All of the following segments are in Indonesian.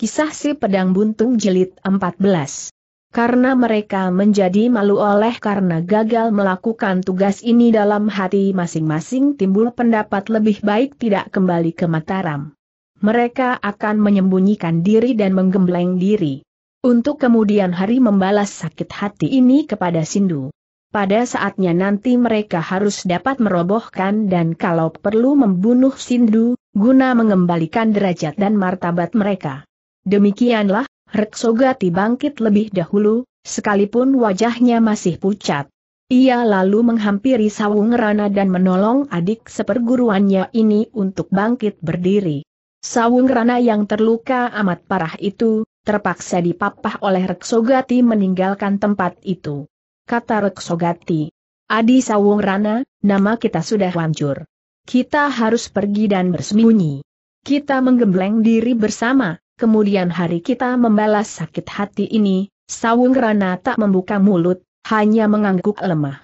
Kisah si pedang buntung jilid 14. Karena mereka menjadi malu oleh karena gagal melakukan tugas ini dalam hati masing-masing timbul pendapat lebih baik tidak kembali ke Mataram. Mereka akan menyembunyikan diri dan menggembleng diri. Untuk kemudian hari membalas sakit hati ini kepada Sindu. Pada saatnya nanti mereka harus dapat merobohkan dan kalau perlu membunuh Sindu, guna mengembalikan derajat dan martabat mereka. Demikianlah, Reksogati bangkit lebih dahulu, sekalipun wajahnya masih pucat. Ia lalu menghampiri Sawung Rana dan menolong adik seperguruannya ini untuk bangkit berdiri. Sawung Rana yang terluka amat parah itu, terpaksa dipapah oleh Reksogati meninggalkan tempat itu. Kata Reksogati, Adi Sawung Rana, nama kita sudah hancur. Kita harus pergi dan bersembunyi. Kita menggembleng diri bersama, kemudian hari kita membalas sakit hati ini, Sawung Rana tak membuka mulut, hanya mengangguk lemah.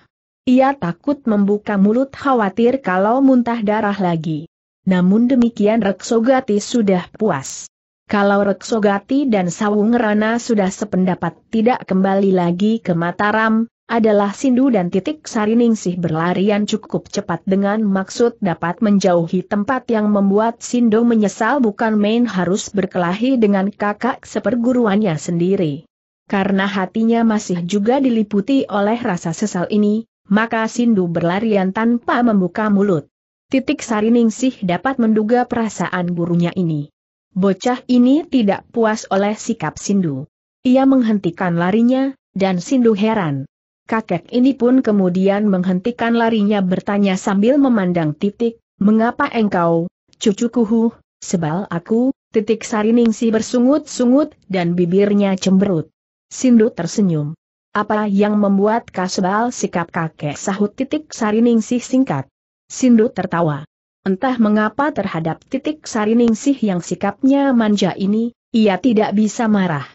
Ia takut membuka mulut khawatir kalau muntah darah lagi. Namun demikian Reksogati sudah puas. Kalau Reksogati dan Sawung Rana sudah sependapat tidak kembali lagi ke Mataram, adalah Sindu dan Titik Sariningsih berlarian cukup cepat dengan maksud dapat menjauhi tempat yang membuat Sindu menyesal bukan main harus berkelahi dengan kakak seperguruannya sendiri. Karena hatinya masih juga diliputi oleh rasa sesal ini, maka Sindu berlarian tanpa membuka mulut. Titik Sariningsih dapat menduga perasaan gurunya ini. Bocah ini tidak puas oleh sikap Sindu. Ia menghentikan larinya, dan Sindu heran kakek ini pun kemudian menghentikan larinya bertanya sambil memandang titik, mengapa engkau, cucuku hu, sebal aku, titik sariningsi bersungut-sungut dan bibirnya cemberut. Sindu tersenyum. Apa yang membuat kasbal sikap kakek sahut titik sariningsih singkat. Sindu tertawa. Entah mengapa terhadap titik sariningsih yang sikapnya manja ini, ia tidak bisa marah.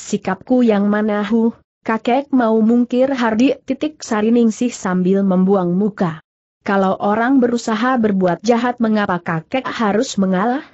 Sikapku yang mana Kakek mau mungkir Hardi titik sari ningsih sambil membuang muka. Kalau orang berusaha berbuat jahat mengapa kakek harus mengalah?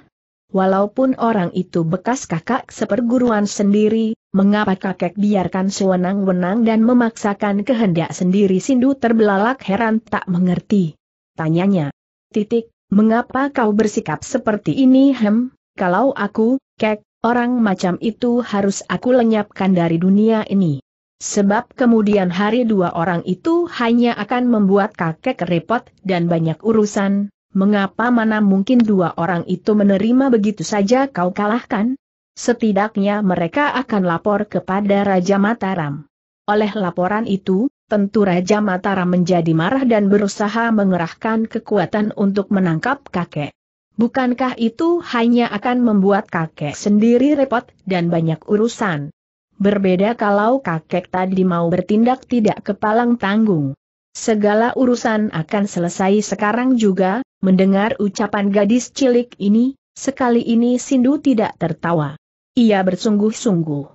Walaupun orang itu bekas kakak seperguruan sendiri, mengapa kakek biarkan sewenang-wenang dan memaksakan kehendak sendiri Sindu terbelalak heran tak mengerti. Tanyanya. Titik, mengapa kau bersikap seperti ini hem, kalau aku, kek, orang macam itu harus aku lenyapkan dari dunia ini. Sebab kemudian hari dua orang itu hanya akan membuat kakek repot dan banyak urusan, mengapa mana mungkin dua orang itu menerima begitu saja kau kalahkan? Setidaknya mereka akan lapor kepada Raja Mataram. Oleh laporan itu, tentu Raja Mataram menjadi marah dan berusaha mengerahkan kekuatan untuk menangkap kakek. Bukankah itu hanya akan membuat kakek sendiri repot dan banyak urusan? Berbeda kalau kakek tadi mau bertindak tidak kepalang tanggung. Segala urusan akan selesai sekarang juga, mendengar ucapan gadis cilik ini, sekali ini Sindu tidak tertawa. Ia bersungguh-sungguh.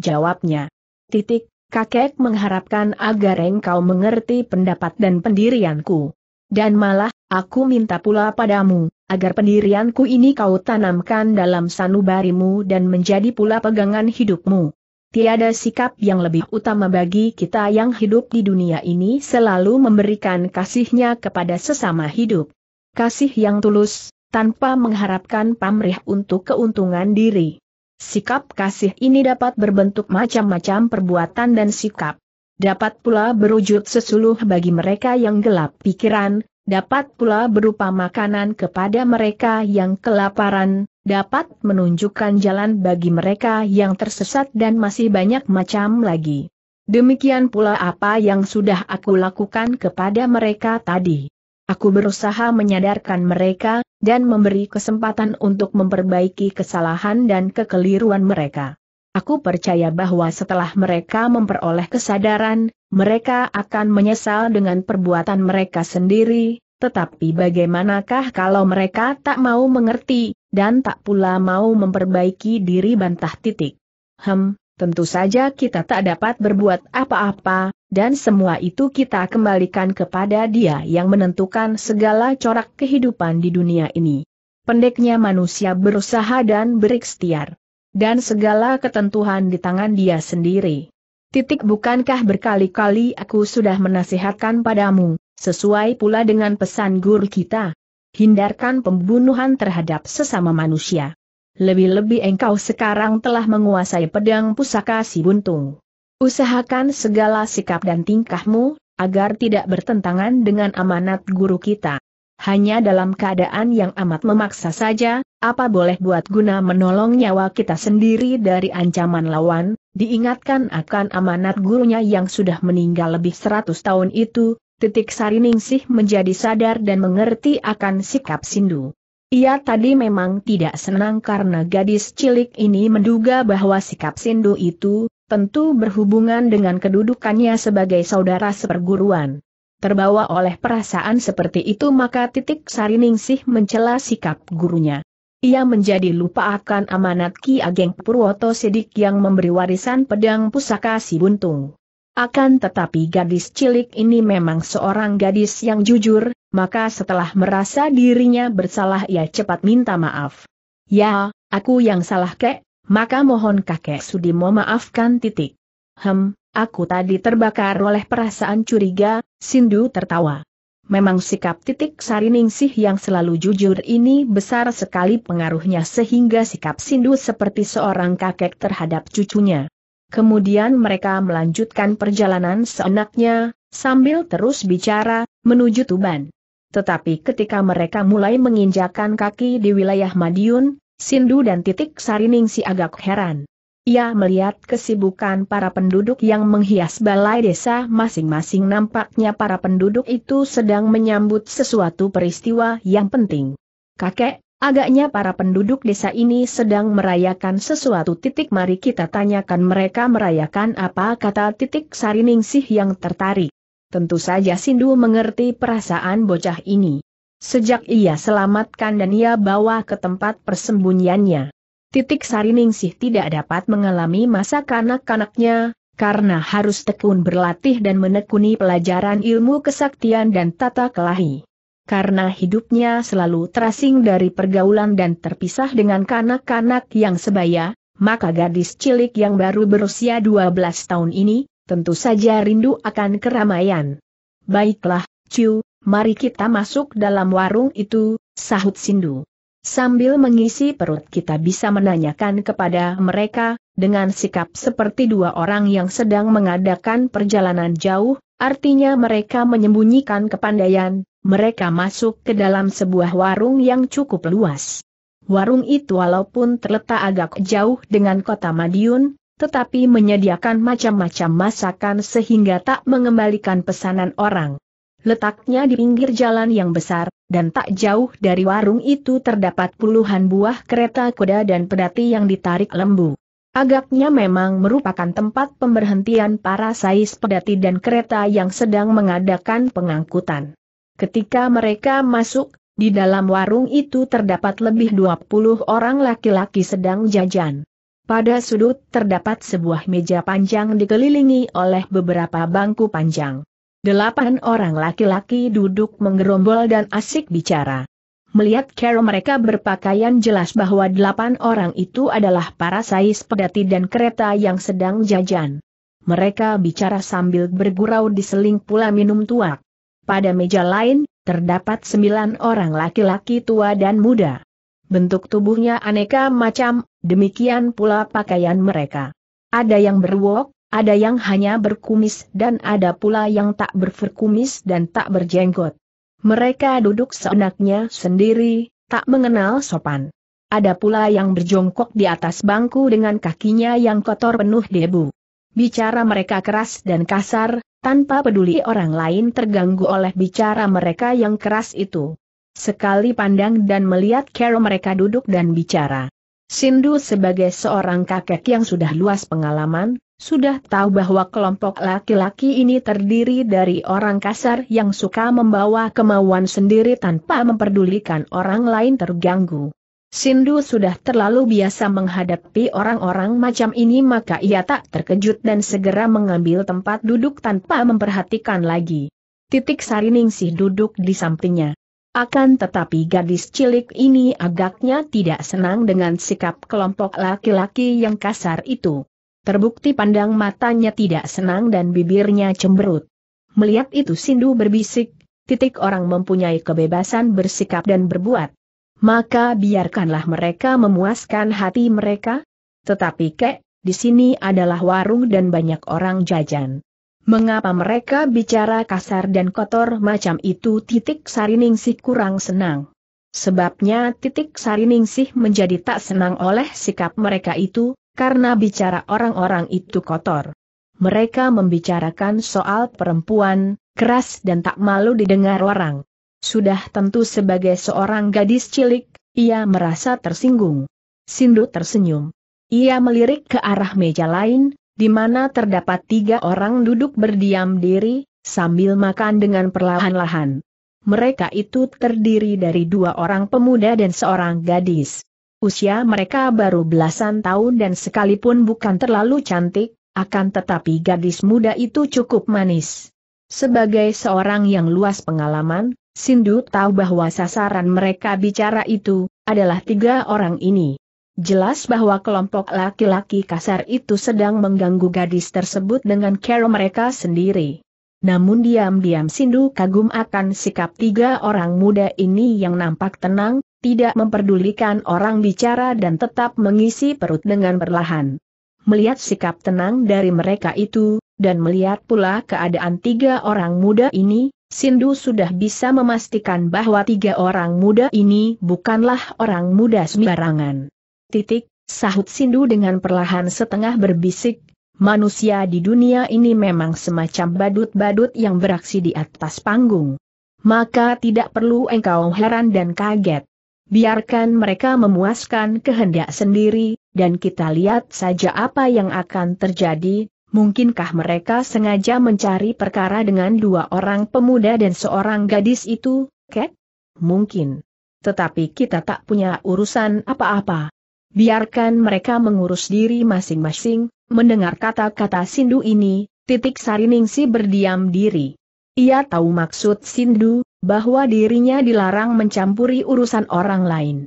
Jawabnya. Titik, kakek mengharapkan agar engkau mengerti pendapat dan pendirianku. Dan malah, aku minta pula padamu, agar pendirianku ini kau tanamkan dalam sanubarimu dan menjadi pula pegangan hidupmu. Tiada sikap yang lebih utama bagi kita yang hidup di dunia ini selalu memberikan kasihnya kepada sesama hidup. Kasih yang tulus, tanpa mengharapkan pamrih untuk keuntungan diri. Sikap kasih ini dapat berbentuk macam-macam perbuatan dan sikap. Dapat pula berwujud sesuluh bagi mereka yang gelap pikiran, dapat pula berupa makanan kepada mereka yang kelaparan, dapat menunjukkan jalan bagi mereka yang tersesat dan masih banyak macam lagi. Demikian pula apa yang sudah aku lakukan kepada mereka tadi. Aku berusaha menyadarkan mereka, dan memberi kesempatan untuk memperbaiki kesalahan dan kekeliruan mereka. Aku percaya bahwa setelah mereka memperoleh kesadaran, mereka akan menyesal dengan perbuatan mereka sendiri, tetapi bagaimanakah kalau mereka tak mau mengerti, dan tak pula mau memperbaiki diri bantah titik. Hem, tentu saja kita tak dapat berbuat apa-apa, dan semua itu kita kembalikan kepada dia yang menentukan segala corak kehidupan di dunia ini. Pendeknya manusia berusaha dan berikhtiar dan segala ketentuan di tangan dia sendiri. Titik bukankah berkali-kali aku sudah menasihatkan padamu, sesuai pula dengan pesan guru kita. Hindarkan pembunuhan terhadap sesama manusia. Lebih-lebih engkau sekarang telah menguasai pedang pusaka si buntung. Usahakan segala sikap dan tingkahmu, agar tidak bertentangan dengan amanat guru kita hanya dalam keadaan yang amat memaksa saja, apa boleh buat guna menolong nyawa kita sendiri dari ancaman lawan, diingatkan akan amanat gurunya yang sudah meninggal lebih seratus tahun itu, titik Sariningsih menjadi sadar dan mengerti akan sikap Sindu. Ia tadi memang tidak senang karena gadis cilik ini menduga bahwa sikap Sindu itu, tentu berhubungan dengan kedudukannya sebagai saudara seperguruan. Terbawa oleh perasaan seperti itu maka titik Sariningsih mencela sikap gurunya. Ia menjadi lupa akan amanat Ki Ageng Purwoto Sidik yang memberi warisan pedang pusaka si buntung. Akan tetapi gadis cilik ini memang seorang gadis yang jujur, maka setelah merasa dirinya bersalah ia cepat minta maaf. Ya, aku yang salah kek, maka mohon kakek sudi maafkan titik. Hem, Aku tadi terbakar oleh perasaan curiga, Sindu tertawa. Memang sikap titik Sari Ningsih yang selalu jujur ini besar sekali pengaruhnya sehingga sikap Sindu seperti seorang kakek terhadap cucunya. Kemudian mereka melanjutkan perjalanan seenaknya, sambil terus bicara, menuju Tuban. Tetapi ketika mereka mulai menginjakan kaki di wilayah Madiun, Sindu dan Titik Sariningsi agak heran ia melihat kesibukan para penduduk yang menghias balai desa masing-masing nampaknya para penduduk itu sedang menyambut sesuatu peristiwa yang penting. Kakek, agaknya para penduduk desa ini sedang merayakan sesuatu titik mari kita tanyakan mereka merayakan apa kata titik sariningsih yang tertarik. Tentu saja Sindu mengerti perasaan bocah ini. Sejak ia selamatkan dan ia bawa ke tempat persembunyiannya. Titik Sariningsih tidak dapat mengalami masa kanak-kanaknya, karena harus tekun berlatih dan menekuni pelajaran ilmu kesaktian dan tata kelahi. Karena hidupnya selalu terasing dari pergaulan dan terpisah dengan kanak-kanak yang sebaya, maka gadis cilik yang baru berusia 12 tahun ini, tentu saja rindu akan keramaian. Baiklah, Ciu, mari kita masuk dalam warung itu, sahut Sindu. Sambil mengisi perut kita bisa menanyakan kepada mereka, dengan sikap seperti dua orang yang sedang mengadakan perjalanan jauh, artinya mereka menyembunyikan kepandaian, mereka masuk ke dalam sebuah warung yang cukup luas. Warung itu walaupun terletak agak jauh dengan kota Madiun, tetapi menyediakan macam-macam masakan sehingga tak mengembalikan pesanan orang. Letaknya di pinggir jalan yang besar, dan tak jauh dari warung itu terdapat puluhan buah kereta kuda dan pedati yang ditarik lembu. Agaknya memang merupakan tempat pemberhentian para sais pedati dan kereta yang sedang mengadakan pengangkutan. Ketika mereka masuk, di dalam warung itu terdapat lebih 20 orang laki-laki sedang jajan. Pada sudut terdapat sebuah meja panjang dikelilingi oleh beberapa bangku panjang. Delapan orang laki-laki duduk menggerombol dan asik bicara. Melihat cara mereka berpakaian jelas bahwa delapan orang itu adalah para sais pedati dan kereta yang sedang jajan. Mereka bicara sambil bergurau diseling pula minum tua. Pada meja lain, terdapat sembilan orang laki-laki tua dan muda. Bentuk tubuhnya aneka macam, demikian pula pakaian mereka. Ada yang berwok, ada yang hanya berkumis dan ada pula yang tak berkumis dan tak berjenggot. Mereka duduk seenaknya sendiri, tak mengenal sopan. Ada pula yang berjongkok di atas bangku dengan kakinya yang kotor penuh debu. Bicara mereka keras dan kasar, tanpa peduli orang lain terganggu oleh bicara mereka yang keras itu. Sekali pandang dan melihat Carol mereka duduk dan bicara. Sindu sebagai seorang kakek yang sudah luas pengalaman, sudah tahu bahwa kelompok laki-laki ini terdiri dari orang kasar yang suka membawa kemauan sendiri tanpa memperdulikan orang lain terganggu. Sindu sudah terlalu biasa menghadapi orang-orang macam ini maka ia tak terkejut dan segera mengambil tempat duduk tanpa memperhatikan lagi. Titik Sari Ningsih duduk di sampingnya. Akan tetapi gadis cilik ini agaknya tidak senang dengan sikap kelompok laki-laki yang kasar itu. Terbukti pandang matanya tidak senang dan bibirnya cemberut. Melihat itu Sindu berbisik, titik orang mempunyai kebebasan bersikap dan berbuat. Maka biarkanlah mereka memuaskan hati mereka. Tetapi kek, di sini adalah warung dan banyak orang jajan. Mengapa mereka bicara kasar dan kotor macam itu titik sariningsih kurang senang. Sebabnya titik sariningsih menjadi tak senang oleh sikap mereka itu, karena bicara orang-orang itu kotor. Mereka membicarakan soal perempuan, keras dan tak malu didengar orang. Sudah tentu sebagai seorang gadis cilik, ia merasa tersinggung. Sindu tersenyum. Ia melirik ke arah meja lain, di mana terdapat tiga orang duduk berdiam diri, sambil makan dengan perlahan-lahan. Mereka itu terdiri dari dua orang pemuda dan seorang gadis. Usia mereka baru belasan tahun dan sekalipun bukan terlalu cantik, akan tetapi gadis muda itu cukup manis. Sebagai seorang yang luas pengalaman, Sindu tahu bahwa sasaran mereka bicara itu, adalah tiga orang ini. Jelas bahwa kelompok laki-laki kasar itu sedang mengganggu gadis tersebut dengan cara mereka sendiri. Namun diam-diam Sindu kagum akan sikap tiga orang muda ini yang nampak tenang, tidak memperdulikan orang bicara dan tetap mengisi perut dengan perlahan. Melihat sikap tenang dari mereka itu, dan melihat pula keadaan tiga orang muda ini, Sindu sudah bisa memastikan bahwa tiga orang muda ini bukanlah orang muda sembarangan. Titik, sahut Sindu dengan perlahan setengah berbisik, manusia di dunia ini memang semacam badut-badut yang beraksi di atas panggung. Maka tidak perlu engkau heran dan kaget. Biarkan mereka memuaskan kehendak sendiri, dan kita lihat saja apa yang akan terjadi, mungkinkah mereka sengaja mencari perkara dengan dua orang pemuda dan seorang gadis itu, kek? Mungkin. Tetapi kita tak punya urusan apa-apa. Biarkan mereka mengurus diri masing-masing, mendengar kata-kata Sindu ini, titik Sariningsi berdiam diri. Ia tahu maksud Sindu, bahwa dirinya dilarang mencampuri urusan orang lain.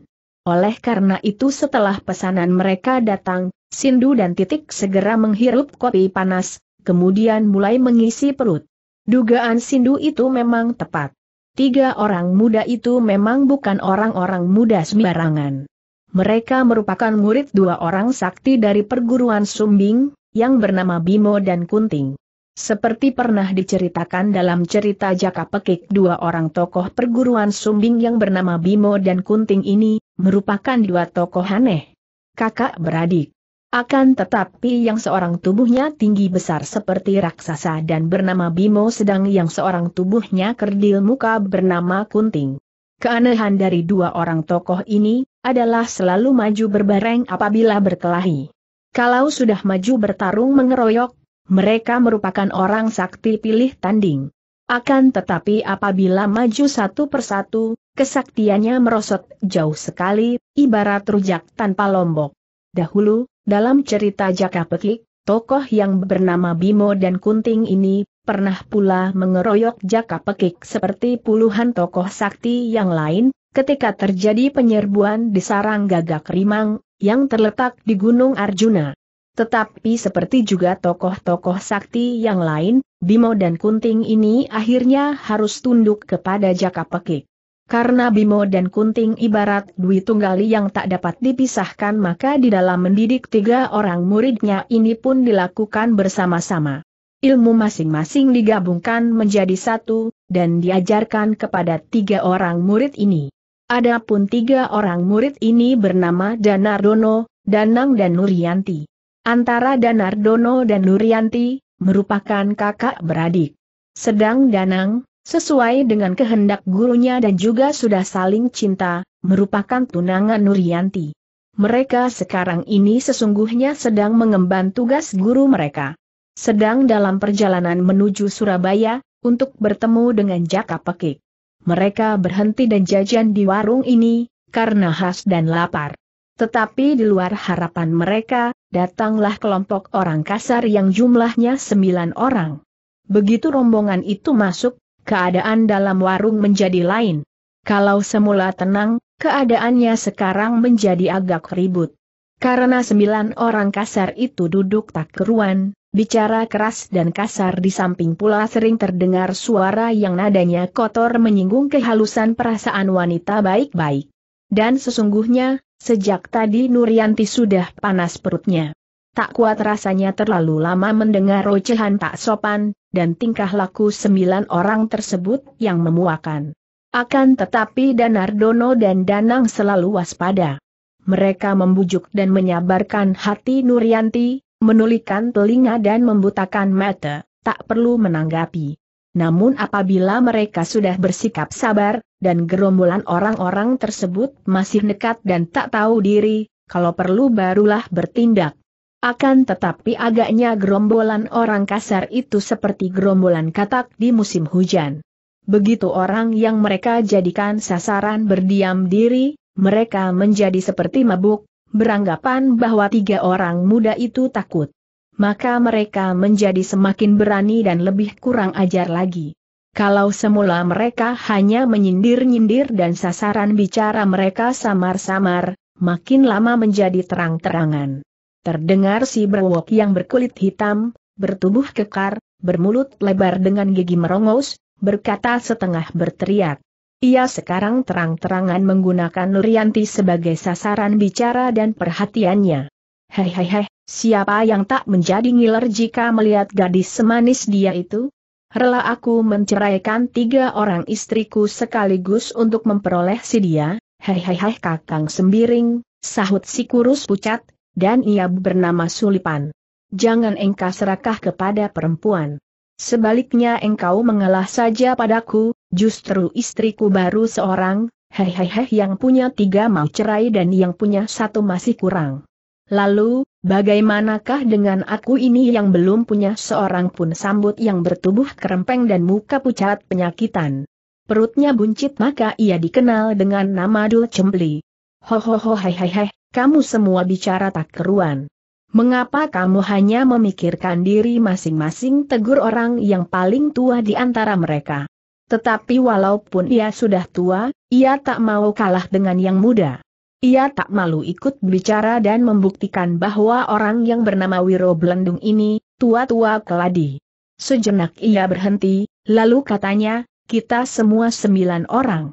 Oleh karena itu setelah pesanan mereka datang, Sindu dan Titik segera menghirup kopi panas, kemudian mulai mengisi perut. Dugaan Sindu itu memang tepat. Tiga orang muda itu memang bukan orang-orang muda sembarangan. Mereka merupakan murid dua orang sakti dari perguruan Sumbing, yang bernama Bimo dan Kunting. Seperti pernah diceritakan dalam cerita Jaka Pekik dua orang tokoh perguruan Sumbing yang bernama Bimo dan Kunting ini, merupakan dua tokoh aneh. Kakak beradik. Akan tetapi yang seorang tubuhnya tinggi besar seperti raksasa dan bernama Bimo sedang yang seorang tubuhnya kerdil muka bernama Kunting. Keanehan dari dua orang tokoh ini, adalah selalu maju berbareng apabila berkelahi. Kalau sudah maju bertarung mengeroyok, mereka merupakan orang sakti pilih tanding. Akan tetapi apabila maju satu persatu, kesaktiannya merosot jauh sekali, ibarat rujak tanpa lombok. Dahulu, dalam cerita Jaka Pekik, Tokoh yang bernama Bimo dan Kunting ini, pernah pula mengeroyok jaka pekik seperti puluhan tokoh sakti yang lain, ketika terjadi penyerbuan di sarang gagak rimang, yang terletak di Gunung Arjuna. Tetapi seperti juga tokoh-tokoh sakti yang lain, Bimo dan Kunting ini akhirnya harus tunduk kepada jaka pekik. Karena Bimo dan Kunting ibarat Dwi Tunggali yang tak dapat dipisahkan maka di dalam mendidik tiga orang muridnya ini pun dilakukan bersama-sama. Ilmu masing-masing digabungkan menjadi satu, dan diajarkan kepada tiga orang murid ini. Adapun tiga orang murid ini bernama Danardono, Danang dan Nurianti. Antara Danardono dan Nurianti, merupakan kakak beradik. Sedang Danang, Sesuai dengan kehendak gurunya dan juga sudah saling cinta, merupakan tunangan Nurianti. Mereka sekarang ini sesungguhnya sedang mengemban tugas guru mereka. Sedang dalam perjalanan menuju Surabaya, untuk bertemu dengan Jaka Pekik. Mereka berhenti dan jajan di warung ini, karena khas dan lapar. Tetapi di luar harapan mereka, datanglah kelompok orang kasar yang jumlahnya sembilan orang. Begitu rombongan itu masuk, keadaan dalam warung menjadi lain. Kalau semula tenang, keadaannya sekarang menjadi agak ribut. Karena sembilan orang kasar itu duduk tak keruan, bicara keras dan kasar di samping pula sering terdengar suara yang nadanya kotor menyinggung kehalusan perasaan wanita baik-baik. Dan sesungguhnya, sejak tadi Nurianti sudah panas perutnya. Tak kuat rasanya terlalu lama mendengar ocehan tak sopan, dan tingkah laku sembilan orang tersebut yang memuakan. Akan tetapi Danardono dan Danang selalu waspada. Mereka membujuk dan menyabarkan hati Nuryanti, menulikan telinga dan membutakan mata, tak perlu menanggapi. Namun apabila mereka sudah bersikap sabar, dan gerombolan orang-orang tersebut masih nekat dan tak tahu diri, kalau perlu barulah bertindak. Akan tetapi agaknya gerombolan orang kasar itu seperti gerombolan katak di musim hujan. Begitu orang yang mereka jadikan sasaran berdiam diri, mereka menjadi seperti mabuk, beranggapan bahwa tiga orang muda itu takut. Maka mereka menjadi semakin berani dan lebih kurang ajar lagi. Kalau semula mereka hanya menyindir-nyindir dan sasaran bicara mereka samar-samar, makin lama menjadi terang-terangan. Terdengar si berwok yang berkulit hitam, bertubuh kekar, bermulut lebar dengan gigi merongos, berkata setengah berteriak. Ia sekarang terang-terangan menggunakan Nurianti sebagai sasaran bicara dan perhatiannya. Hehehe, siapa yang tak menjadi ngiler jika melihat gadis semanis dia itu? Rela aku menceraikan tiga orang istriku sekaligus untuk memperoleh si dia, hehehe kakang sembiring, sahut si kurus pucat, dan ia bernama Sulipan. Jangan engkau serakah kepada perempuan. Sebaliknya engkau mengalah saja padaku, justru istriku baru seorang, hehehe yang punya tiga mau cerai dan yang punya satu masih kurang. Lalu, bagaimanakah dengan aku ini yang belum punya seorang pun sambut yang bertubuh kerempeng dan muka pucat penyakitan. Perutnya buncit maka ia dikenal dengan nama Dul Cembli. Hohoho hehehe, kamu semua bicara tak keruan. Mengapa kamu hanya memikirkan diri masing-masing tegur orang yang paling tua di antara mereka? Tetapi walaupun ia sudah tua, ia tak mau kalah dengan yang muda. Ia tak malu ikut bicara dan membuktikan bahwa orang yang bernama Wiro Belendung ini, tua-tua keladi. Sejenak ia berhenti, lalu katanya, kita semua sembilan orang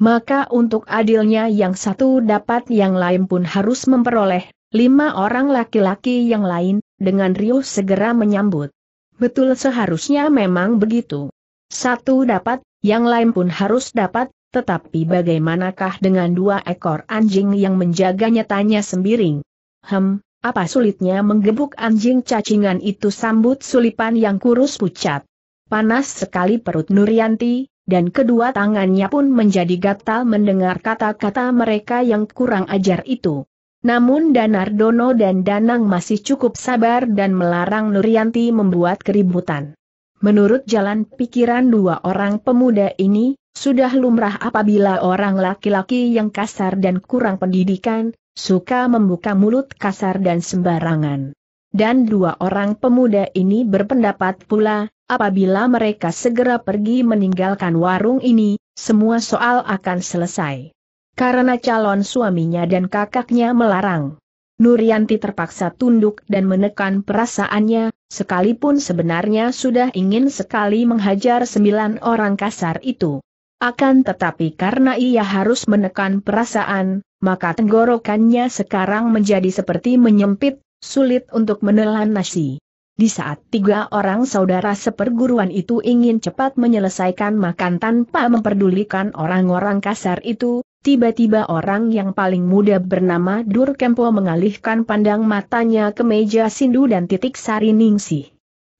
maka untuk adilnya yang satu dapat yang lain pun harus memperoleh, lima orang laki-laki yang lain, dengan riuh segera menyambut. Betul seharusnya memang begitu. Satu dapat, yang lain pun harus dapat, tetapi bagaimanakah dengan dua ekor anjing yang menjaganya tanya sembiring? Hem, apa sulitnya menggebuk anjing cacingan itu sambut sulipan yang kurus pucat. Panas sekali perut Nurianti, dan kedua tangannya pun menjadi gatal mendengar kata-kata mereka yang kurang ajar itu. Namun Danardono dan Danang masih cukup sabar dan melarang Nurianti membuat keributan. Menurut jalan pikiran dua orang pemuda ini, sudah lumrah apabila orang laki-laki yang kasar dan kurang pendidikan, suka membuka mulut kasar dan sembarangan. Dan dua orang pemuda ini berpendapat pula, apabila mereka segera pergi meninggalkan warung ini, semua soal akan selesai. Karena calon suaminya dan kakaknya melarang. Nurianti terpaksa tunduk dan menekan perasaannya, sekalipun sebenarnya sudah ingin sekali menghajar sembilan orang kasar itu. Akan tetapi karena ia harus menekan perasaan, maka tenggorokannya sekarang menjadi seperti menyempit, sulit untuk menelan nasi. Di saat tiga orang saudara seperguruan itu ingin cepat menyelesaikan makan tanpa memperdulikan orang-orang kasar itu, tiba-tiba orang yang paling muda bernama Dur Kempo mengalihkan pandang matanya ke meja Sindu dan titik Sari Ningsih.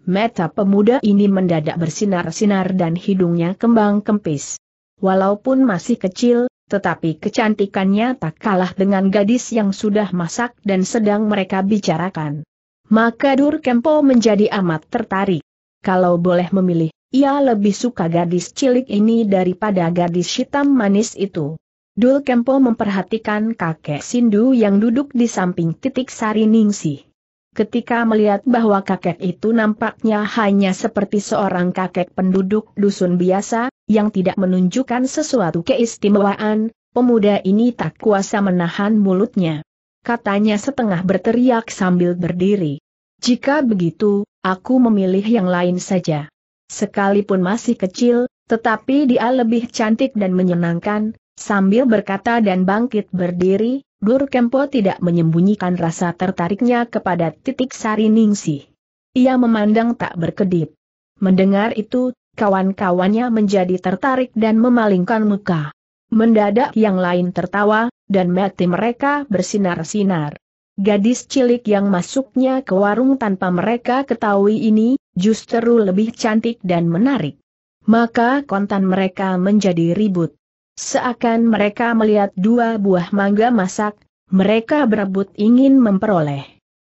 Meta pemuda ini mendadak bersinar-sinar dan hidungnya kembang kempis. Walaupun masih kecil, tetapi kecantikannya tak kalah dengan gadis yang sudah masak dan sedang mereka bicarakan. Maka Dur Kempo menjadi amat tertarik. Kalau boleh memilih, ia lebih suka gadis cilik ini daripada gadis hitam manis itu. Dul Kempo memperhatikan kakek Sindu yang duduk di samping titik sari Ningsih. Ketika melihat bahwa kakek itu nampaknya hanya seperti seorang kakek penduduk dusun biasa, yang tidak menunjukkan sesuatu keistimewaan, pemuda ini tak kuasa menahan mulutnya. Katanya setengah berteriak sambil berdiri. Jika begitu, aku memilih yang lain saja. Sekalipun masih kecil, tetapi dia lebih cantik dan menyenangkan, sambil berkata dan bangkit berdiri, Dur Kempo tidak menyembunyikan rasa tertariknya kepada titik sari Ningsih. Ia memandang tak berkedip. Mendengar itu, kawan-kawannya menjadi tertarik dan memalingkan muka. Mendadak yang lain tertawa, dan mati mereka bersinar-sinar. Gadis cilik yang masuknya ke warung tanpa mereka ketahui ini, justru lebih cantik dan menarik. Maka kontan mereka menjadi ribut. Seakan mereka melihat dua buah mangga masak, mereka berebut ingin memperoleh.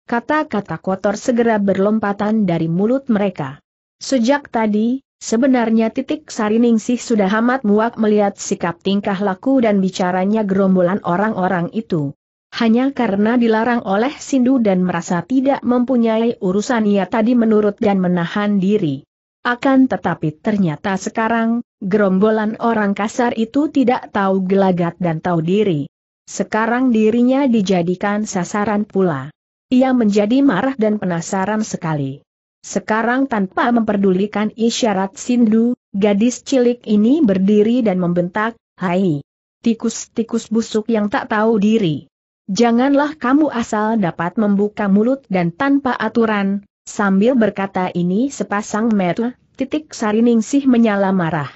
Kata-kata kotor segera berlompatan dari mulut mereka. Sejak tadi, Sebenarnya titik Sariningsih sudah amat muak melihat sikap tingkah laku dan bicaranya gerombolan orang-orang itu. Hanya karena dilarang oleh Sindu dan merasa tidak mempunyai urusan ia tadi menurut dan menahan diri. Akan tetapi ternyata sekarang, gerombolan orang kasar itu tidak tahu gelagat dan tahu diri. Sekarang dirinya dijadikan sasaran pula. Ia menjadi marah dan penasaran sekali. Sekarang tanpa memperdulikan isyarat Sindu, gadis cilik ini berdiri dan membentak, Hai! Tikus-tikus busuk yang tak tahu diri. Janganlah kamu asal dapat membuka mulut dan tanpa aturan, sambil berkata ini sepasang mata, titik sariningsih menyala marah.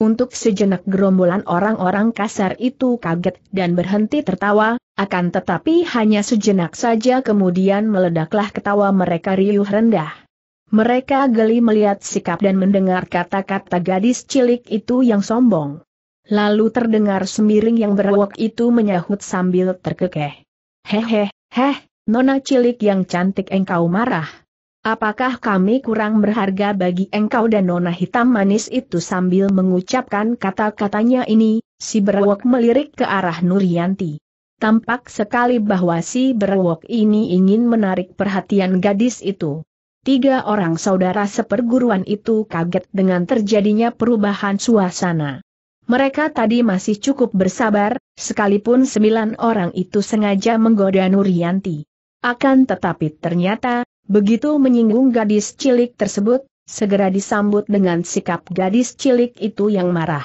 Untuk sejenak gerombolan orang-orang kasar itu kaget dan berhenti tertawa, akan tetapi hanya sejenak saja kemudian meledaklah ketawa mereka riuh rendah. Mereka geli melihat sikap dan mendengar kata-kata gadis cilik itu yang sombong. Lalu terdengar semiring yang berwok itu menyahut sambil terkekeh. Hehe, heh, nona cilik yang cantik engkau marah. Apakah kami kurang berharga bagi engkau dan nona hitam manis itu sambil mengucapkan kata-katanya ini, si berwok melirik ke arah Nurianti. Tampak sekali bahwa si berwok ini ingin menarik perhatian gadis itu tiga orang saudara seperguruan itu kaget dengan terjadinya perubahan suasana. Mereka tadi masih cukup bersabar, sekalipun sembilan orang itu sengaja menggoda Nurianti. Akan tetapi ternyata, begitu menyinggung gadis cilik tersebut, segera disambut dengan sikap gadis cilik itu yang marah.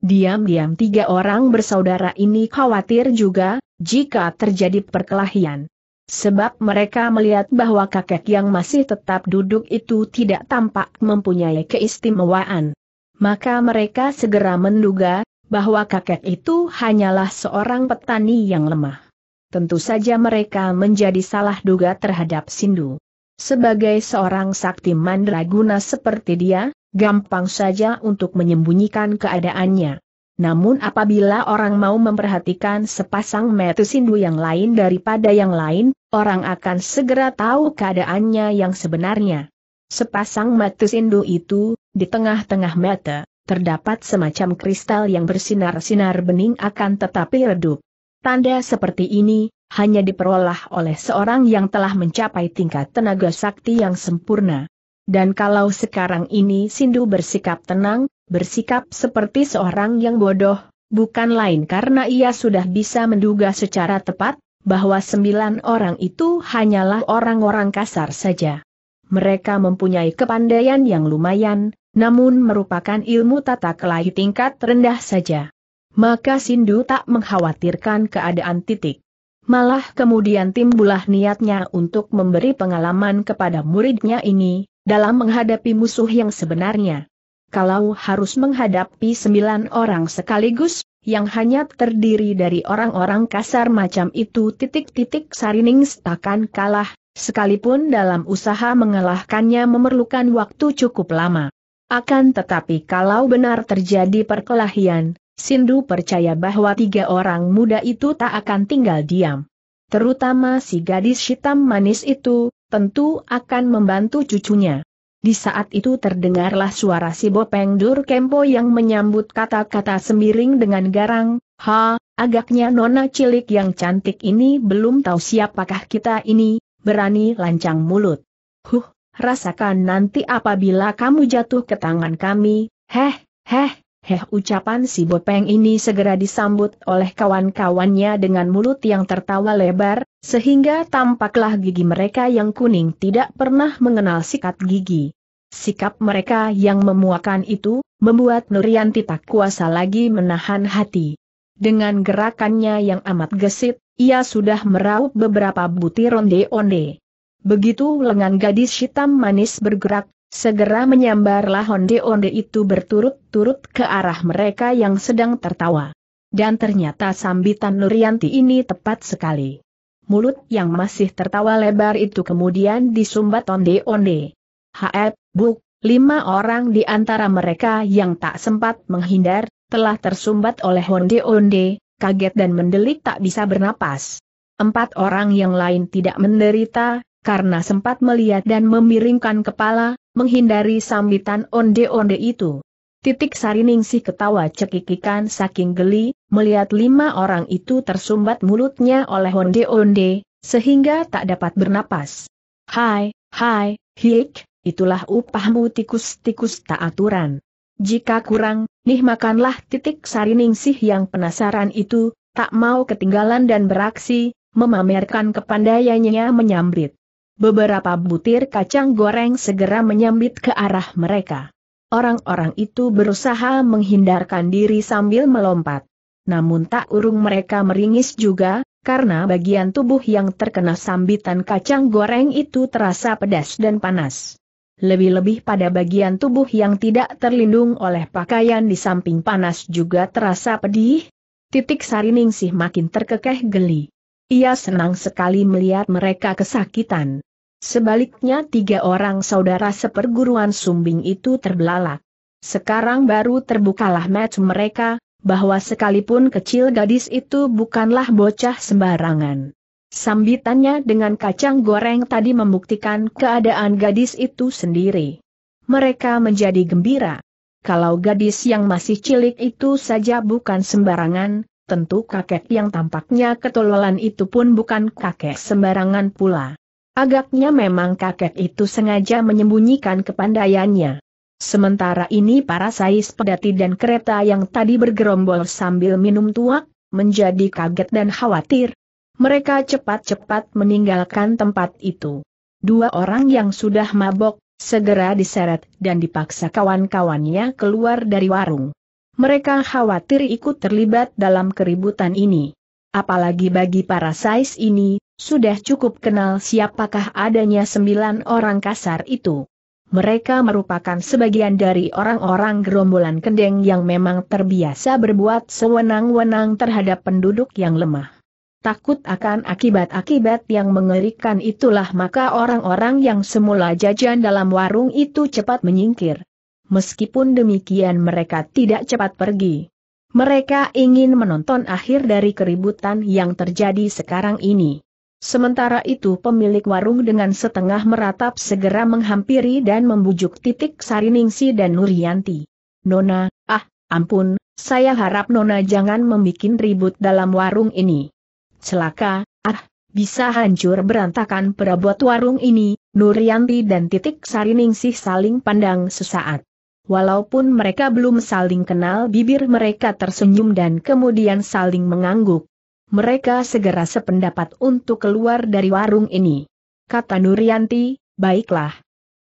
Diam-diam tiga orang bersaudara ini khawatir juga, jika terjadi perkelahian. Sebab mereka melihat bahwa kakek yang masih tetap duduk itu tidak tampak mempunyai keistimewaan. Maka mereka segera menduga, bahwa kakek itu hanyalah seorang petani yang lemah. Tentu saja mereka menjadi salah duga terhadap Sindu. Sebagai seorang sakti mandraguna seperti dia, gampang saja untuk menyembunyikan keadaannya. Namun apabila orang mau memperhatikan sepasang metu sindu yang lain daripada yang lain, orang akan segera tahu keadaannya yang sebenarnya. Sepasang metu sindu itu, di tengah-tengah mata, terdapat semacam kristal yang bersinar-sinar bening akan tetapi redup. Tanda seperti ini, hanya diperoleh oleh seorang yang telah mencapai tingkat tenaga sakti yang sempurna. Dan kalau sekarang ini Sindu bersikap tenang, bersikap seperti seorang yang bodoh, bukan lain karena ia sudah bisa menduga secara tepat, bahwa sembilan orang itu hanyalah orang-orang kasar saja. Mereka mempunyai kepandaian yang lumayan, namun merupakan ilmu tata kelahi tingkat rendah saja. Maka Sindu tak mengkhawatirkan keadaan titik. Malah kemudian timbulah niatnya untuk memberi pengalaman kepada muridnya ini, dalam menghadapi musuh yang sebenarnya. Kalau harus menghadapi sembilan orang sekaligus, yang hanya terdiri dari orang-orang kasar macam itu titik-titik Sarining takkan kalah, sekalipun dalam usaha mengalahkannya memerlukan waktu cukup lama. Akan tetapi kalau benar terjadi perkelahian, Sindu percaya bahwa tiga orang muda itu tak akan tinggal diam. Terutama si gadis hitam manis itu, tentu akan membantu cucunya. Di saat itu terdengarlah suara si Bopeng Dur Kempo yang menyambut kata-kata semiring dengan garang, Ha, agaknya nona cilik yang cantik ini belum tahu siapakah kita ini, berani lancang mulut. Huh, rasakan nanti apabila kamu jatuh ke tangan kami, heh, heh, Heh ucapan si Bopeng ini segera disambut oleh kawan-kawannya dengan mulut yang tertawa lebar, sehingga tampaklah gigi mereka yang kuning tidak pernah mengenal sikat gigi. Sikap mereka yang memuakan itu, membuat Nurianti tak kuasa lagi menahan hati. Dengan gerakannya yang amat gesit, ia sudah meraup beberapa butir onde-onde. Begitu lengan gadis hitam manis bergerak, Segera menyambarlah onde-onde itu berturut-turut ke arah mereka yang sedang tertawa. Dan ternyata sambitan Nurianti ini tepat sekali. Mulut yang masih tertawa lebar itu kemudian disumbat onde-onde. Haep, buk, lima orang di antara mereka yang tak sempat menghindar, telah tersumbat oleh onde-onde, kaget dan mendelik tak bisa bernapas. Empat orang yang lain tidak menderita, karena sempat melihat dan memiringkan kepala, menghindari sambitan onde-onde itu. Titik Sariningsih ketawa cekikikan saking geli, melihat lima orang itu tersumbat mulutnya oleh onde-onde, sehingga tak dapat bernapas. Hai, hai, hiik, itulah upahmu tikus-tikus tak aturan. Jika kurang, nih makanlah titik Sariningsih yang penasaran itu, tak mau ketinggalan dan beraksi, memamerkan kepandaiannya menyambrit beberapa butir kacang goreng segera menyambit ke arah mereka. Orang-orang itu berusaha menghindarkan diri sambil melompat. Namun tak urung mereka meringis juga, karena bagian tubuh yang terkena sambitan kacang goreng itu terasa pedas dan panas. Lebih-lebih pada bagian tubuh yang tidak terlindung oleh pakaian di samping panas juga terasa pedih. Titik Sariningsih ningsih makin terkekeh geli. Ia senang sekali melihat mereka kesakitan. Sebaliknya tiga orang saudara seperguruan sumbing itu terbelalak. Sekarang baru terbukalah match mereka, bahwa sekalipun kecil gadis itu bukanlah bocah sembarangan. Sambitannya dengan kacang goreng tadi membuktikan keadaan gadis itu sendiri. Mereka menjadi gembira. Kalau gadis yang masih cilik itu saja bukan sembarangan, tentu kakek yang tampaknya ketololan itu pun bukan kakek sembarangan pula. Agaknya memang kakek itu sengaja menyembunyikan kepandaiannya. Sementara ini para sais pedati dan kereta yang tadi bergerombol sambil minum tuak, menjadi kaget dan khawatir. Mereka cepat-cepat meninggalkan tempat itu. Dua orang yang sudah mabok, segera diseret dan dipaksa kawan-kawannya keluar dari warung. Mereka khawatir ikut terlibat dalam keributan ini. Apalagi bagi para sais ini, sudah cukup kenal siapakah adanya sembilan orang kasar itu. Mereka merupakan sebagian dari orang-orang gerombolan kendeng yang memang terbiasa berbuat sewenang-wenang terhadap penduduk yang lemah. Takut akan akibat-akibat yang mengerikan itulah maka orang-orang yang semula jajan dalam warung itu cepat menyingkir. Meskipun demikian mereka tidak cepat pergi. Mereka ingin menonton akhir dari keributan yang terjadi sekarang ini. Sementara itu pemilik warung dengan setengah meratap segera menghampiri dan membujuk titik Sariningsi dan Nurianti. Nona, ah, ampun, saya harap Nona jangan membuat ribut dalam warung ini. Celaka, ah, bisa hancur berantakan perabot warung ini, Nurianti dan titik Sariningsih saling pandang sesaat. Walaupun mereka belum saling kenal bibir mereka tersenyum dan kemudian saling mengangguk mereka segera sependapat untuk keluar dari warung ini. Kata Nurianti, baiklah.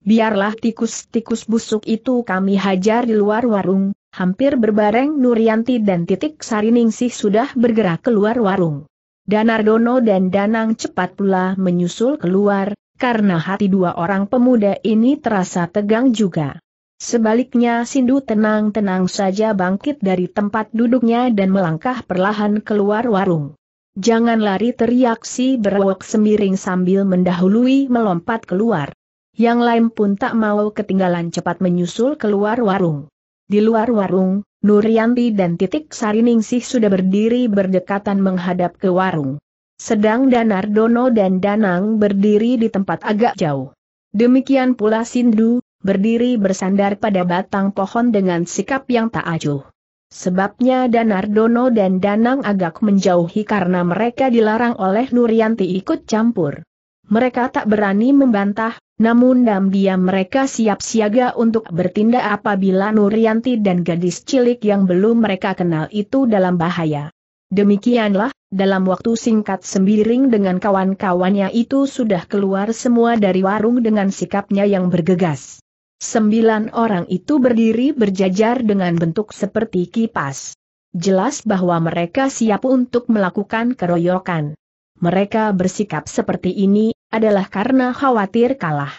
Biarlah tikus-tikus busuk itu kami hajar di luar warung, hampir berbareng Nurianti dan titik Sariningsih sudah bergerak keluar warung. Danardono dan Danang cepat pula menyusul keluar, karena hati dua orang pemuda ini terasa tegang juga. Sebaliknya Sindu tenang-tenang saja bangkit dari tempat duduknya dan melangkah perlahan keluar warung. Jangan lari teriak si berwok semiring sambil mendahului melompat keluar. Yang lain pun tak mau ketinggalan cepat menyusul keluar warung. Di luar warung, Nurianti dan Titik Sariningsih sudah berdiri berdekatan menghadap ke warung. Sedang Danardono dan Danang berdiri di tempat agak jauh. Demikian pula Sindu, berdiri bersandar pada batang pohon dengan sikap yang tak acuh. Sebabnya Danardono dan Danang agak menjauhi karena mereka dilarang oleh Nurianti ikut campur. Mereka tak berani membantah, namun dalam diam mereka siap siaga untuk bertindak apabila Nurianti dan gadis cilik yang belum mereka kenal itu dalam bahaya. Demikianlah, dalam waktu singkat sembiring dengan kawan-kawannya itu sudah keluar semua dari warung dengan sikapnya yang bergegas. Sembilan orang itu berdiri berjajar dengan bentuk seperti kipas. Jelas bahwa mereka siap untuk melakukan keroyokan. Mereka bersikap seperti ini adalah karena khawatir kalah.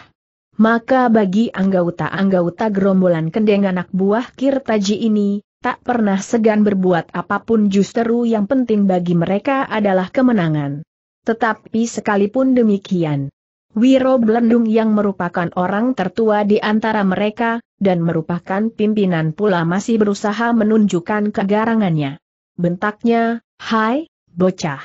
Maka bagi anggota-anggota gerombolan kendeng anak buah Kirtaji ini, tak pernah segan berbuat apapun justru yang penting bagi mereka adalah kemenangan. Tetapi sekalipun demikian, Wiro Blendung yang merupakan orang tertua di antara mereka, dan merupakan pimpinan pula masih berusaha menunjukkan kegarangannya. Bentaknya, hai, bocah.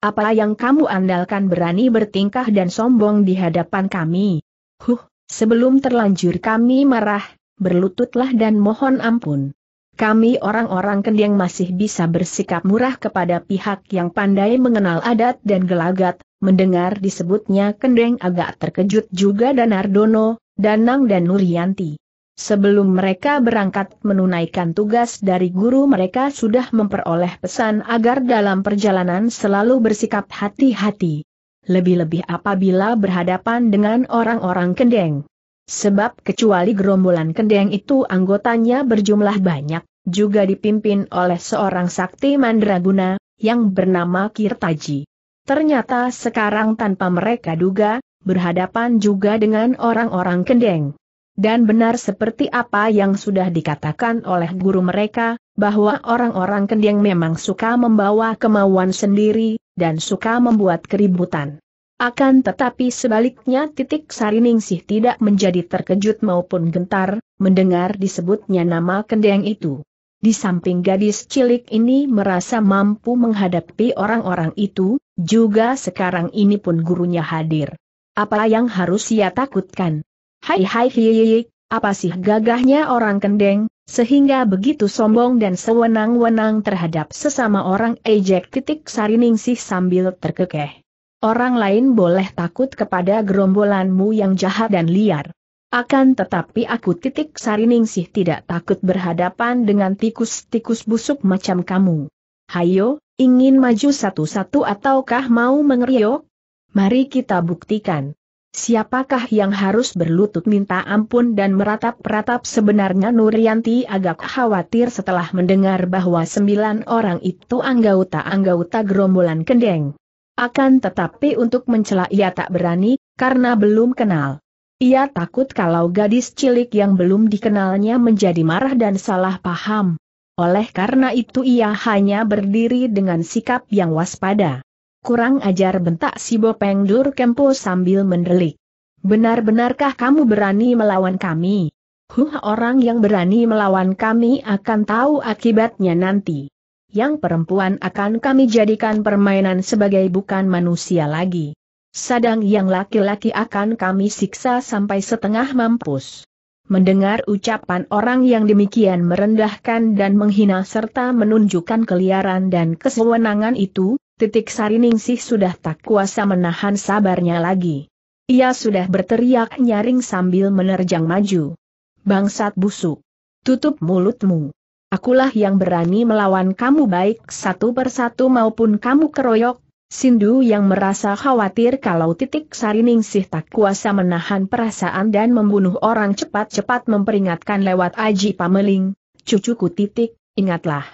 Apa yang kamu andalkan berani bertingkah dan sombong di hadapan kami? Huh, sebelum terlanjur kami marah, berlututlah dan mohon ampun. Kami orang-orang kendiang masih bisa bersikap murah kepada pihak yang pandai mengenal adat dan gelagat, Mendengar disebutnya Kendeng agak terkejut juga Danardono, Danang dan Nurianti. Sebelum mereka berangkat menunaikan tugas dari guru mereka sudah memperoleh pesan agar dalam perjalanan selalu bersikap hati-hati. Lebih-lebih apabila berhadapan dengan orang-orang Kendeng. Sebab kecuali gerombolan Kendeng itu anggotanya berjumlah banyak, juga dipimpin oleh seorang sakti mandraguna, yang bernama Kirtaji. Ternyata sekarang tanpa mereka duga, berhadapan juga dengan orang-orang kendeng. Dan benar seperti apa yang sudah dikatakan oleh guru mereka, bahwa orang-orang kendeng memang suka membawa kemauan sendiri, dan suka membuat keributan. Akan tetapi sebaliknya titik Sariningsih tidak menjadi terkejut maupun gentar, mendengar disebutnya nama kendeng itu. Di samping gadis cilik ini merasa mampu menghadapi orang-orang itu, juga sekarang ini pun gurunya hadir. Apa yang harus ia takutkan? Hai hai hiyi, apa sih gagahnya orang kendeng, sehingga begitu sombong dan sewenang-wenang terhadap sesama orang ejek titik sariningsih sambil terkekeh. Orang lain boleh takut kepada gerombolanmu yang jahat dan liar. Akan tetapi aku titik sariningsih tidak takut berhadapan dengan tikus-tikus busuk macam kamu. Hayo, ingin maju satu-satu ataukah mau mengeriok? Mari kita buktikan. Siapakah yang harus berlutut minta ampun dan meratap-ratap sebenarnya Nurianti agak khawatir setelah mendengar bahwa sembilan orang itu anggota-anggota gerombolan kendeng. Akan tetapi untuk mencela ia tak berani, karena belum kenal. Ia takut kalau gadis cilik yang belum dikenalnya menjadi marah dan salah paham. Oleh karena itu ia hanya berdiri dengan sikap yang waspada. Kurang ajar bentak si Bopeng Dur Kempo sambil mendelik. Benar-benarkah kamu berani melawan kami? Huh orang yang berani melawan kami akan tahu akibatnya nanti. Yang perempuan akan kami jadikan permainan sebagai bukan manusia lagi. Sadang yang laki-laki akan kami siksa sampai setengah mampus. Mendengar ucapan orang yang demikian merendahkan dan menghina serta menunjukkan keliaran dan kesewenangan itu, titik sariningsih sudah tak kuasa menahan sabarnya lagi. Ia sudah berteriak nyaring sambil menerjang maju. Bangsat busuk! Tutup mulutmu! Akulah yang berani melawan kamu baik satu persatu maupun kamu keroyok, Sindu yang merasa khawatir kalau titik sariningsih tak kuasa menahan perasaan dan membunuh orang cepat-cepat memperingatkan lewat Aji Pameling, cucuku titik, ingatlah.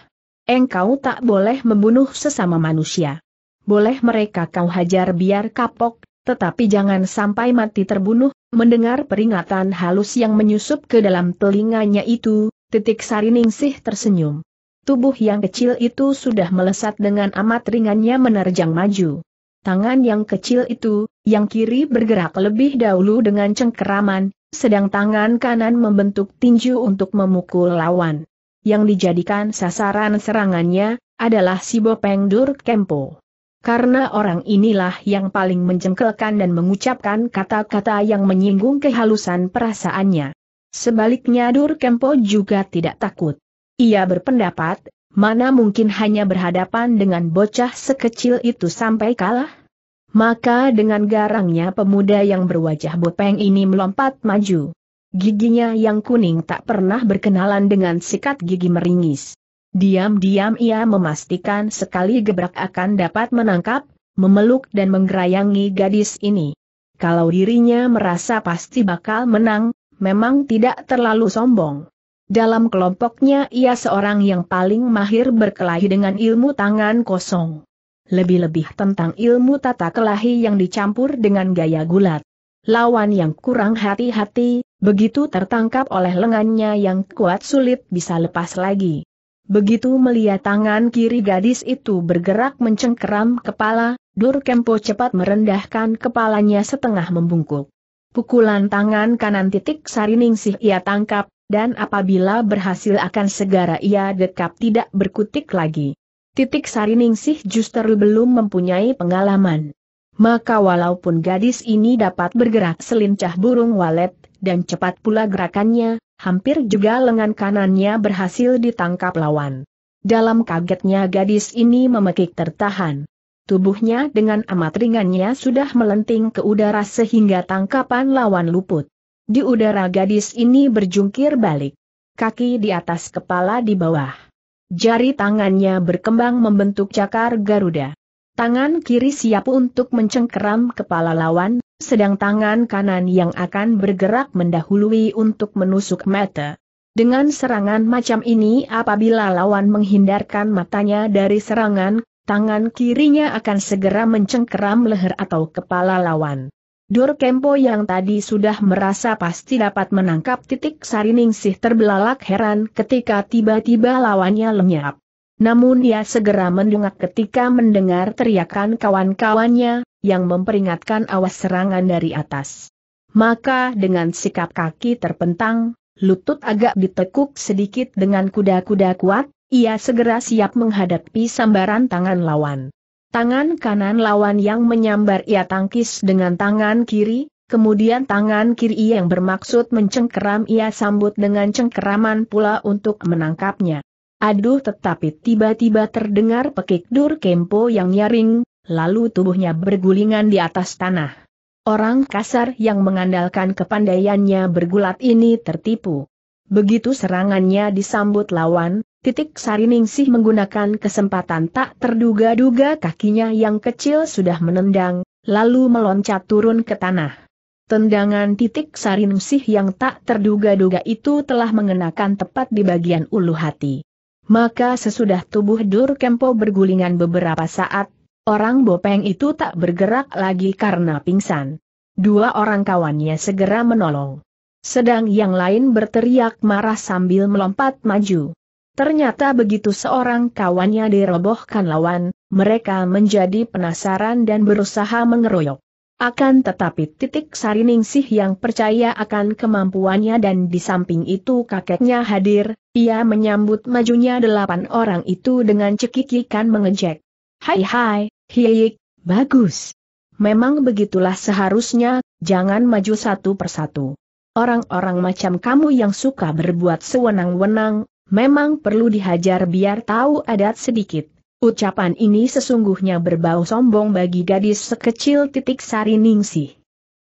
Engkau tak boleh membunuh sesama manusia. Boleh mereka kau hajar biar kapok, tetapi jangan sampai mati terbunuh, mendengar peringatan halus yang menyusup ke dalam telinganya itu, titik sariningsih tersenyum. Tubuh yang kecil itu sudah melesat dengan amat ringannya menerjang maju. Tangan yang kecil itu, yang kiri bergerak lebih dahulu dengan cengkeraman, sedang tangan kanan membentuk tinju untuk memukul lawan. Yang dijadikan sasaran serangannya, adalah si Bopeng Dur Kempo. Karena orang inilah yang paling menjengkelkan dan mengucapkan kata-kata yang menyinggung kehalusan perasaannya. Sebaliknya Dur Kempo juga tidak takut. Ia berpendapat, mana mungkin hanya berhadapan dengan bocah sekecil itu sampai kalah? Maka dengan garangnya pemuda yang berwajah bopeng ini melompat maju. Giginya yang kuning tak pernah berkenalan dengan sikat gigi meringis. Diam-diam ia memastikan sekali gebrak akan dapat menangkap, memeluk dan menggerayangi gadis ini. Kalau dirinya merasa pasti bakal menang, memang tidak terlalu sombong. Dalam kelompoknya ia seorang yang paling mahir berkelahi dengan ilmu tangan kosong. Lebih-lebih tentang ilmu tata kelahi yang dicampur dengan gaya gulat. Lawan yang kurang hati-hati, begitu tertangkap oleh lengannya yang kuat sulit bisa lepas lagi. Begitu melihat tangan kiri gadis itu bergerak mencengkeram kepala, Dur Kempo cepat merendahkan kepalanya setengah membungkuk. Pukulan tangan kanan titik sariningsih ia tangkap, dan apabila berhasil akan segera ia dekap tidak berkutik lagi. Titik Sariningsih justru belum mempunyai pengalaman. Maka walaupun gadis ini dapat bergerak selincah burung walet, dan cepat pula gerakannya, hampir juga lengan kanannya berhasil ditangkap lawan. Dalam kagetnya gadis ini memekik tertahan. Tubuhnya dengan amat ringannya sudah melenting ke udara sehingga tangkapan lawan luput. Di udara gadis ini berjungkir balik. Kaki di atas kepala di bawah. Jari tangannya berkembang membentuk cakar Garuda. Tangan kiri siap untuk mencengkeram kepala lawan, sedang tangan kanan yang akan bergerak mendahului untuk menusuk mata. Dengan serangan macam ini apabila lawan menghindarkan matanya dari serangan, tangan kirinya akan segera mencengkeram leher atau kepala lawan. Kempo yang tadi sudah merasa pasti dapat menangkap titik Sariningsih terbelalak heran ketika tiba-tiba lawannya lenyap. Namun ia segera mendongak ketika mendengar teriakan kawan-kawannya, yang memperingatkan awas serangan dari atas. Maka dengan sikap kaki terpentang, lutut agak ditekuk sedikit dengan kuda-kuda kuat, ia segera siap menghadapi sambaran tangan lawan. Tangan kanan lawan yang menyambar ia tangkis dengan tangan kiri, kemudian tangan kiri yang bermaksud mencengkeram ia sambut dengan cengkeraman pula untuk menangkapnya. Aduh tetapi tiba-tiba terdengar pekik dur kempo yang nyaring, lalu tubuhnya bergulingan di atas tanah. Orang kasar yang mengandalkan kepandaiannya bergulat ini tertipu. Begitu serangannya disambut lawan, Titik Sariningsih menggunakan kesempatan tak terduga-duga kakinya yang kecil sudah menendang, lalu meloncat turun ke tanah. Tendangan titik Sariningsih yang tak terduga-duga itu telah mengenakan tepat di bagian ulu hati. Maka sesudah tubuh Dur Kempo bergulingan beberapa saat, orang bopeng itu tak bergerak lagi karena pingsan. Dua orang kawannya segera menolong. Sedang yang lain berteriak marah sambil melompat maju. Ternyata begitu seorang kawannya dirobohkan lawan, mereka menjadi penasaran dan berusaha mengeroyok. Akan tetapi titik Sariningsih yang percaya akan kemampuannya dan di samping itu kakeknya hadir, ia menyambut majunya delapan orang itu dengan cekikikan mengejek. Hai hai, hiyik, bagus. Memang begitulah seharusnya, jangan maju satu persatu. Orang-orang macam kamu yang suka berbuat sewenang-wenang, memang perlu dihajar biar tahu adat sedikit. Ucapan ini sesungguhnya berbau sombong bagi gadis sekecil titik sari ningsih.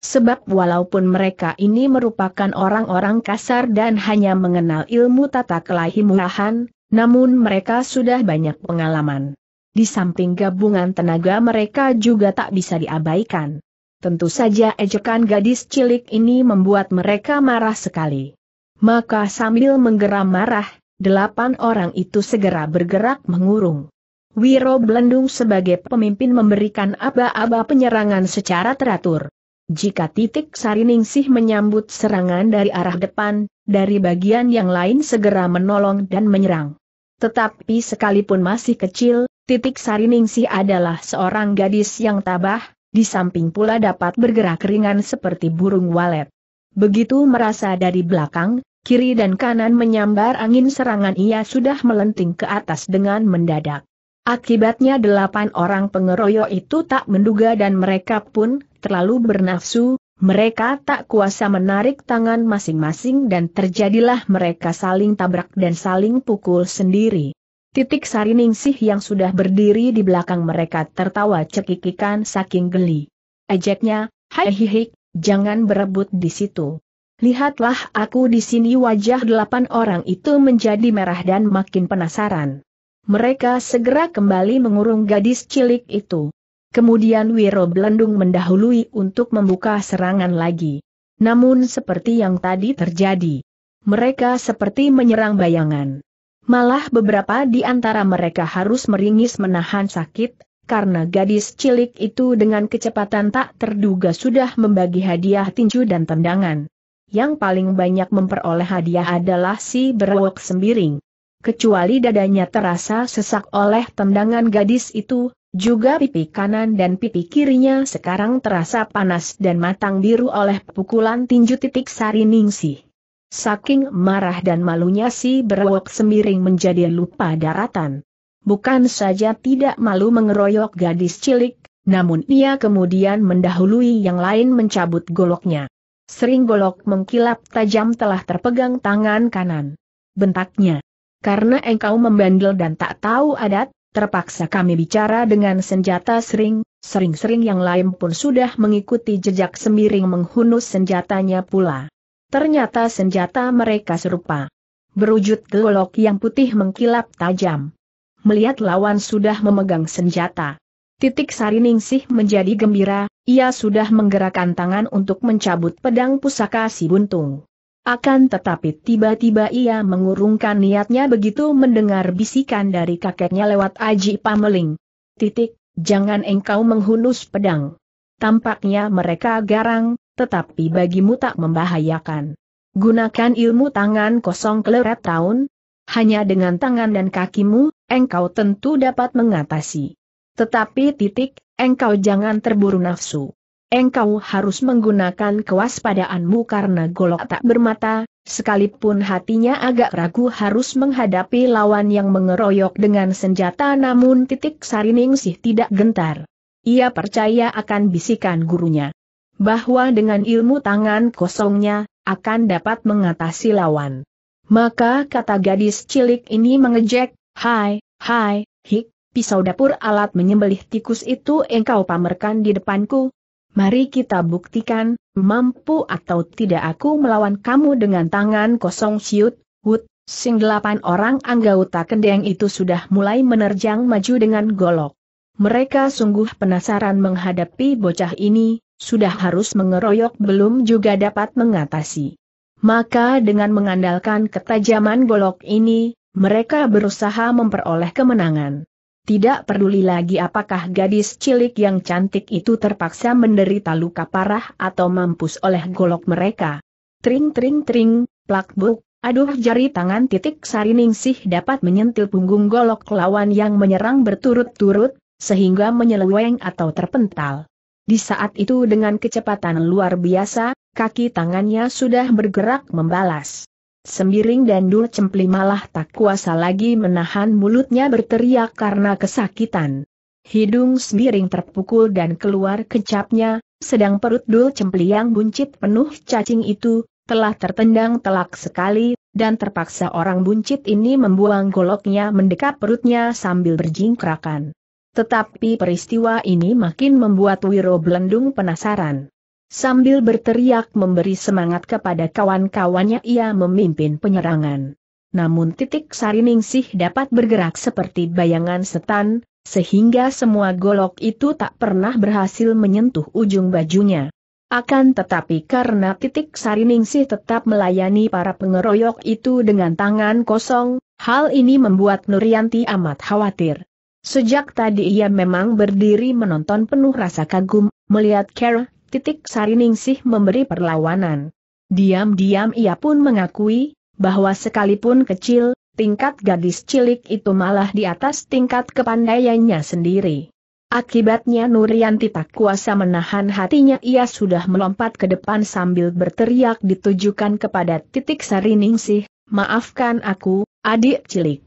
Sebab walaupun mereka ini merupakan orang-orang kasar dan hanya mengenal ilmu tata kelahi murahan, namun mereka sudah banyak pengalaman. Di samping gabungan tenaga mereka juga tak bisa diabaikan. Tentu saja ejekan gadis cilik ini membuat mereka marah sekali. Maka sambil menggeram marah, delapan orang itu segera bergerak mengurung. Wiro Belendung sebagai pemimpin memberikan aba-aba penyerangan secara teratur. Jika titik Sariningsih menyambut serangan dari arah depan, dari bagian yang lain segera menolong dan menyerang. Tetapi sekalipun masih kecil, titik Sariningsih adalah seorang gadis yang tabah, di samping pula dapat bergerak ringan seperti burung walet. Begitu merasa dari belakang, Kiri dan kanan menyambar angin serangan ia sudah melenting ke atas dengan mendadak. Akibatnya delapan orang pengeroyok itu tak menduga dan mereka pun terlalu bernafsu, mereka tak kuasa menarik tangan masing-masing dan terjadilah mereka saling tabrak dan saling pukul sendiri. Titik Sariningsih yang sudah berdiri di belakang mereka tertawa cekikikan saking geli. Ejeknya, hai hihik, jangan berebut di situ. Lihatlah aku di sini wajah delapan orang itu menjadi merah dan makin penasaran. Mereka segera kembali mengurung gadis cilik itu. Kemudian Wiro Belendung mendahului untuk membuka serangan lagi. Namun seperti yang tadi terjadi, mereka seperti menyerang bayangan. Malah beberapa di antara mereka harus meringis menahan sakit, karena gadis cilik itu dengan kecepatan tak terduga sudah membagi hadiah tinju dan tendangan yang paling banyak memperoleh hadiah adalah si berwok sembiring. Kecuali dadanya terasa sesak oleh tendangan gadis itu, juga pipi kanan dan pipi kirinya sekarang terasa panas dan matang biru oleh pukulan tinju titik sari ningsi. Saking marah dan malunya si berwok sembiring menjadi lupa daratan. Bukan saja tidak malu mengeroyok gadis cilik, namun ia kemudian mendahului yang lain mencabut goloknya. Sering golok mengkilap tajam telah terpegang tangan kanan. Bentaknya. Karena engkau membandel dan tak tahu adat, terpaksa kami bicara dengan senjata sering, sering-sering yang lain pun sudah mengikuti jejak semiring menghunus senjatanya pula. Ternyata senjata mereka serupa. Berwujud golok yang putih mengkilap tajam. Melihat lawan sudah memegang senjata. Titik Sari Ningsih menjadi gembira, ia sudah menggerakkan tangan untuk mencabut pedang pusaka si buntung. Akan tetapi tiba-tiba ia mengurungkan niatnya begitu mendengar bisikan dari kakeknya lewat Aji Pameling. Titik, jangan engkau menghunus pedang. Tampaknya mereka garang, tetapi bagimu tak membahayakan. Gunakan ilmu tangan kosong keleret tahun, hanya dengan tangan dan kakimu, engkau tentu dapat mengatasi. Tetapi titik, engkau jangan terburu nafsu. Engkau harus menggunakan kewaspadaanmu karena golok tak bermata, sekalipun hatinya agak ragu harus menghadapi lawan yang mengeroyok dengan senjata namun titik Sariningsih tidak gentar. Ia percaya akan bisikan gurunya. Bahwa dengan ilmu tangan kosongnya, akan dapat mengatasi lawan. Maka kata gadis cilik ini mengejek, hai, hai, hik, pisau dapur alat menyembelih tikus itu engkau pamerkan di depanku. Mari kita buktikan, mampu atau tidak aku melawan kamu dengan tangan kosong siut, hut, sing delapan orang anggota kendeng itu sudah mulai menerjang maju dengan golok. Mereka sungguh penasaran menghadapi bocah ini, sudah harus mengeroyok belum juga dapat mengatasi. Maka dengan mengandalkan ketajaman golok ini, mereka berusaha memperoleh kemenangan. Tidak peduli lagi apakah gadis cilik yang cantik itu terpaksa menderita luka parah atau mampus oleh golok mereka. Tring tring tring, plak buk, aduh jari tangan titik sariningsih dapat menyentil punggung golok lawan yang menyerang berturut-turut, sehingga menyeleweng atau terpental. Di saat itu dengan kecepatan luar biasa, kaki tangannya sudah bergerak membalas. Sembiring dan Dul Cempli malah tak kuasa lagi menahan mulutnya berteriak karena kesakitan. Hidung Sembiring terpukul dan keluar kecapnya, sedang perut Dul Cempli yang buncit penuh cacing itu, telah tertendang telak sekali, dan terpaksa orang buncit ini membuang goloknya mendekap perutnya sambil berjingkrakan. Tetapi peristiwa ini makin membuat Wiro Belendung penasaran. Sambil berteriak memberi semangat kepada kawan-kawannya ia memimpin penyerangan. Namun titik sariningsih dapat bergerak seperti bayangan setan, sehingga semua golok itu tak pernah berhasil menyentuh ujung bajunya. Akan tetapi karena titik Sariningsih tetap melayani para pengeroyok itu dengan tangan kosong, hal ini membuat Nurianti amat khawatir. Sejak tadi ia memang berdiri menonton penuh rasa kagum, melihat Kara Titik Sariningsih memberi perlawanan. Diam-diam ia pun mengakui, bahwa sekalipun kecil, tingkat gadis cilik itu malah di atas tingkat kepandaiannya sendiri. Akibatnya Nurianti tak kuasa menahan hatinya ia sudah melompat ke depan sambil berteriak ditujukan kepada titik Sariningsih, maafkan aku, adik cilik.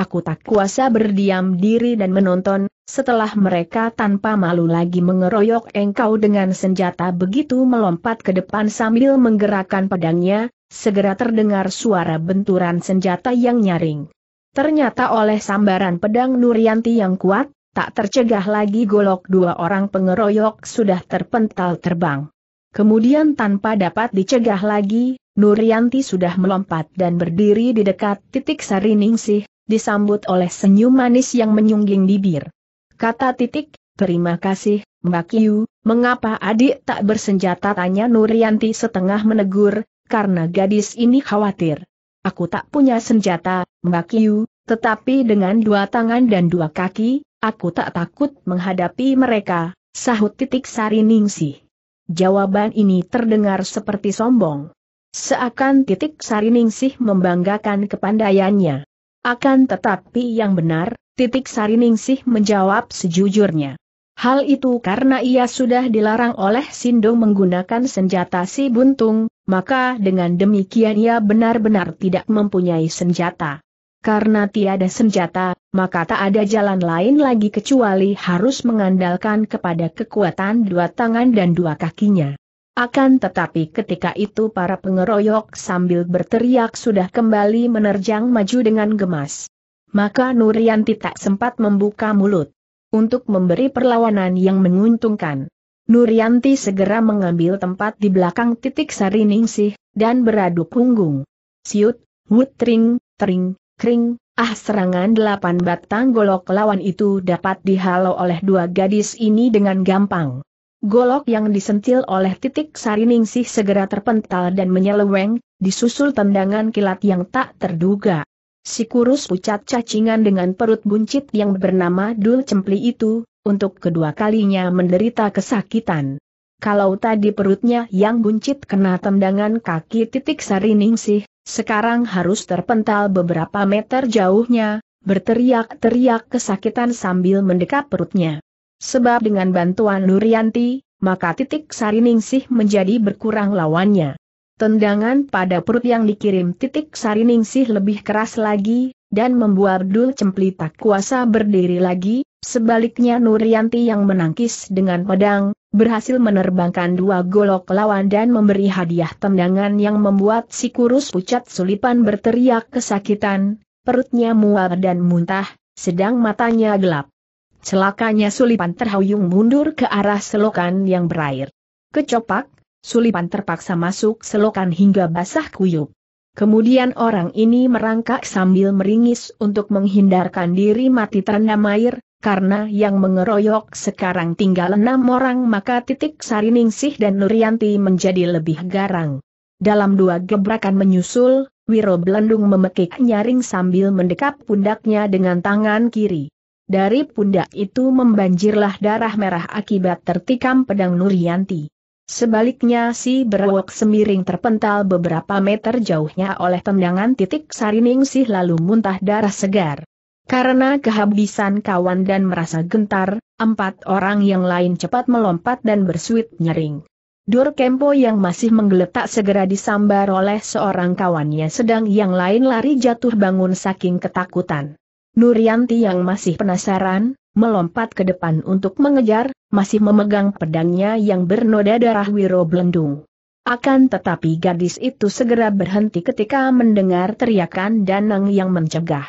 Aku tak kuasa berdiam diri dan menonton, setelah mereka tanpa malu lagi mengeroyok engkau dengan senjata begitu melompat ke depan sambil menggerakkan pedangnya, segera terdengar suara benturan senjata yang nyaring. Ternyata oleh sambaran pedang Nuryanti yang kuat, tak tercegah lagi golok dua orang pengeroyok sudah terpental terbang. Kemudian tanpa dapat dicegah lagi, Nuryanti sudah melompat dan berdiri di dekat titik Sariningsih, disambut oleh senyum manis yang menyungging bibir. Kata titik, terima kasih, Mbak Kiu, mengapa adik tak bersenjata tanya Nurianti setengah menegur, karena gadis ini khawatir. Aku tak punya senjata, Mbak Kiu, tetapi dengan dua tangan dan dua kaki, aku tak takut menghadapi mereka, sahut titik sari ningsih. Jawaban ini terdengar seperti sombong. Seakan titik sari ningsih membanggakan kepandaiannya. Akan tetapi yang benar, titik Sariningsih menjawab sejujurnya. Hal itu karena ia sudah dilarang oleh Sindong menggunakan senjata si buntung, maka dengan demikian ia benar-benar tidak mempunyai senjata. Karena tiada senjata, maka tak ada jalan lain lagi kecuali harus mengandalkan kepada kekuatan dua tangan dan dua kakinya. Akan tetapi ketika itu para pengeroyok sambil berteriak sudah kembali menerjang maju dengan gemas. Maka Nurianti tak sempat membuka mulut untuk memberi perlawanan yang menguntungkan. Nurianti segera mengambil tempat di belakang titik Sariningsih, dan beradu punggung. Siut, wut tring, tring, kring, ah serangan delapan batang golok lawan itu dapat dihalau oleh dua gadis ini dengan gampang. Golok yang disentil oleh titik sariningsih segera terpental dan menyeleweng, disusul tendangan kilat yang tak terduga. Si kurus pucat cacingan dengan perut buncit yang bernama Dul Cempli itu, untuk kedua kalinya menderita kesakitan. Kalau tadi perutnya yang buncit kena tendangan kaki titik sariningsih, sekarang harus terpental beberapa meter jauhnya, berteriak-teriak kesakitan sambil mendekap perutnya. Sebab dengan bantuan Nuryanti, maka titik Sariningsih menjadi berkurang lawannya. Tendangan pada perut yang dikirim titik Sariningsih lebih keras lagi, dan membuat Dul Cempli tak kuasa berdiri lagi, sebaliknya Nurianti yang menangkis dengan pedang, berhasil menerbangkan dua golok lawan dan memberi hadiah tendangan yang membuat si kurus pucat sulipan berteriak kesakitan, perutnya mual dan muntah, sedang matanya gelap. Celakanya Sulipan terhuyung mundur ke arah selokan yang berair. Kecopak, Sulipan terpaksa masuk selokan hingga basah kuyup. Kemudian orang ini merangkak sambil meringis untuk menghindarkan diri mati terendam air, karena yang mengeroyok sekarang tinggal enam orang maka titik Sariningsih dan Nurianti menjadi lebih garang. Dalam dua gebrakan menyusul, Wiro Belendung memekik nyaring sambil mendekap pundaknya dengan tangan kiri. Dari pundak itu membanjirlah darah merah akibat tertikam pedang Nurianti. Sebaliknya si berwok semiring terpental beberapa meter jauhnya oleh tendangan titik sarining sih lalu muntah darah segar. Karena kehabisan kawan dan merasa gentar, empat orang yang lain cepat melompat dan bersuit nyering. Dur Kempo yang masih menggeletak segera disambar oleh seorang kawannya sedang yang lain lari jatuh bangun saking ketakutan. Nurianti yang masih penasaran, melompat ke depan untuk mengejar, masih memegang pedangnya yang bernoda darah Wiro Blendung. Akan tetapi gadis itu segera berhenti ketika mendengar teriakan Danang yang mencegah.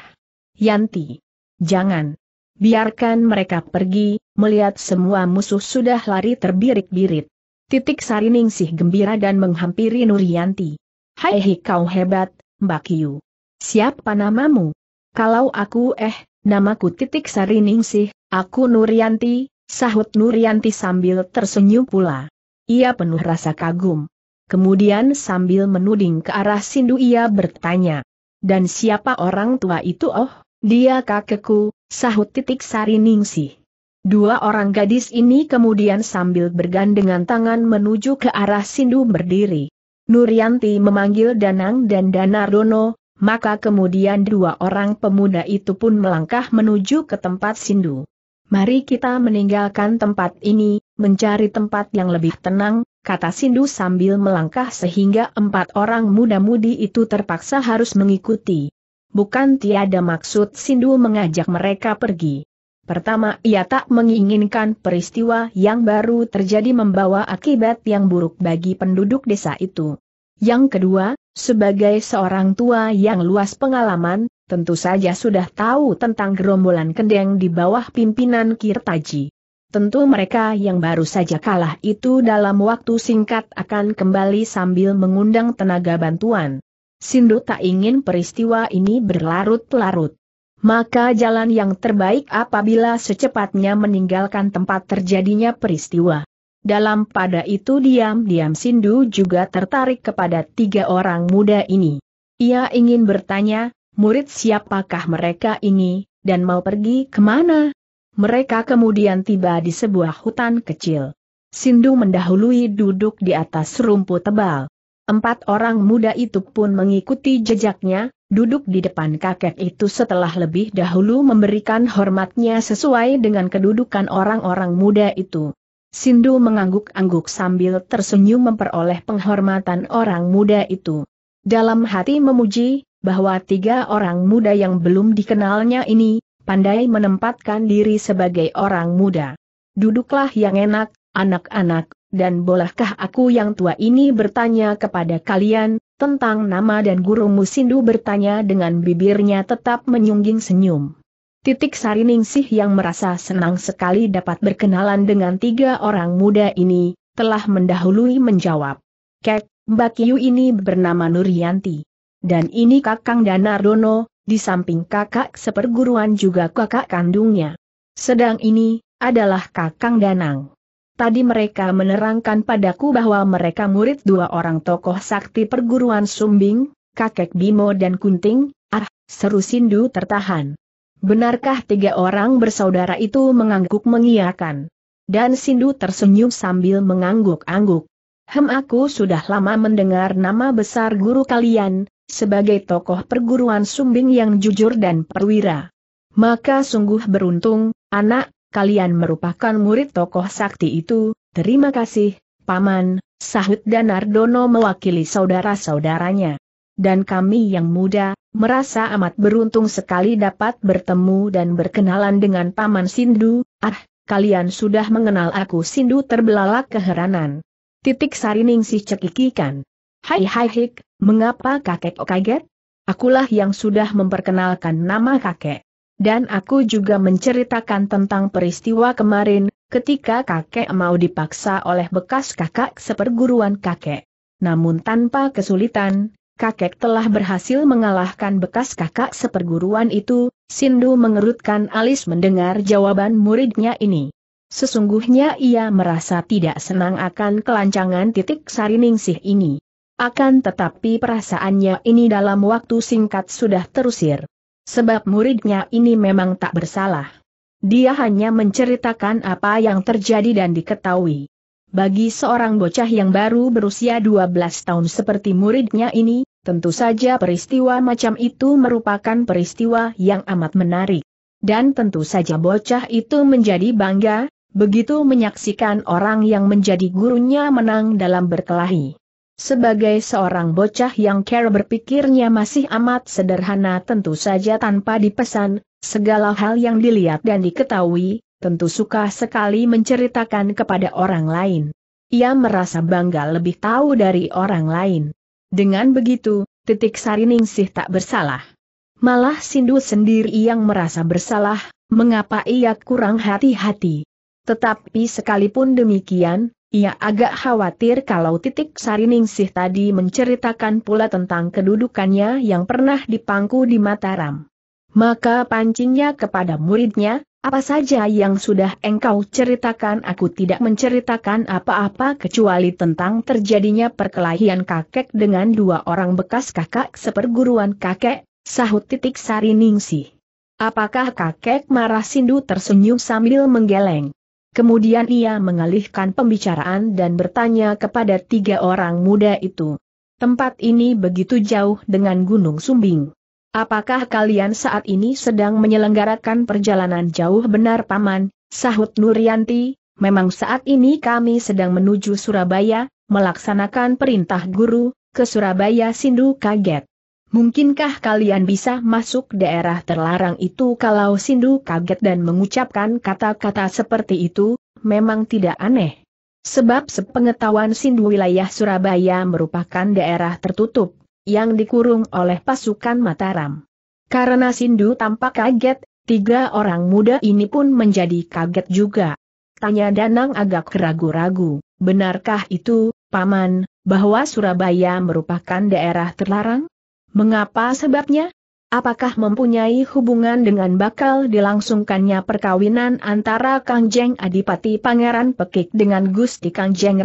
Yanti! Jangan! Biarkan mereka pergi, melihat semua musuh sudah lari terbirit-birit. Titik Sariningsih gembira dan menghampiri Nurianti. Hai kau hebat, Mbak Kiu. Siapa namamu? Kalau aku eh, namaku titik sariningsih, aku Nuryanti. sahut Nuryanti sambil tersenyum pula. Ia penuh rasa kagum. Kemudian sambil menuding ke arah Sindu ia bertanya. Dan siapa orang tua itu oh, dia kakekku, sahut titik sariningsih. Dua orang gadis ini kemudian sambil bergandengan tangan menuju ke arah Sindu berdiri. Nuryanti memanggil Danang dan Danardono, maka kemudian dua orang pemuda itu pun melangkah menuju ke tempat sindu. Mari kita meninggalkan tempat ini, mencari tempat yang lebih tenang, kata Sindu sambil melangkah sehingga empat orang muda-mudi itu terpaksa harus mengikuti. Bukan tiada maksud Sindu mengajak mereka pergi. Pertama, ia tak menginginkan peristiwa yang baru terjadi membawa akibat yang buruk bagi penduduk desa itu. Yang kedua, sebagai seorang tua yang luas pengalaman, tentu saja sudah tahu tentang gerombolan kendeng di bawah pimpinan Kirtaji. Tentu mereka yang baru saja kalah itu dalam waktu singkat akan kembali sambil mengundang tenaga bantuan. Sindu tak ingin peristiwa ini berlarut-larut. Maka jalan yang terbaik apabila secepatnya meninggalkan tempat terjadinya peristiwa. Dalam pada itu diam-diam Sindu juga tertarik kepada tiga orang muda ini. Ia ingin bertanya, murid siapakah mereka ini, dan mau pergi kemana? Mereka kemudian tiba di sebuah hutan kecil. Sindu mendahului duduk di atas rumput tebal. Empat orang muda itu pun mengikuti jejaknya, duduk di depan kakek itu setelah lebih dahulu memberikan hormatnya sesuai dengan kedudukan orang-orang muda itu. Sindu mengangguk-angguk sambil tersenyum memperoleh penghormatan orang muda itu. Dalam hati memuji, bahwa tiga orang muda yang belum dikenalnya ini, pandai menempatkan diri sebagai orang muda. Duduklah yang enak, anak-anak, dan bolehkah aku yang tua ini bertanya kepada kalian, tentang nama dan gurumu Sindu bertanya dengan bibirnya tetap menyungging senyum. Titik Sariningsih yang merasa senang sekali dapat berkenalan dengan tiga orang muda ini, telah mendahului menjawab. Kek, Mbak Yu ini bernama Nuryanti Dan ini Kakang Danardono, di samping kakak seperguruan juga kakak kandungnya. Sedang ini, adalah Kakang Danang. Tadi mereka menerangkan padaku bahwa mereka murid dua orang tokoh sakti perguruan Sumbing, kakek Bimo dan Kunting, ah, seru Sindu tertahan. Benarkah tiga orang bersaudara itu mengangguk mengiakan? Dan Sindu tersenyum sambil mengangguk-angguk. Hem aku sudah lama mendengar nama besar guru kalian, sebagai tokoh perguruan sumbing yang jujur dan perwira. Maka sungguh beruntung, anak, kalian merupakan murid tokoh sakti itu, terima kasih, Paman, sahut Danardono mewakili saudara-saudaranya. Dan kami yang muda, merasa amat beruntung sekali dapat bertemu dan berkenalan dengan Paman Sindu, ah, kalian sudah mengenal aku Sindu terbelalak keheranan. Titik sarining si cekikikan. Hai hai hik, mengapa kakek kaget? Akulah yang sudah memperkenalkan nama kakek. Dan aku juga menceritakan tentang peristiwa kemarin, ketika kakek mau dipaksa oleh bekas kakak seperguruan kakek. Namun tanpa kesulitan, kakek telah berhasil mengalahkan bekas kakak seperguruan itu, Sindu mengerutkan alis mendengar jawaban muridnya ini. Sesungguhnya ia merasa tidak senang akan kelancangan titik sariningsih ini. Akan tetapi perasaannya ini dalam waktu singkat sudah terusir. Sebab muridnya ini memang tak bersalah. Dia hanya menceritakan apa yang terjadi dan diketahui. Bagi seorang bocah yang baru berusia 12 tahun seperti muridnya ini, tentu saja peristiwa macam itu merupakan peristiwa yang amat menarik. Dan tentu saja bocah itu menjadi bangga, begitu menyaksikan orang yang menjadi gurunya menang dalam berkelahi. Sebagai seorang bocah yang care berpikirnya masih amat sederhana tentu saja tanpa dipesan, segala hal yang dilihat dan diketahui, tentu suka sekali menceritakan kepada orang lain. Ia merasa bangga lebih tahu dari orang lain. Dengan begitu, titik Sariningsih tak bersalah. Malah Sindu sendiri yang merasa bersalah, mengapa ia kurang hati-hati. Tetapi sekalipun demikian, ia agak khawatir kalau titik Sariningsih tadi menceritakan pula tentang kedudukannya yang pernah dipangku di Mataram. Maka pancingnya kepada muridnya, apa saja yang sudah engkau ceritakan aku tidak menceritakan apa-apa kecuali tentang terjadinya perkelahian kakek dengan dua orang bekas kakak seperguruan kakek, sahut titik sari ningsih. Apakah kakek marah sindu tersenyum sambil menggeleng? Kemudian ia mengalihkan pembicaraan dan bertanya kepada tiga orang muda itu. Tempat ini begitu jauh dengan Gunung Sumbing. Apakah kalian saat ini sedang menyelenggarakan perjalanan jauh benar Paman? Sahut Nuryanti. memang saat ini kami sedang menuju Surabaya, melaksanakan perintah guru, ke Surabaya Sindu kaget. Mungkinkah kalian bisa masuk daerah terlarang itu kalau Sindu kaget dan mengucapkan kata-kata seperti itu, memang tidak aneh. Sebab sepengetahuan Sindu wilayah Surabaya merupakan daerah tertutup yang dikurung oleh pasukan Mataram. Karena Sindu tampak kaget, tiga orang muda ini pun menjadi kaget juga. Tanya Danang agak ragu-ragu, benarkah itu, Paman, bahwa Surabaya merupakan daerah terlarang? Mengapa sebabnya? Apakah mempunyai hubungan dengan bakal dilangsungkannya perkawinan antara Kang Jeng Adipati Pangeran Pekik dengan Gusti Kang Jeng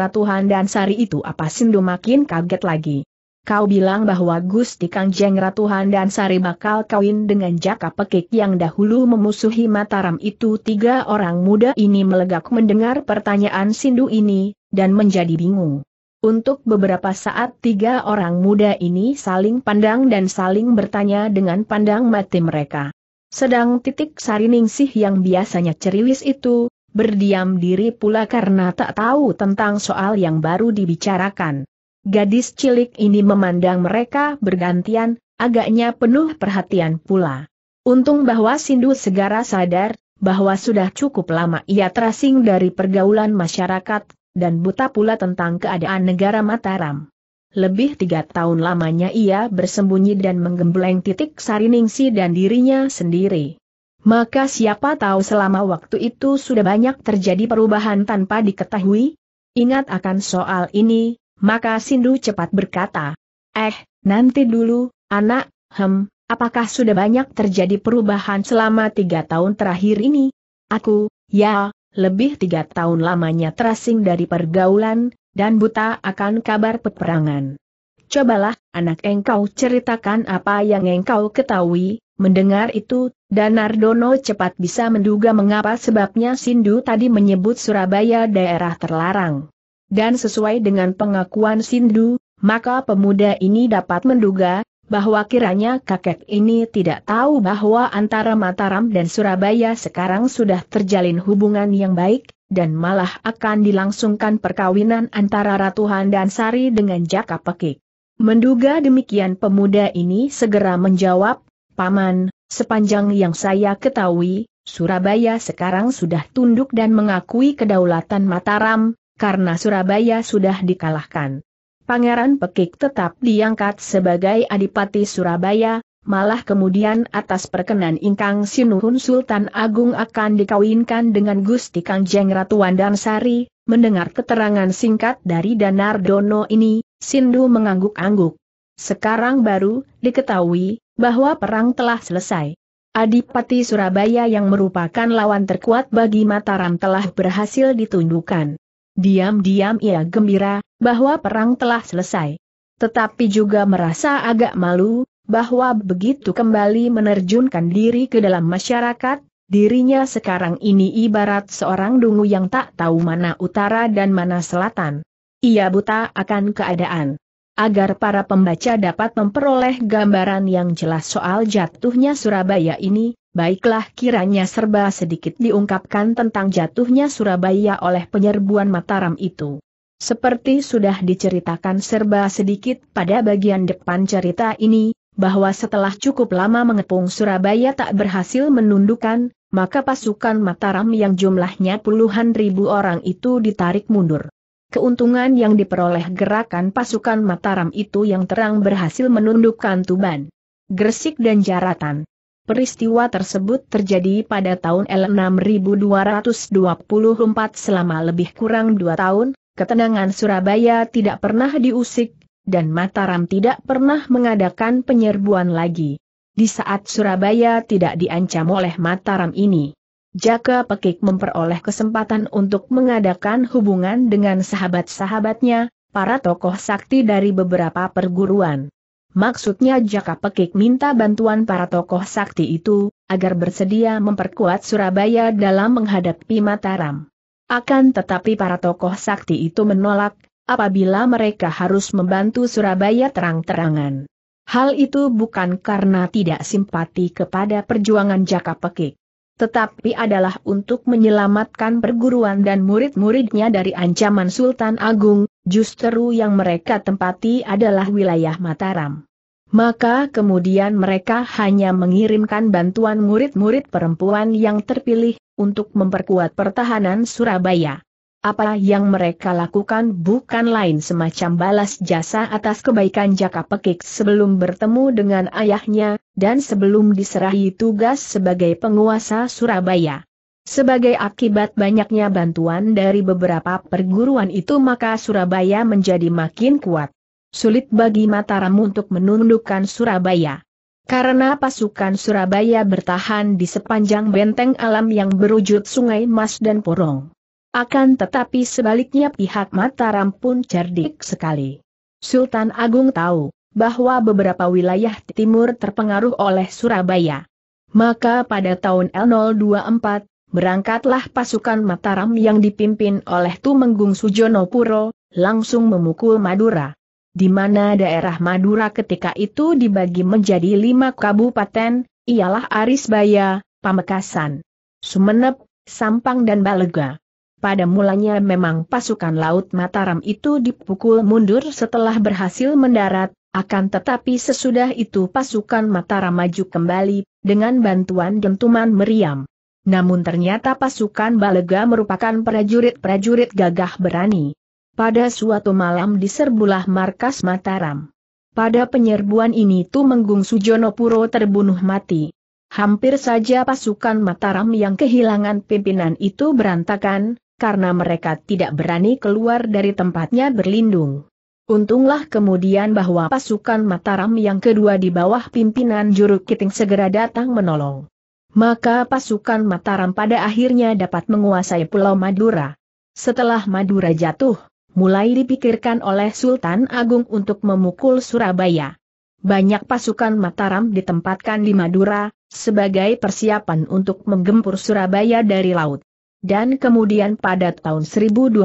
dan Sari itu apa Sindu makin kaget lagi. Kau bilang bahwa Gusti Kangjeng Ratu dan Sari bakal kawin dengan Jaka Pekik yang dahulu memusuhi Mataram itu tiga orang muda ini melegak mendengar pertanyaan Sindu ini, dan menjadi bingung. Untuk beberapa saat tiga orang muda ini saling pandang dan saling bertanya dengan pandang mati mereka. Sedang titik Sariningsih yang biasanya ceriwis itu, berdiam diri pula karena tak tahu tentang soal yang baru dibicarakan. Gadis cilik ini memandang mereka bergantian, agaknya penuh perhatian pula. Untung bahwa Sindu segera sadar, bahwa sudah cukup lama ia terasing dari pergaulan masyarakat, dan buta pula tentang keadaan negara Mataram. Lebih tiga tahun lamanya ia bersembunyi dan menggembleng titik sariningsi dan dirinya sendiri. Maka siapa tahu selama waktu itu sudah banyak terjadi perubahan tanpa diketahui? Ingat akan soal ini, maka Sindu cepat berkata, Eh, nanti dulu, anak, hem, apakah sudah banyak terjadi perubahan selama tiga tahun terakhir ini? Aku, ya, lebih tiga tahun lamanya terasing dari pergaulan, dan buta akan kabar peperangan. Cobalah, anak engkau ceritakan apa yang engkau ketahui, mendengar itu, dan Nardono cepat bisa menduga mengapa sebabnya Sindu tadi menyebut Surabaya daerah terlarang dan sesuai dengan pengakuan Sindu, maka pemuda ini dapat menduga, bahwa kiranya kakek ini tidak tahu bahwa antara Mataram dan Surabaya sekarang sudah terjalin hubungan yang baik, dan malah akan dilangsungkan perkawinan antara Ratu dan Sari dengan Jaka Pekik. Menduga demikian pemuda ini segera menjawab, Paman, sepanjang yang saya ketahui, Surabaya sekarang sudah tunduk dan mengakui kedaulatan Mataram, karena Surabaya sudah dikalahkan. Pangeran Pekik tetap diangkat sebagai Adipati Surabaya, malah kemudian atas perkenan Ingkang Sinuhun Sultan Agung akan dikawinkan dengan Gusti Kangjeng Ratu Wandansari, mendengar keterangan singkat dari Danar Dono ini, Sindu mengangguk-angguk. Sekarang baru diketahui bahwa perang telah selesai. Adipati Surabaya yang merupakan lawan terkuat bagi Mataram telah berhasil ditundukkan. Diam-diam ia gembira, bahwa perang telah selesai. Tetapi juga merasa agak malu, bahwa begitu kembali menerjunkan diri ke dalam masyarakat, dirinya sekarang ini ibarat seorang dungu yang tak tahu mana utara dan mana selatan. Ia buta akan keadaan. Agar para pembaca dapat memperoleh gambaran yang jelas soal jatuhnya Surabaya ini, baiklah kiranya serba sedikit diungkapkan tentang jatuhnya Surabaya oleh penyerbuan Mataram itu. Seperti sudah diceritakan serba sedikit pada bagian depan cerita ini, bahwa setelah cukup lama mengepung Surabaya tak berhasil menundukkan, maka pasukan Mataram yang jumlahnya puluhan ribu orang itu ditarik mundur. Keuntungan yang diperoleh gerakan pasukan Mataram itu yang terang berhasil menundukkan Tuban, Gresik dan Jaratan. Peristiwa tersebut terjadi pada tahun L6224 selama lebih kurang dua tahun, ketenangan Surabaya tidak pernah diusik, dan Mataram tidak pernah mengadakan penyerbuan lagi. Di saat Surabaya tidak diancam oleh Mataram ini, Jaka Pekik memperoleh kesempatan untuk mengadakan hubungan dengan sahabat-sahabatnya, para tokoh sakti dari beberapa perguruan maksudnya Jaka Pekik minta bantuan para tokoh sakti itu, agar bersedia memperkuat Surabaya dalam menghadapi Mataram. Akan tetapi para tokoh sakti itu menolak, apabila mereka harus membantu Surabaya terang-terangan. Hal itu bukan karena tidak simpati kepada perjuangan Jaka Pekik. Tetapi adalah untuk menyelamatkan perguruan dan murid-muridnya dari ancaman Sultan Agung, Justru yang mereka tempati adalah wilayah Mataram. Maka kemudian mereka hanya mengirimkan bantuan murid-murid perempuan yang terpilih, untuk memperkuat pertahanan Surabaya. Apa yang mereka lakukan bukan lain semacam balas jasa atas kebaikan Jaka Pekik sebelum bertemu dengan ayahnya, dan sebelum diserahi tugas sebagai penguasa Surabaya. Sebagai akibat banyaknya bantuan dari beberapa perguruan itu maka Surabaya menjadi makin kuat. Sulit bagi Mataram untuk menundukkan Surabaya. Karena pasukan Surabaya bertahan di sepanjang benteng alam yang berwujud sungai Mas dan Porong. Akan tetapi sebaliknya pihak Mataram pun cerdik sekali. Sultan Agung tahu bahwa beberapa wilayah timur terpengaruh oleh Surabaya. Maka pada tahun L024, Berangkatlah pasukan Mataram yang dipimpin oleh Tumenggung Sujono Puro, langsung memukul Madura. Di mana daerah Madura ketika itu dibagi menjadi lima kabupaten, ialah Arisbaya, Pamekasan, Sumeneb, Sampang dan Balega. Pada mulanya memang pasukan Laut Mataram itu dipukul mundur setelah berhasil mendarat, akan tetapi sesudah itu pasukan Mataram maju kembali, dengan bantuan dentuman meriam. Namun ternyata pasukan Balega merupakan prajurit-prajurit gagah berani. Pada suatu malam diserbulah markas Mataram. Pada penyerbuan ini menggung Sujono Puro terbunuh mati. Hampir saja pasukan Mataram yang kehilangan pimpinan itu berantakan, karena mereka tidak berani keluar dari tempatnya berlindung. Untunglah kemudian bahwa pasukan Mataram yang kedua di bawah pimpinan Juru Kiting segera datang menolong. Maka pasukan Mataram pada akhirnya dapat menguasai Pulau Madura. Setelah Madura jatuh, mulai dipikirkan oleh Sultan Agung untuk memukul Surabaya. Banyak pasukan Mataram ditempatkan di Madura, sebagai persiapan untuk menggempur Surabaya dari laut. Dan kemudian pada tahun 1025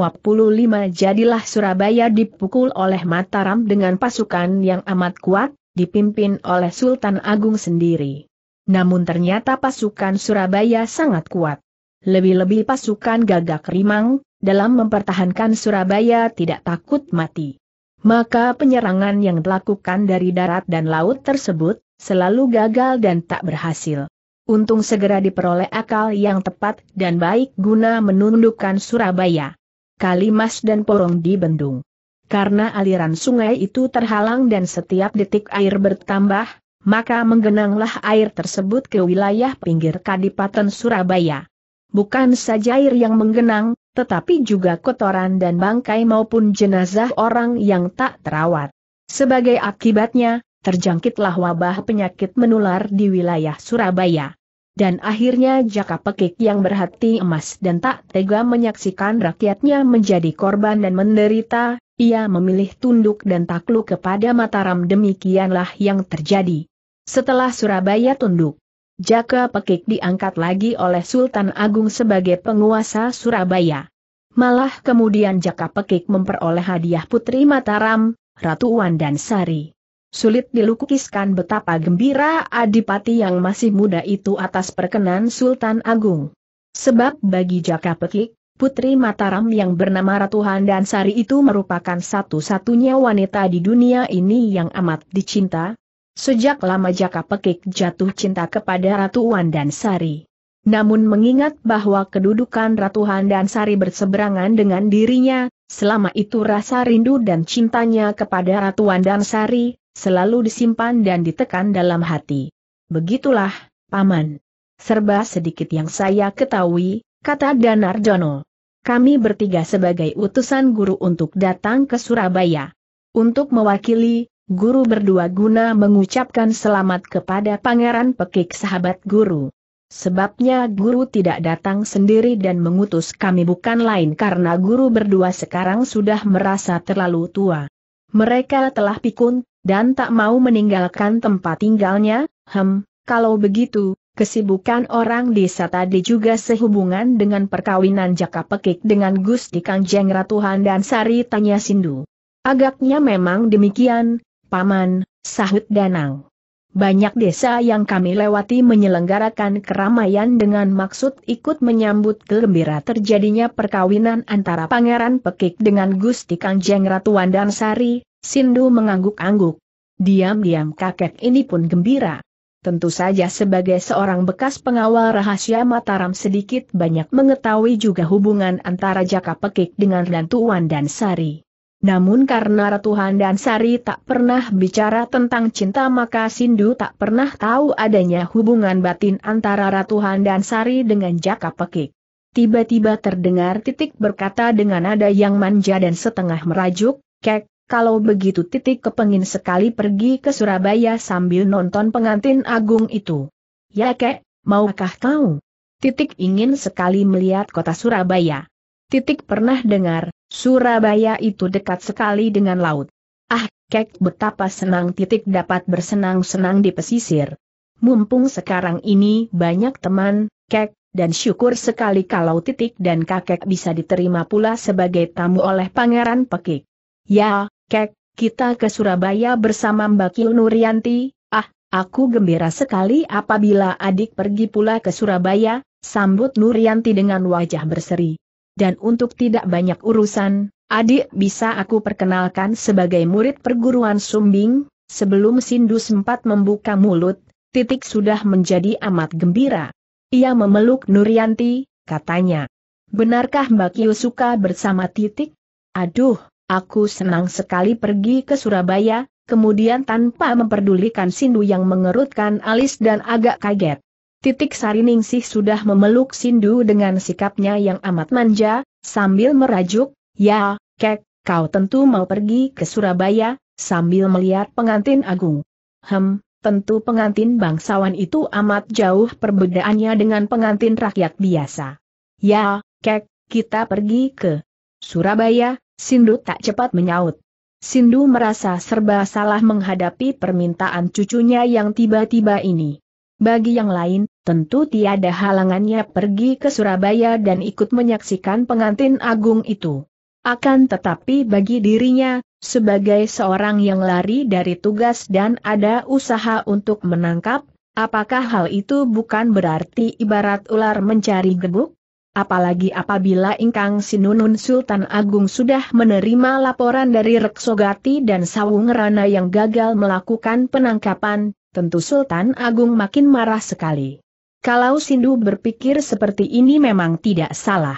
jadilah Surabaya dipukul oleh Mataram dengan pasukan yang amat kuat, dipimpin oleh Sultan Agung sendiri namun ternyata pasukan Surabaya sangat kuat. Lebih-lebih pasukan gagak rimang, dalam mempertahankan Surabaya tidak takut mati. Maka penyerangan yang dilakukan dari darat dan laut tersebut, selalu gagal dan tak berhasil. Untung segera diperoleh akal yang tepat dan baik guna menundukkan Surabaya. Kalimas dan Porong dibendung. Karena aliran sungai itu terhalang dan setiap detik air bertambah, maka menggenanglah air tersebut ke wilayah pinggir Kadipaten Surabaya. Bukan saja air yang menggenang, tetapi juga kotoran dan bangkai maupun jenazah orang yang tak terawat. Sebagai akibatnya, terjangkitlah wabah penyakit menular di wilayah Surabaya. Dan akhirnya Jaka Pekik yang berhati emas dan tak tega menyaksikan rakyatnya menjadi korban dan menderita, ia memilih tunduk dan takluk kepada Mataram demikianlah yang terjadi. Setelah Surabaya tunduk, Jaka Pekik diangkat lagi oleh Sultan Agung sebagai penguasa Surabaya. Malah kemudian Jaka Pekik memperoleh hadiah Putri Mataram, Ratu Wan dan Sari. Sulit dilukiskan betapa gembira adipati yang masih muda itu atas perkenan Sultan Agung. Sebab bagi Jaka Pekik, Putri Mataram yang bernama Ratu Sari itu merupakan satu-satunya wanita di dunia ini yang amat dicinta, Sejak lama Jaka Pekik jatuh cinta kepada Ratu Wan dan Sari. Namun mengingat bahwa kedudukan Ratu Han dan Sari berseberangan dengan dirinya, selama itu rasa rindu dan cintanya kepada Ratu Wan dan Sari, selalu disimpan dan ditekan dalam hati. Begitulah, Paman. Serba sedikit yang saya ketahui, kata Danar Jono. Kami bertiga sebagai utusan guru untuk datang ke Surabaya. Untuk mewakili, guru berdua guna mengucapkan selamat kepada Pangeran Pekik sahabat guru. Sebabnya guru tidak datang sendiri dan mengutus kami bukan lain karena guru berdua sekarang sudah merasa terlalu tua. Mereka telah pikun, dan tak mau meninggalkan tempat tinggalnya, hem, kalau begitu, kesibukan orang desa tadi juga sehubungan dengan perkawinan Jaka Pekik dengan Gusti Kangjeng Ratuhan dan Sari tanya Sindu. Agaknya memang demikian, Paman, sahut Danang. Banyak desa yang kami lewati menyelenggarakan keramaian dengan maksud ikut menyambut gembira terjadinya perkawinan antara Pangeran Pekik dengan Gusti Kangjeng Ratu Sari. Sindu mengangguk-angguk. Diam-diam kakek ini pun gembira. Tentu saja sebagai seorang bekas pengawal rahasia Mataram sedikit banyak mengetahui juga hubungan antara Jaka Pekik dengan Ratu Sari. Namun karena Ratuhan dan Sari tak pernah bicara tentang cinta maka Sindu tak pernah tahu adanya hubungan batin antara Ratuhan dan Sari dengan Jaka Pekik. Tiba-tiba terdengar titik berkata dengan nada yang manja dan setengah merajuk, kek, kalau begitu titik kepengin sekali pergi ke Surabaya sambil nonton pengantin agung itu. Ya kek, maukah kau? Titik ingin sekali melihat kota Surabaya. Titik pernah dengar, Surabaya itu dekat sekali dengan laut. Ah, kek betapa senang titik dapat bersenang-senang di pesisir. Mumpung sekarang ini banyak teman, kek, dan syukur sekali kalau titik dan kakek bisa diterima pula sebagai tamu oleh Pangeran Pekik. Ya, kek, kita ke Surabaya bersama Mbak Nurianti, ah, aku gembira sekali apabila adik pergi pula ke Surabaya, sambut Nurianti dengan wajah berseri dan untuk tidak banyak urusan, adik bisa aku perkenalkan sebagai murid perguruan sumbing, sebelum Sindu sempat membuka mulut, titik sudah menjadi amat gembira. Ia memeluk Nurianti, katanya. Benarkah Mbak Yu suka bersama titik? Aduh, aku senang sekali pergi ke Surabaya, kemudian tanpa memperdulikan Sindu yang mengerutkan alis dan agak kaget. Titik Sariningsih sudah memeluk Sindu dengan sikapnya yang amat manja, sambil merajuk, ya, kek, kau tentu mau pergi ke Surabaya, sambil melihat pengantin agung. Hem, tentu pengantin bangsawan itu amat jauh perbedaannya dengan pengantin rakyat biasa. Ya, kek, kita pergi ke Surabaya, Sindu tak cepat menyaut. Sindu merasa serba salah menghadapi permintaan cucunya yang tiba-tiba ini. Bagi yang lain, tentu tiada halangannya pergi ke Surabaya dan ikut menyaksikan pengantin agung itu. Akan tetapi bagi dirinya, sebagai seorang yang lari dari tugas dan ada usaha untuk menangkap, apakah hal itu bukan berarti ibarat ular mencari gebuk? Apalagi apabila Ingkang Sinunun Sultan Agung sudah menerima laporan dari Reksogati dan Sawung Rana yang gagal melakukan penangkapan, tentu Sultan Agung makin marah sekali. Kalau Sindu berpikir seperti ini memang tidak salah.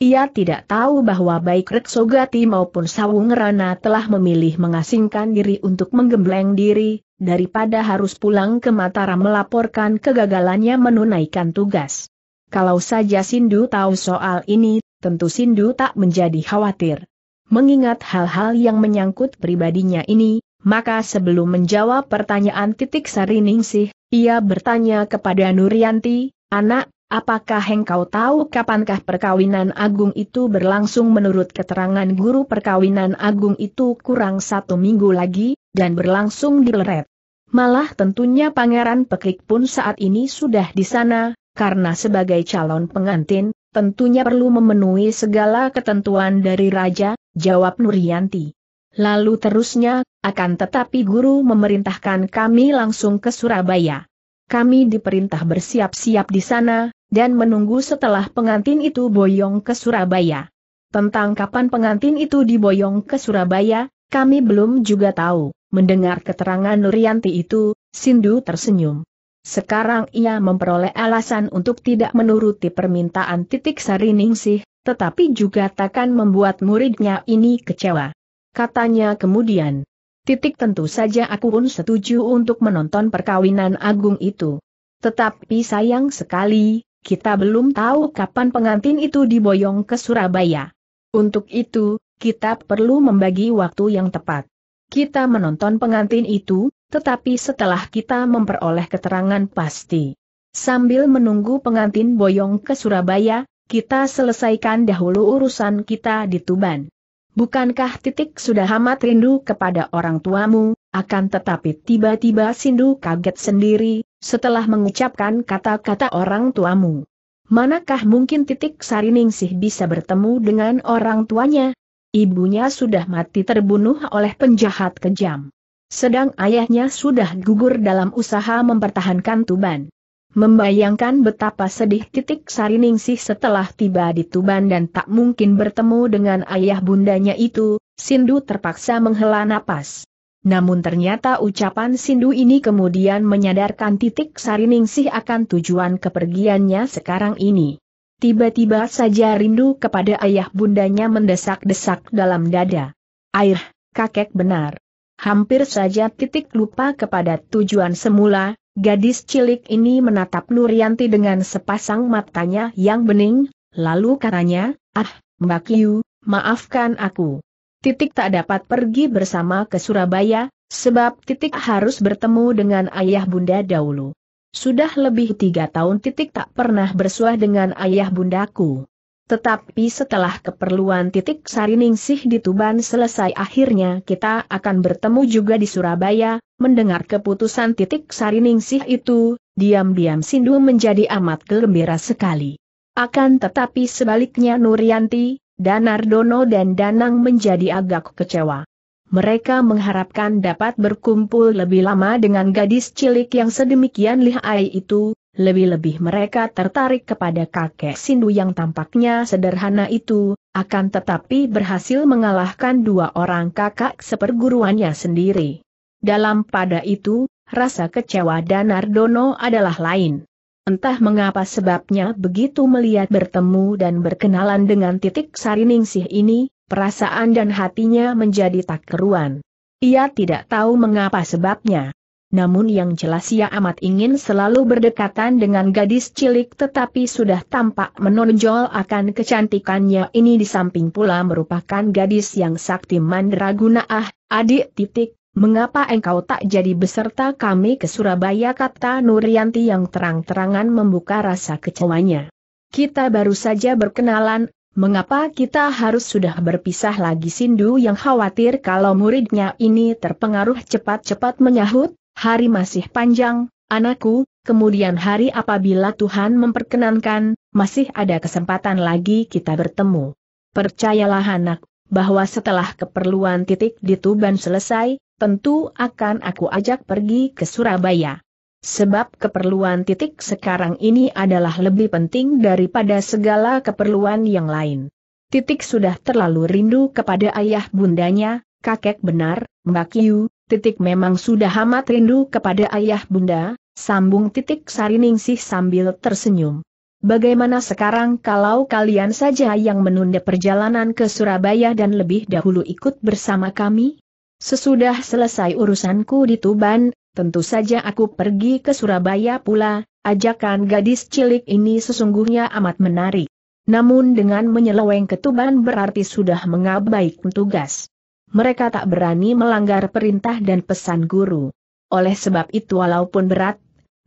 Ia tidak tahu bahwa baik Reksogati maupun Rana telah memilih mengasingkan diri untuk menggembleng diri, daripada harus pulang ke Mataram melaporkan kegagalannya menunaikan tugas. Kalau saja Sindu tahu soal ini, tentu Sindu tak menjadi khawatir. Mengingat hal-hal yang menyangkut pribadinya ini, maka sebelum menjawab pertanyaan titik sariningsih, ia bertanya kepada Nuryanti, anak, apakah engkau tahu kapankah perkawinan agung itu berlangsung menurut keterangan guru perkawinan agung itu kurang satu minggu lagi, dan berlangsung di Leret. Malah tentunya Pangeran Pekik pun saat ini sudah di sana, karena sebagai calon pengantin, tentunya perlu memenuhi segala ketentuan dari Raja, jawab Nuryanti. Lalu terusnya, akan tetapi guru memerintahkan kami langsung ke Surabaya. Kami diperintah bersiap-siap di sana, dan menunggu setelah pengantin itu boyong ke Surabaya. Tentang kapan pengantin itu diboyong ke Surabaya, kami belum juga tahu. Mendengar keterangan Nurianti itu, Sindu tersenyum. Sekarang ia memperoleh alasan untuk tidak menuruti permintaan titik Sariningsih, tetapi juga takkan membuat muridnya ini kecewa katanya kemudian. Titik tentu saja aku pun setuju untuk menonton perkawinan agung itu. Tetapi sayang sekali, kita belum tahu kapan pengantin itu diboyong ke Surabaya. Untuk itu, kita perlu membagi waktu yang tepat. Kita menonton pengantin itu, tetapi setelah kita memperoleh keterangan pasti. Sambil menunggu pengantin boyong ke Surabaya, kita selesaikan dahulu urusan kita di Tuban. Bukankah titik sudah amat rindu kepada orang tuamu, akan tetapi tiba-tiba Sindu kaget sendiri, setelah mengucapkan kata-kata orang tuamu. Manakah mungkin titik Sariningsih bisa bertemu dengan orang tuanya? Ibunya sudah mati terbunuh oleh penjahat kejam. Sedang ayahnya sudah gugur dalam usaha mempertahankan Tuban. Membayangkan betapa sedih titik Sariningsih setelah tiba di Tuban dan tak mungkin bertemu dengan ayah bundanya itu, Sindu terpaksa menghela napas. Namun ternyata ucapan Sindu ini kemudian menyadarkan titik Sariningsih akan tujuan kepergiannya sekarang ini. Tiba-tiba saja rindu kepada ayah bundanya mendesak-desak dalam dada. Air, kakek benar. Hampir saja titik lupa kepada tujuan semula, Gadis cilik ini menatap Nuryanti dengan sepasang matanya yang bening, lalu katanya, Ah, Mbak Yu, maafkan aku. Titik tak dapat pergi bersama ke Surabaya, sebab Titik harus bertemu dengan ayah bunda dahulu. Sudah lebih tiga tahun Titik tak pernah bersuah dengan ayah bundaku. Tetapi setelah keperluan Titik Sariningsih di Tuban selesai akhirnya kita akan bertemu juga di Surabaya, Mendengar keputusan titik sariningsih itu, diam-diam Sindu menjadi amat gembira sekali. Akan tetapi sebaliknya Nurianti, Danardono dan Danang menjadi agak kecewa. Mereka mengharapkan dapat berkumpul lebih lama dengan gadis cilik yang sedemikian lihai itu, lebih-lebih mereka tertarik kepada kakek Sindu yang tampaknya sederhana itu, akan tetapi berhasil mengalahkan dua orang kakak seperguruannya sendiri. Dalam pada itu, rasa kecewa dan ardono adalah lain. Entah mengapa sebabnya begitu melihat bertemu dan berkenalan dengan titik sariningsih ini, perasaan dan hatinya menjadi tak keruan. Ia tidak tahu mengapa sebabnya. Namun yang jelas ia amat ingin selalu berdekatan dengan gadis cilik tetapi sudah tampak menonjol akan kecantikannya ini di samping pula merupakan gadis yang sakti mandraguna ah, adik titik, Mengapa engkau tak jadi beserta kami ke Surabaya kata Nurianti yang terang-terangan membuka rasa kecewanya. Kita baru saja berkenalan, mengapa kita harus sudah berpisah lagi Sindu yang khawatir kalau muridnya ini terpengaruh cepat-cepat menyahut, hari masih panjang, anakku, kemudian hari apabila Tuhan memperkenankan, masih ada kesempatan lagi kita bertemu. Percayalah anak, bahwa setelah keperluan titik di Tuban selesai, tentu akan aku ajak pergi ke Surabaya. Sebab keperluan titik sekarang ini adalah lebih penting daripada segala keperluan yang lain. Titik sudah terlalu rindu kepada ayah bundanya, kakek benar, Mbak Yu, titik memang sudah amat rindu kepada ayah bunda, sambung titik Sariningsih sambil tersenyum. Bagaimana sekarang kalau kalian saja yang menunda perjalanan ke Surabaya dan lebih dahulu ikut bersama kami? Sesudah selesai urusanku di Tuban, tentu saja aku pergi ke Surabaya pula, ajakan gadis cilik ini sesungguhnya amat menarik. Namun dengan menyeleweng ke Tuban berarti sudah mengabaikan tugas. Mereka tak berani melanggar perintah dan pesan guru. Oleh sebab itu walaupun berat,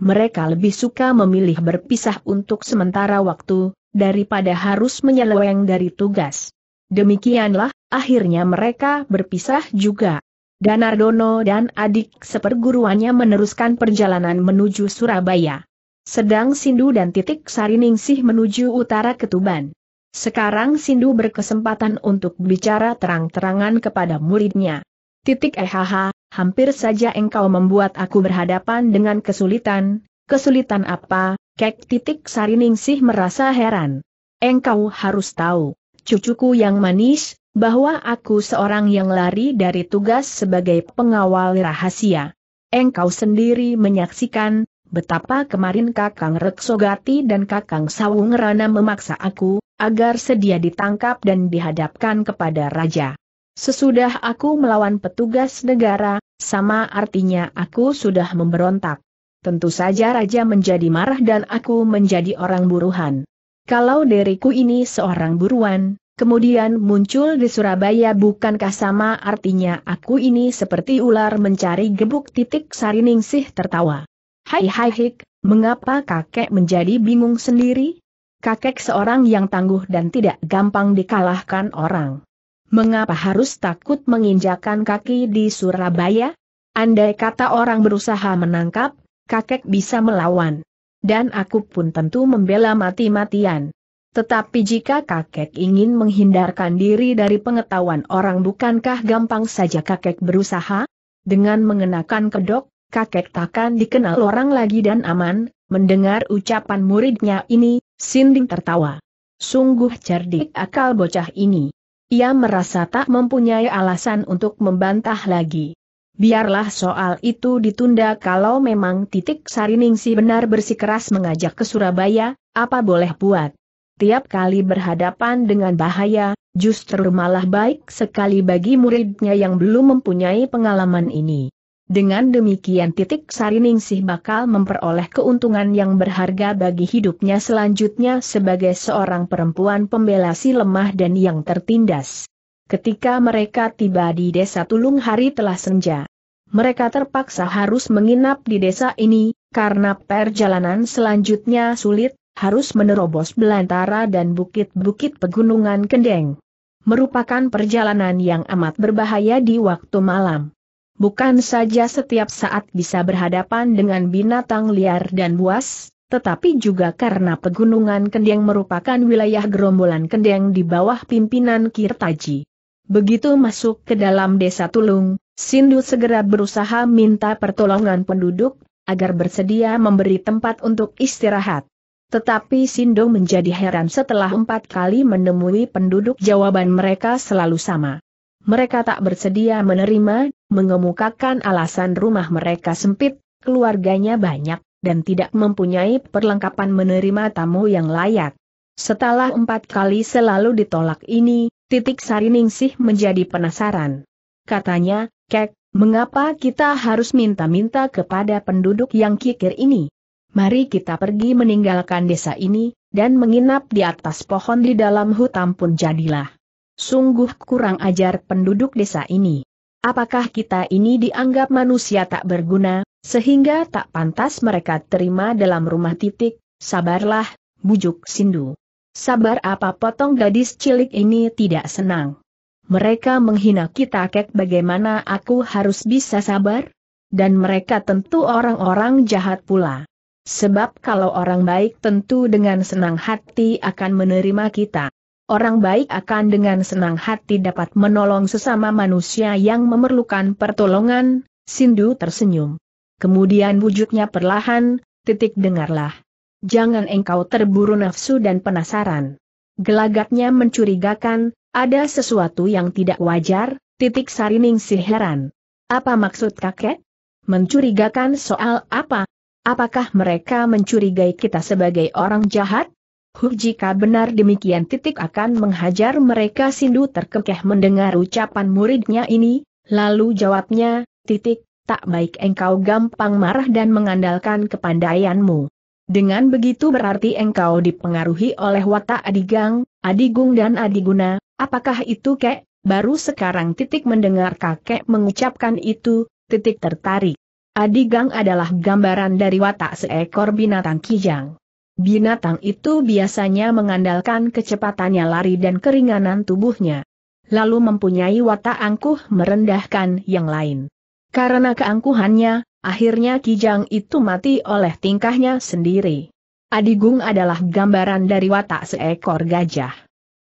mereka lebih suka memilih berpisah untuk sementara waktu, daripada harus menyeleweng dari tugas. Demikianlah, akhirnya mereka berpisah juga. Danardono dan adik seperguruannya meneruskan perjalanan menuju Surabaya. Sedang Sindu dan Titik Sariningsih menuju utara Ketuban. Sekarang Sindu berkesempatan untuk bicara terang-terangan kepada muridnya. Titik ehaha, hampir saja engkau membuat aku berhadapan dengan kesulitan, kesulitan apa, kek titik sariningsih merasa heran. Engkau harus tahu, cucuku yang manis, bahwa aku seorang yang lari dari tugas sebagai pengawal rahasia. Engkau sendiri menyaksikan, betapa kemarin Kakang Reksogati dan Kakang Sawungrana memaksa aku, agar sedia ditangkap dan dihadapkan kepada Raja. Sesudah aku melawan petugas negara, sama artinya aku sudah memberontak. Tentu saja raja menjadi marah dan aku menjadi orang buruhan. Kalau diriku ini seorang buruan, kemudian muncul di Surabaya bukankah sama artinya aku ini seperti ular mencari gebuk titik sariningsih tertawa. Hai hai hik, mengapa kakek menjadi bingung sendiri? Kakek seorang yang tangguh dan tidak gampang dikalahkan orang mengapa harus takut menginjakan kaki di Surabaya? Andai kata orang berusaha menangkap, kakek bisa melawan. Dan aku pun tentu membela mati-matian. Tetapi jika kakek ingin menghindarkan diri dari pengetahuan orang bukankah gampang saja kakek berusaha? Dengan mengenakan kedok, kakek takkan dikenal orang lagi dan aman, mendengar ucapan muridnya ini, Sinding tertawa. Sungguh cerdik akal bocah ini. Ia merasa tak mempunyai alasan untuk membantah lagi. Biarlah soal itu ditunda kalau memang titik Sariningsi benar bersikeras mengajak ke Surabaya, apa boleh buat. Tiap kali berhadapan dengan bahaya, justru malah baik sekali bagi muridnya yang belum mempunyai pengalaman ini. Dengan demikian titik Sariningsih bakal memperoleh keuntungan yang berharga bagi hidupnya selanjutnya sebagai seorang perempuan pembela si lemah dan yang tertindas. Ketika mereka tiba di desa Tulung hari telah senja. Mereka terpaksa harus menginap di desa ini, karena perjalanan selanjutnya sulit, harus menerobos belantara dan bukit-bukit pegunungan Kendeng. Merupakan perjalanan yang amat berbahaya di waktu malam bukan saja setiap saat bisa berhadapan dengan binatang liar dan buas, tetapi juga karena pegunungan Kendeng merupakan wilayah gerombolan Kendeng di bawah pimpinan Kirtaji. Begitu masuk ke dalam desa Tulung, Sindu segera berusaha minta pertolongan penduduk, agar bersedia memberi tempat untuk istirahat. Tetapi Sindu menjadi heran setelah empat kali menemui penduduk jawaban mereka selalu sama mereka tak bersedia menerima, mengemukakan alasan rumah mereka sempit, keluarganya banyak, dan tidak mempunyai perlengkapan menerima tamu yang layak. Setelah empat kali selalu ditolak ini, titik sariningsih menjadi penasaran. Katanya, Kek, mengapa kita harus minta-minta kepada penduduk yang kikir ini? Mari kita pergi meninggalkan desa ini, dan menginap di atas pohon di dalam hutan pun jadilah. Sungguh kurang ajar penduduk desa ini. Apakah kita ini dianggap manusia tak berguna, sehingga tak pantas mereka terima dalam rumah titik, sabarlah, bujuk Sindu. Sabar apa potong gadis cilik ini tidak senang. Mereka menghina kita kek bagaimana aku harus bisa sabar? Dan mereka tentu orang-orang jahat pula. Sebab kalau orang baik tentu dengan senang hati akan menerima kita. Orang baik akan dengan senang hati dapat menolong sesama manusia yang memerlukan pertolongan, Sindu tersenyum. Kemudian wujudnya perlahan, titik dengarlah. Jangan engkau terburu nafsu dan penasaran. Gelagatnya mencurigakan, ada sesuatu yang tidak wajar, titik sarining si heran. Apa maksud kakek? Mencurigakan soal apa? Apakah mereka mencurigai kita sebagai orang jahat? Huh jika benar demikian titik akan menghajar mereka Sindu terkekeh mendengar ucapan muridnya ini, lalu jawabnya, titik, tak baik engkau gampang marah dan mengandalkan kepandaianmu. Dengan begitu berarti engkau dipengaruhi oleh watak adigang, adigung dan adiguna, apakah itu kek? Baru sekarang titik mendengar kakek mengucapkan itu, titik tertarik. Adigang adalah gambaran dari watak seekor binatang kijang. Binatang itu biasanya mengandalkan kecepatannya lari dan keringanan tubuhnya. Lalu mempunyai watak angkuh merendahkan yang lain. Karena keangkuhannya, akhirnya Kijang itu mati oleh tingkahnya sendiri. Adigung adalah gambaran dari watak seekor gajah.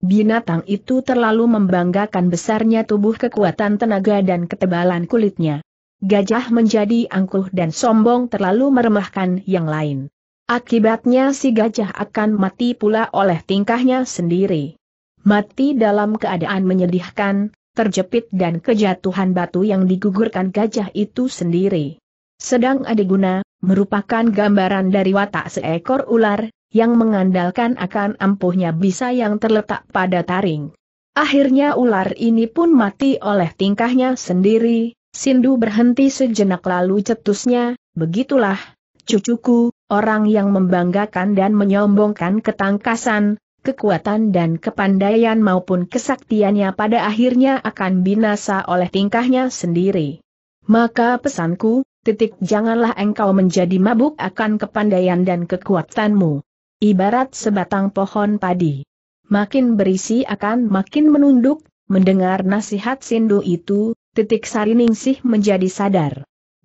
Binatang itu terlalu membanggakan besarnya tubuh kekuatan tenaga dan ketebalan kulitnya. Gajah menjadi angkuh dan sombong terlalu meremahkan yang lain. Akibatnya si gajah akan mati pula oleh tingkahnya sendiri. Mati dalam keadaan menyedihkan, terjepit dan kejatuhan batu yang digugurkan gajah itu sendiri. Sedang Adiguna, merupakan gambaran dari watak seekor ular, yang mengandalkan akan ampuhnya bisa yang terletak pada taring. Akhirnya ular ini pun mati oleh tingkahnya sendiri, Sindu berhenti sejenak lalu cetusnya, begitulah, cucuku, orang yang membanggakan dan menyombongkan ketangkasan, kekuatan dan kepandaian maupun kesaktiannya pada akhirnya akan binasa oleh tingkahnya sendiri. Maka pesanku, titik janganlah engkau menjadi mabuk akan kepandaian dan kekuatanmu. Ibarat sebatang pohon padi. Makin berisi akan makin menunduk, mendengar nasihat sindu itu, titik sariningsih menjadi sadar.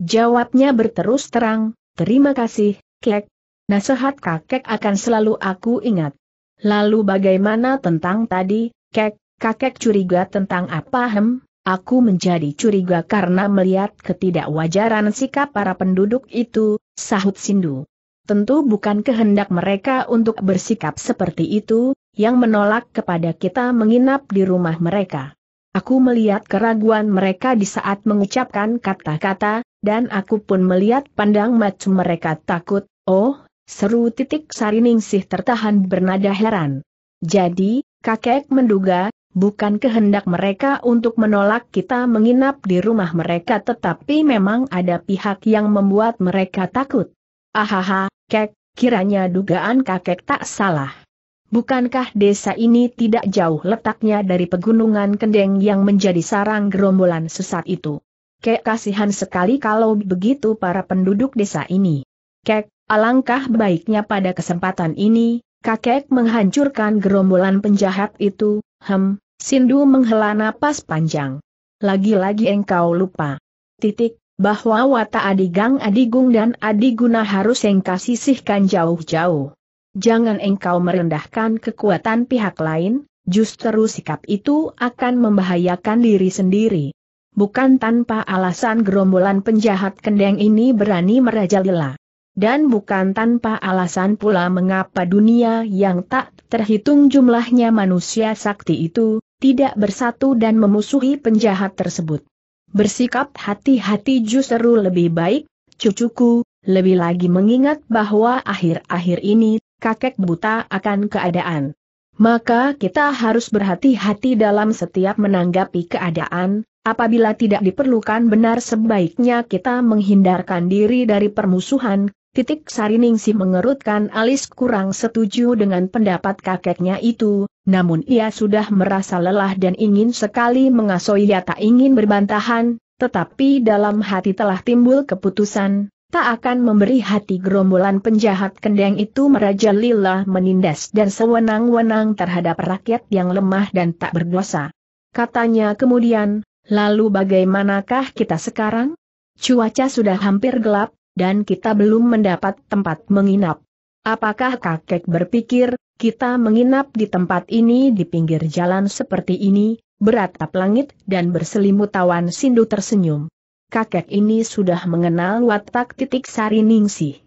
Jawabnya berterus terang, terima kasih, Kek, nasihat kakek akan selalu aku ingat. Lalu bagaimana tentang tadi, kek, kakek curiga tentang apa hem? Aku menjadi curiga karena melihat ketidakwajaran sikap para penduduk itu, sahut Sindu. Tentu bukan kehendak mereka untuk bersikap seperti itu, yang menolak kepada kita menginap di rumah mereka. Aku melihat keraguan mereka di saat mengucapkan kata-kata, dan aku pun melihat pandang macam mereka takut, oh, seru titik sariningsih tertahan bernada heran. Jadi, kakek menduga, bukan kehendak mereka untuk menolak kita menginap di rumah mereka tetapi memang ada pihak yang membuat mereka takut. Ahaha, kek, kiranya dugaan kakek tak salah. Bukankah desa ini tidak jauh letaknya dari pegunungan Kendeng yang menjadi sarang gerombolan sesat itu? Kek kasihan sekali kalau begitu para penduduk desa ini. Kek, alangkah baiknya pada kesempatan ini, kakek menghancurkan gerombolan penjahat itu, hem, Sindu menghela napas panjang. Lagi-lagi engkau lupa. Titik, bahwa watak Adigang Adigung dan Adiguna harus engkau sisihkan jauh-jauh jangan engkau merendahkan kekuatan pihak lain, justru sikap itu akan membahayakan diri sendiri. Bukan tanpa alasan gerombolan penjahat kendeng ini berani merajalela. Dan bukan tanpa alasan pula mengapa dunia yang tak terhitung jumlahnya manusia sakti itu, tidak bersatu dan memusuhi penjahat tersebut. Bersikap hati-hati justru lebih baik, cucuku, lebih lagi mengingat bahwa akhir-akhir ini kakek buta akan keadaan. Maka kita harus berhati-hati dalam setiap menanggapi keadaan, apabila tidak diperlukan benar sebaiknya kita menghindarkan diri dari permusuhan, titik Sariningsi mengerutkan alis kurang setuju dengan pendapat kakeknya itu, namun ia sudah merasa lelah dan ingin sekali mengasuh ia tak ingin berbantahan, tetapi dalam hati telah timbul keputusan, tak akan memberi hati gerombolan penjahat kendeng itu merajalela menindas dan sewenang-wenang terhadap rakyat yang lemah dan tak berdosa. Katanya kemudian, lalu bagaimanakah kita sekarang? Cuaca sudah hampir gelap, dan kita belum mendapat tempat menginap. Apakah kakek berpikir, kita menginap di tempat ini di pinggir jalan seperti ini, beratap langit dan berselimut awan? sindu tersenyum kakek ini sudah mengenal watak titik sari ningsih.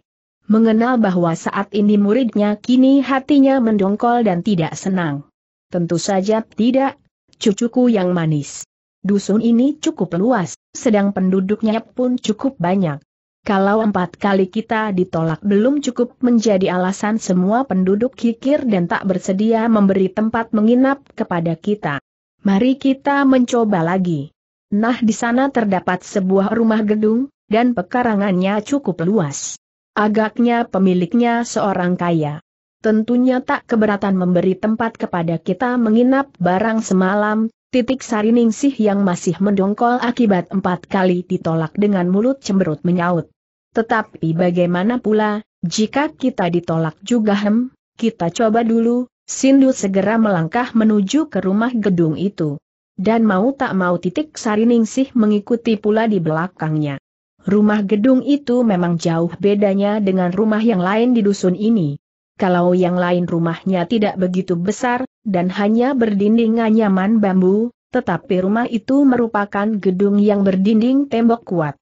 Mengenal bahwa saat ini muridnya kini hatinya mendongkol dan tidak senang. Tentu saja tidak, cucuku yang manis. Dusun ini cukup luas, sedang penduduknya pun cukup banyak. Kalau empat kali kita ditolak belum cukup menjadi alasan semua penduduk kikir dan tak bersedia memberi tempat menginap kepada kita. Mari kita mencoba lagi. Nah di sana terdapat sebuah rumah gedung, dan pekarangannya cukup luas. Agaknya pemiliknya seorang kaya. Tentunya tak keberatan memberi tempat kepada kita menginap barang semalam, titik sariningsih yang masih mendongkol akibat empat kali ditolak dengan mulut cemberut menyaut. Tetapi bagaimana pula, jika kita ditolak juga hem, kita coba dulu, Sindu segera melangkah menuju ke rumah gedung itu. Dan mau tak mau titik Sariningsih mengikuti pula di belakangnya. Rumah gedung itu memang jauh bedanya dengan rumah yang lain di dusun ini. Kalau yang lain rumahnya tidak begitu besar, dan hanya berdinding anyaman bambu, tetapi rumah itu merupakan gedung yang berdinding tembok kuat.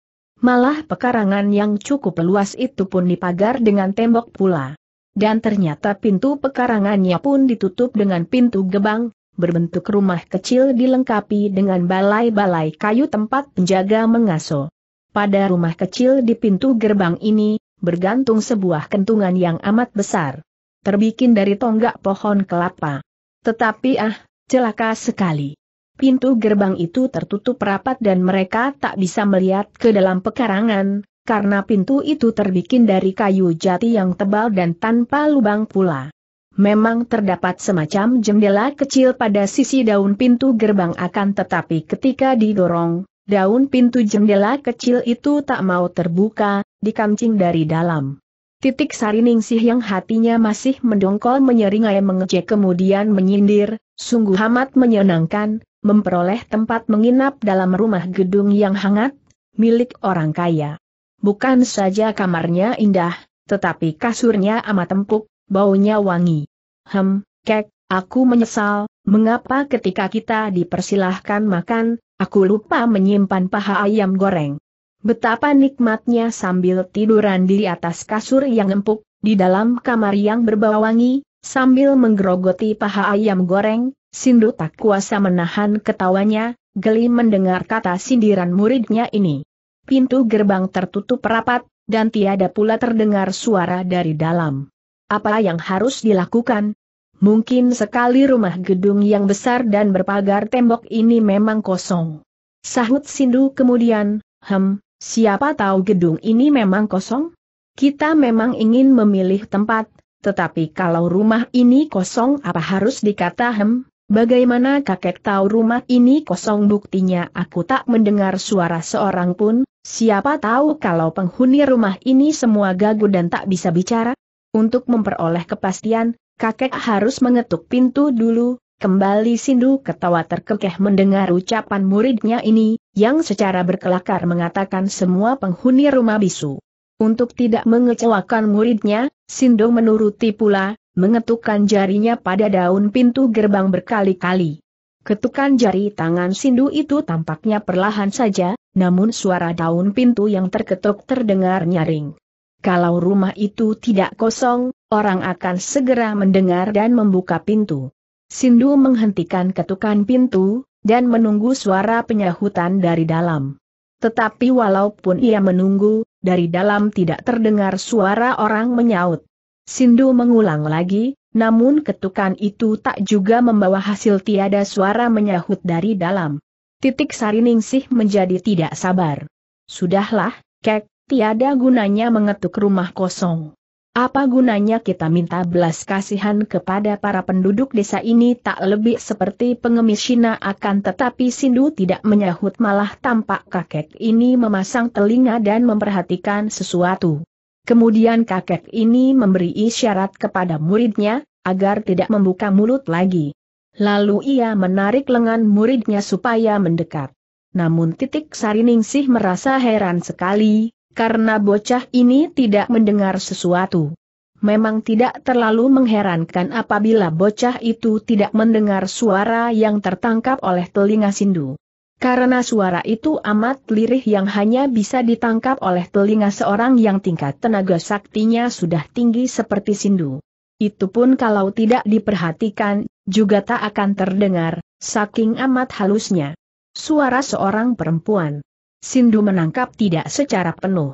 Malah pekarangan yang cukup luas itu pun dipagar dengan tembok pula. Dan ternyata pintu pekarangannya pun ditutup dengan pintu gebang, berbentuk rumah kecil dilengkapi dengan balai-balai kayu tempat penjaga mengaso. Pada rumah kecil di pintu gerbang ini, bergantung sebuah kentungan yang amat besar. Terbikin dari tonggak pohon kelapa. Tetapi ah, celaka sekali. Pintu gerbang itu tertutup rapat dan mereka tak bisa melihat ke dalam pekarangan, karena pintu itu terbikin dari kayu jati yang tebal dan tanpa lubang pula. Memang terdapat semacam jendela kecil pada sisi daun pintu gerbang akan tetapi ketika didorong, daun pintu jendela kecil itu tak mau terbuka, dikancing dari dalam. Titik sariningsih yang hatinya masih mendongkol menyeringai mengejek kemudian menyindir, sungguh amat menyenangkan, memperoleh tempat menginap dalam rumah gedung yang hangat, milik orang kaya. Bukan saja kamarnya indah, tetapi kasurnya amat empuk, baunya wangi. Hem, kek, aku menyesal, mengapa ketika kita dipersilahkan makan, aku lupa menyimpan paha ayam goreng. Betapa nikmatnya sambil tiduran di atas kasur yang empuk, di dalam kamar yang berbau wangi, sambil menggerogoti paha ayam goreng, Sindu tak kuasa menahan ketawanya, geli mendengar kata sindiran muridnya ini. Pintu gerbang tertutup rapat, dan tiada pula terdengar suara dari dalam apa yang harus dilakukan? Mungkin sekali rumah gedung yang besar dan berpagar tembok ini memang kosong. Sahut Sindu kemudian, hem, siapa tahu gedung ini memang kosong? Kita memang ingin memilih tempat, tetapi kalau rumah ini kosong apa harus dikata hem? Bagaimana kakek tahu rumah ini kosong buktinya aku tak mendengar suara seorang pun, siapa tahu kalau penghuni rumah ini semua gagu dan tak bisa bicara? Untuk memperoleh kepastian, kakek harus mengetuk pintu dulu, kembali Sindu ketawa terkekeh mendengar ucapan muridnya ini, yang secara berkelakar mengatakan semua penghuni rumah bisu. Untuk tidak mengecewakan muridnya, Sindu menuruti pula, mengetukkan jarinya pada daun pintu gerbang berkali-kali. Ketukan jari tangan Sindu itu tampaknya perlahan saja, namun suara daun pintu yang terketuk terdengar nyaring. Kalau rumah itu tidak kosong, orang akan segera mendengar dan membuka pintu. Sindu menghentikan ketukan pintu, dan menunggu suara penyahutan dari dalam. Tetapi walaupun ia menunggu, dari dalam tidak terdengar suara orang menyaut. Sindu mengulang lagi, namun ketukan itu tak juga membawa hasil tiada suara menyahut dari dalam. Titik Sariningsih menjadi tidak sabar. Sudahlah, Kek, Tiada gunanya mengetuk rumah kosong. Apa gunanya kita minta belas kasihan kepada para penduduk desa ini tak lebih seperti pengemis Cina akan tetapi Sindu tidak menyahut malah tampak kakek ini memasang telinga dan memperhatikan sesuatu. Kemudian kakek ini memberi isyarat kepada muridnya, agar tidak membuka mulut lagi. Lalu ia menarik lengan muridnya supaya mendekat. Namun titik Sariningsih merasa heran sekali, karena bocah ini tidak mendengar sesuatu. Memang tidak terlalu mengherankan apabila bocah itu tidak mendengar suara yang tertangkap oleh telinga Sindu. Karena suara itu amat lirih yang hanya bisa ditangkap oleh telinga seorang yang tingkat tenaga saktinya sudah tinggi seperti Sindu. Itu pun kalau tidak diperhatikan, juga tak akan terdengar, saking amat halusnya. Suara seorang perempuan. Sindu menangkap tidak secara penuh.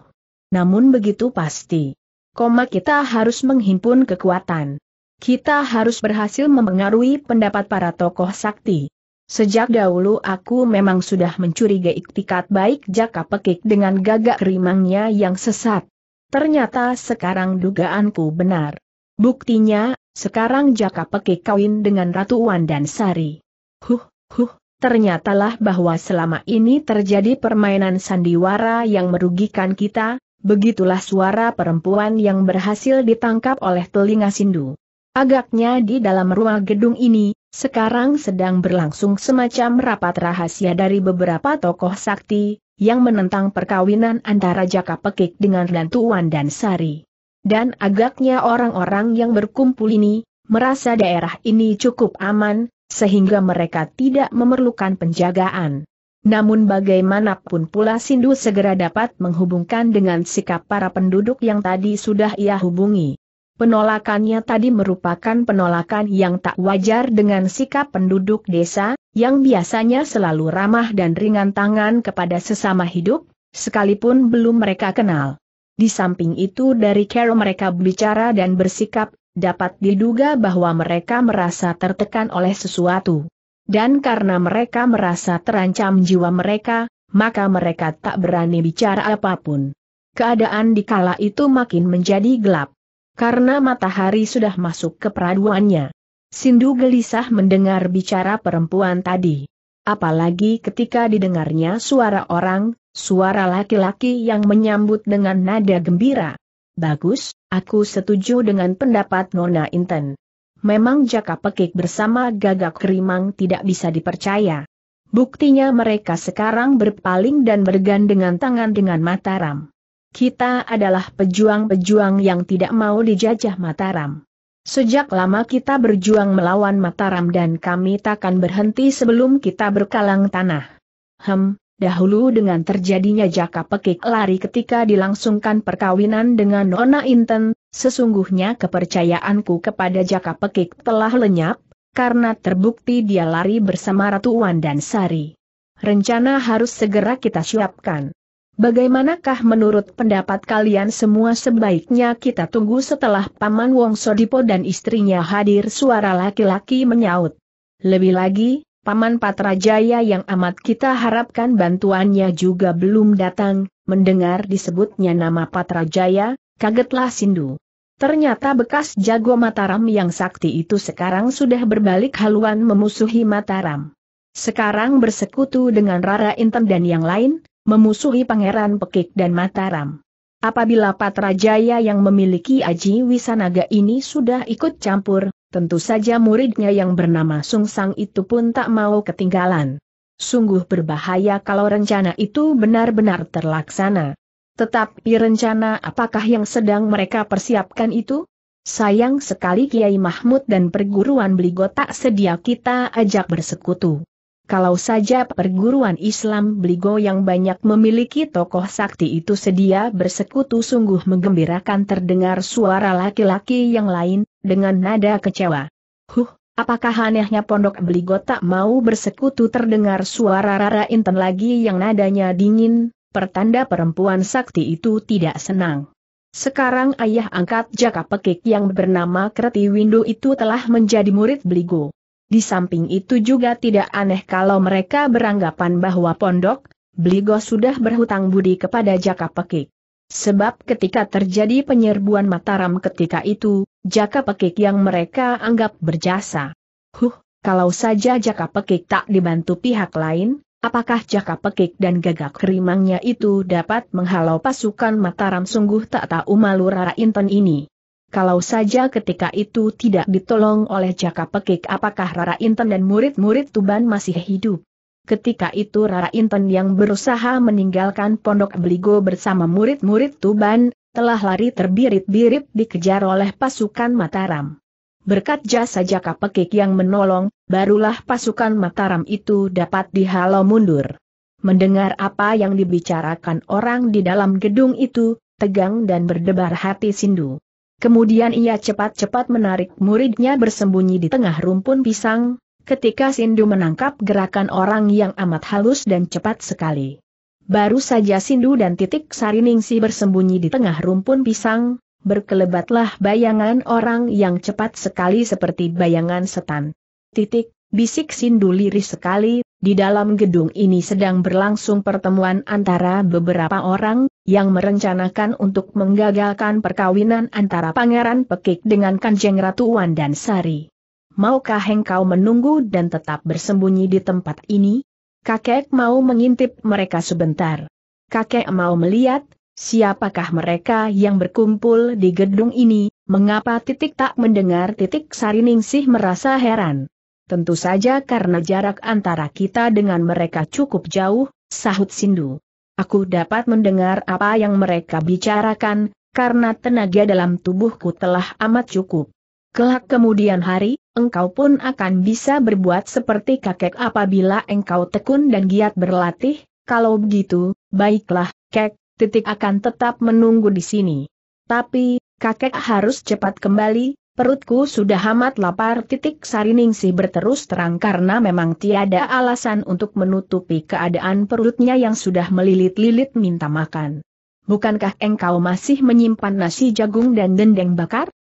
Namun begitu pasti. Koma kita harus menghimpun kekuatan. Kita harus berhasil memengaruhi pendapat para tokoh sakti. Sejak dahulu aku memang sudah mencurigai iktikat baik Jaka Pekik dengan gagak rimangnya yang sesat. Ternyata sekarang dugaanku benar. Buktinya, sekarang Jaka Pekik kawin dengan Ratu Wan dan Sari. Huh, huh, Ternyatalah bahwa selama ini terjadi permainan sandiwara yang merugikan kita, begitulah suara perempuan yang berhasil ditangkap oleh telinga Sindu. Agaknya di dalam ruang gedung ini, sekarang sedang berlangsung semacam rapat rahasia dari beberapa tokoh sakti, yang menentang perkawinan antara Jaka Pekik dengan Rantuan dan Sari. Dan agaknya orang-orang yang berkumpul ini, merasa daerah ini cukup aman, sehingga mereka tidak memerlukan penjagaan. Namun bagaimanapun pula Sindu segera dapat menghubungkan dengan sikap para penduduk yang tadi sudah ia hubungi. Penolakannya tadi merupakan penolakan yang tak wajar dengan sikap penduduk desa, yang biasanya selalu ramah dan ringan tangan kepada sesama hidup, sekalipun belum mereka kenal. Di samping itu dari cara mereka berbicara dan bersikap dapat diduga bahwa mereka merasa tertekan oleh sesuatu. Dan karena mereka merasa terancam jiwa mereka, maka mereka tak berani bicara apapun. Keadaan di kala itu makin menjadi gelap. Karena matahari sudah masuk ke peraduannya. Sindu gelisah mendengar bicara perempuan tadi. Apalagi ketika didengarnya suara orang, suara laki-laki yang menyambut dengan nada gembira. Bagus, Aku setuju dengan pendapat Nona Inten. Memang jaka pekik bersama gagak kerimang tidak bisa dipercaya. Buktinya mereka sekarang berpaling dan bergandengan tangan dengan Mataram. Kita adalah pejuang-pejuang yang tidak mau dijajah Mataram. Sejak lama kita berjuang melawan Mataram dan kami takkan berhenti sebelum kita berkalang tanah. Hem, Dahulu dengan terjadinya jaka pekik lari ketika dilangsungkan perkawinan dengan Nona Inten, sesungguhnya kepercayaanku kepada jaka pekik telah lenyap, karena terbukti dia lari bersama Ratu Wan dan Sari. Rencana harus segera kita siapkan. Bagaimanakah menurut pendapat kalian semua sebaiknya kita tunggu setelah Paman Wong Sodipo dan istrinya hadir suara laki-laki menyaut. Lebih lagi, Paman Patrajaya yang amat kita harapkan bantuannya juga belum datang, mendengar disebutnya nama Patrajaya, kagetlah Sindu. Ternyata bekas jago Mataram yang sakti itu sekarang sudah berbalik haluan memusuhi Mataram. Sekarang bersekutu dengan Rara Inten dan yang lain, memusuhi Pangeran Pekik dan Mataram. Apabila Patrajaya yang memiliki Aji Wisanaga ini sudah ikut campur, Tentu saja muridnya yang bernama Sung Sang itu pun tak mau ketinggalan. Sungguh berbahaya kalau rencana itu benar-benar terlaksana. Tetapi rencana apakah yang sedang mereka persiapkan itu? Sayang sekali Kiai Mahmud dan perguruan Beligo tak sedia kita ajak bersekutu kalau saja perguruan Islam Bligo yang banyak memiliki tokoh sakti itu sedia bersekutu sungguh menggembirakan terdengar suara laki-laki yang lain, dengan nada kecewa. Huh, apakah anehnya pondok Bligo tak mau bersekutu terdengar suara Rara Inten lagi yang nadanya dingin, pertanda perempuan sakti itu tidak senang. Sekarang ayah angkat jaka pekik yang bernama Kreti Windu itu telah menjadi murid Bligo. Di samping itu juga tidak aneh kalau mereka beranggapan bahwa pondok, Bligo sudah berhutang budi kepada Jaka Pekik. Sebab ketika terjadi penyerbuan Mataram ketika itu, Jaka Pekik yang mereka anggap berjasa. Huh, kalau saja Jaka Pekik tak dibantu pihak lain, Apakah Jaka Pekik dan gagak kerimangnya itu dapat menghalau pasukan Mataram sungguh tak tahu malu Rara Inten ini? Kalau saja ketika itu tidak ditolong oleh Jaka Pekik apakah Rara Inten dan murid-murid Tuban masih hidup? Ketika itu Rara Inten yang berusaha meninggalkan Pondok Beligo bersama murid-murid Tuban, telah lari terbirit-birit dikejar oleh pasukan Mataram. Berkat jasa Jaka Pekik yang menolong, barulah pasukan Mataram itu dapat dihalau mundur. Mendengar apa yang dibicarakan orang di dalam gedung itu, tegang dan berdebar hati Sindu. Kemudian ia cepat-cepat menarik muridnya bersembunyi di tengah rumpun pisang, ketika Sindu menangkap gerakan orang yang amat halus dan cepat sekali. Baru saja Sindu dan Titik Sariningsi bersembunyi di tengah rumpun pisang, berkelebatlah bayangan orang yang cepat sekali seperti bayangan setan. Titik, bisik Sindu lirih sekali, di dalam gedung ini sedang berlangsung pertemuan antara beberapa orang, yang merencanakan untuk menggagalkan perkawinan antara Pangeran Pekik dengan Kanjeng Ratu Wandan Sari. Maukah engkau menunggu dan tetap bersembunyi di tempat ini? Kakek mau mengintip mereka sebentar. Kakek mau melihat, siapakah mereka yang berkumpul di gedung ini, mengapa titik tak mendengar titik Sari Ningsih merasa heran. Tentu saja karena jarak antara kita dengan mereka cukup jauh, sahut Sindu. Aku dapat mendengar apa yang mereka bicarakan, karena tenaga dalam tubuhku telah amat cukup. Kelak kemudian hari, engkau pun akan bisa berbuat seperti kakek apabila engkau tekun dan giat berlatih, kalau begitu, baiklah, kek, titik akan tetap menunggu di sini. Tapi, kakek harus cepat kembali, Perutku sudah amat lapar. Titik Sariningsih berterus terang karena memang tiada alasan untuk menutupi keadaan perutnya yang sudah melilit-lilit minta makan. Bukankah engkau masih menyimpan nasi jagung dan dendeng bakar?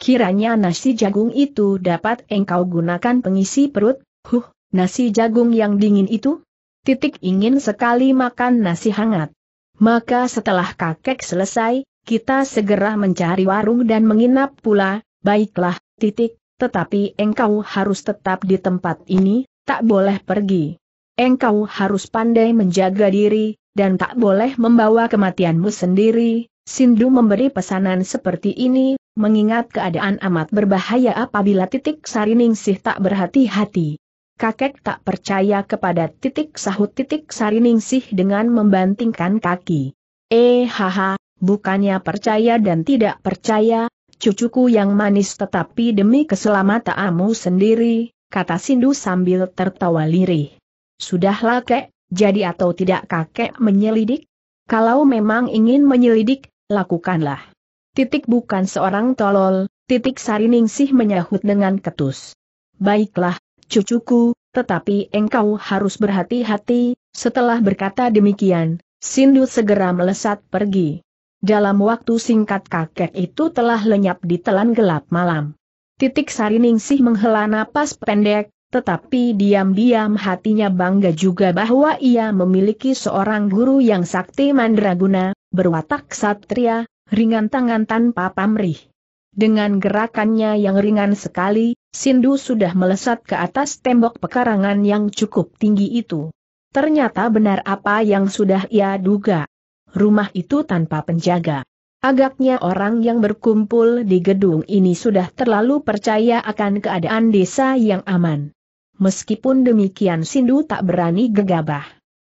Kiranya nasi jagung itu dapat engkau gunakan pengisi perut, huh, nasi jagung yang dingin itu? Titik ingin sekali makan nasi hangat. Maka setelah kakek selesai, kita segera mencari warung dan menginap pula, Baiklah, titik, tetapi engkau harus tetap di tempat ini, tak boleh pergi. Engkau harus pandai menjaga diri, dan tak boleh membawa kematianmu sendiri. Sindu memberi pesanan seperti ini, mengingat keadaan amat berbahaya apabila titik Sariningsih tak berhati-hati. Kakek tak percaya kepada titik sahut titik Sariningsih dengan membantingkan kaki. Eh haha, bukannya percaya dan tidak percaya, cucuku yang manis tetapi demi keselamatanmu sendiri, kata Sindu sambil tertawa lirih. Sudahlah kek, jadi atau tidak kakek menyelidik? Kalau memang ingin menyelidik, lakukanlah. Titik bukan seorang tolol, titik sariningsih menyahut dengan ketus. Baiklah, cucuku, tetapi engkau harus berhati-hati, setelah berkata demikian, Sindu segera melesat pergi. Dalam waktu singkat kakek itu telah lenyap di telan gelap malam. Titik Sari Ningsih menghela napas pendek, tetapi diam-diam hatinya bangga juga bahwa ia memiliki seorang guru yang sakti mandraguna, berwatak satria, ringan tangan tanpa pamrih. Dengan gerakannya yang ringan sekali, Sindu sudah melesat ke atas tembok pekarangan yang cukup tinggi itu. Ternyata benar apa yang sudah ia duga rumah itu tanpa penjaga. Agaknya orang yang berkumpul di gedung ini sudah terlalu percaya akan keadaan desa yang aman. Meskipun demikian Sindu tak berani gegabah.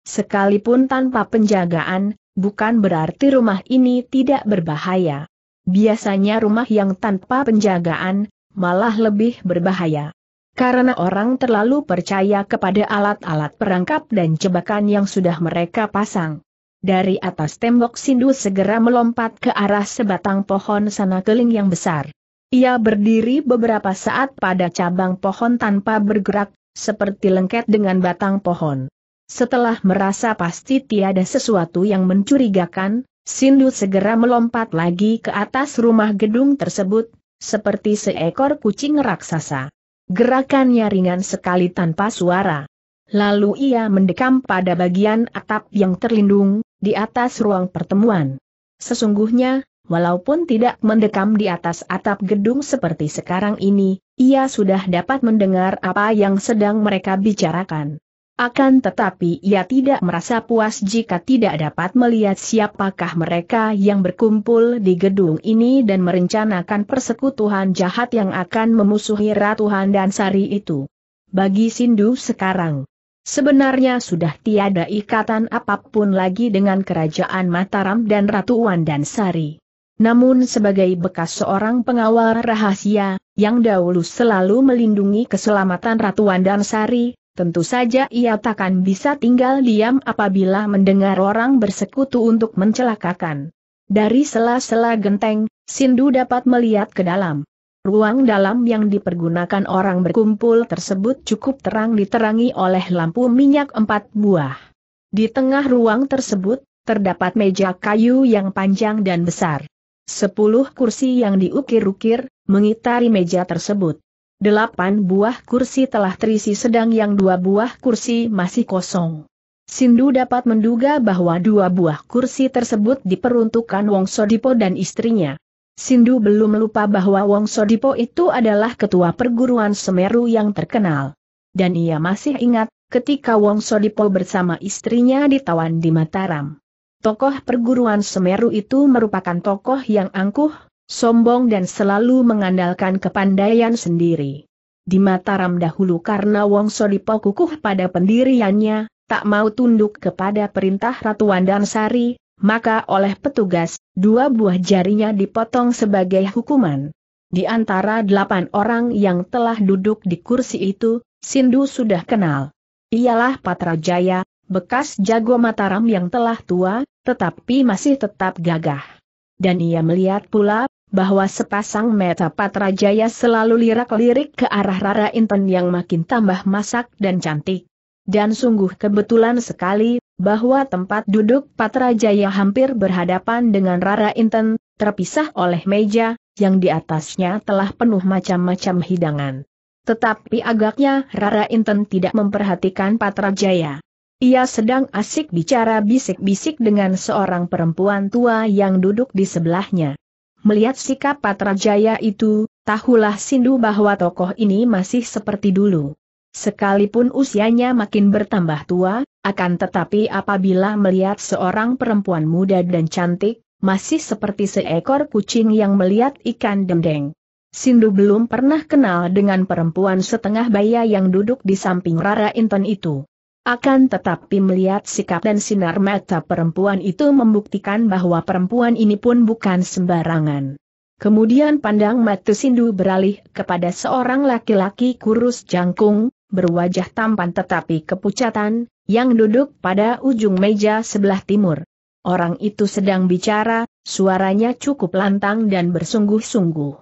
Sekalipun tanpa penjagaan, bukan berarti rumah ini tidak berbahaya. Biasanya rumah yang tanpa penjagaan, malah lebih berbahaya. Karena orang terlalu percaya kepada alat-alat perangkap dan jebakan yang sudah mereka pasang dari atas tembok Sindu segera melompat ke arah sebatang pohon sana keling yang besar. Ia berdiri beberapa saat pada cabang pohon tanpa bergerak, seperti lengket dengan batang pohon. Setelah merasa pasti tiada sesuatu yang mencurigakan, Sindu segera melompat lagi ke atas rumah gedung tersebut, seperti seekor kucing raksasa. Gerakannya ringan sekali tanpa suara. Lalu ia mendekam pada bagian atap yang terlindung, di atas ruang pertemuan. Sesungguhnya, walaupun tidak mendekam di atas atap gedung seperti sekarang ini, ia sudah dapat mendengar apa yang sedang mereka bicarakan. Akan tetapi ia tidak merasa puas jika tidak dapat melihat siapakah mereka yang berkumpul di gedung ini dan merencanakan persekutuan jahat yang akan memusuhi Ratu dan Sari itu. Bagi Sindu sekarang, Sebenarnya sudah tiada ikatan apapun lagi dengan kerajaan Mataram dan Ratu Sari. Namun sebagai bekas seorang pengawal rahasia, yang dahulu selalu melindungi keselamatan Ratu Sari, tentu saja ia takkan bisa tinggal diam apabila mendengar orang bersekutu untuk mencelakakan. Dari sela-sela genteng, Sindu dapat melihat ke dalam. Ruang dalam yang dipergunakan orang berkumpul tersebut cukup terang diterangi oleh lampu minyak empat buah. Di tengah ruang tersebut, terdapat meja kayu yang panjang dan besar. Sepuluh kursi yang diukir-ukir, mengitari meja tersebut. Delapan buah kursi telah terisi sedang yang dua buah kursi masih kosong. Sindu dapat menduga bahwa dua buah kursi tersebut diperuntukkan Wong Sodipo dan istrinya. Sindu belum lupa bahwa Wong Sodipo itu adalah ketua perguruan Semeru yang terkenal. Dan ia masih ingat, ketika Wong Sodipo bersama istrinya ditawan di Mataram. Tokoh perguruan Semeru itu merupakan tokoh yang angkuh, sombong dan selalu mengandalkan kepandaian sendiri. Di Mataram dahulu karena Wong Sodipo kukuh pada pendiriannya, tak mau tunduk kepada perintah Ratu Wandansari, maka oleh petugas, dua buah jarinya dipotong sebagai hukuman. Di antara delapan orang yang telah duduk di kursi itu, Sindu sudah kenal. Ialah Patrajaya, bekas jago Mataram yang telah tua, tetapi masih tetap gagah. Dan ia melihat pula, bahwa sepasang mata Patrajaya selalu lirak-lirik ke arah Rara Inten yang makin tambah masak dan cantik. Dan sungguh kebetulan sekali, bahwa tempat duduk Patra Jaya hampir berhadapan dengan Rara Inten, terpisah oleh meja, yang di atasnya telah penuh macam-macam hidangan. Tetapi agaknya Rara Inten tidak memperhatikan Patra Jaya. Ia sedang asik bicara bisik-bisik dengan seorang perempuan tua yang duduk di sebelahnya. Melihat sikap Patra Jaya itu, tahulah Sindu bahwa tokoh ini masih seperti dulu. Sekalipun usianya makin bertambah tua, akan tetapi apabila melihat seorang perempuan muda dan cantik, masih seperti seekor kucing yang melihat ikan dendeng. Sindu belum pernah kenal dengan perempuan setengah baya yang duduk di samping Rara Inton itu. Akan tetapi melihat sikap dan sinar mata perempuan itu membuktikan bahwa perempuan ini pun bukan sembarangan. Kemudian pandang mata Sindu beralih kepada seorang laki-laki kurus jangkung, berwajah tampan tetapi kepucatan, yang duduk pada ujung meja sebelah timur. Orang itu sedang bicara, suaranya cukup lantang dan bersungguh-sungguh.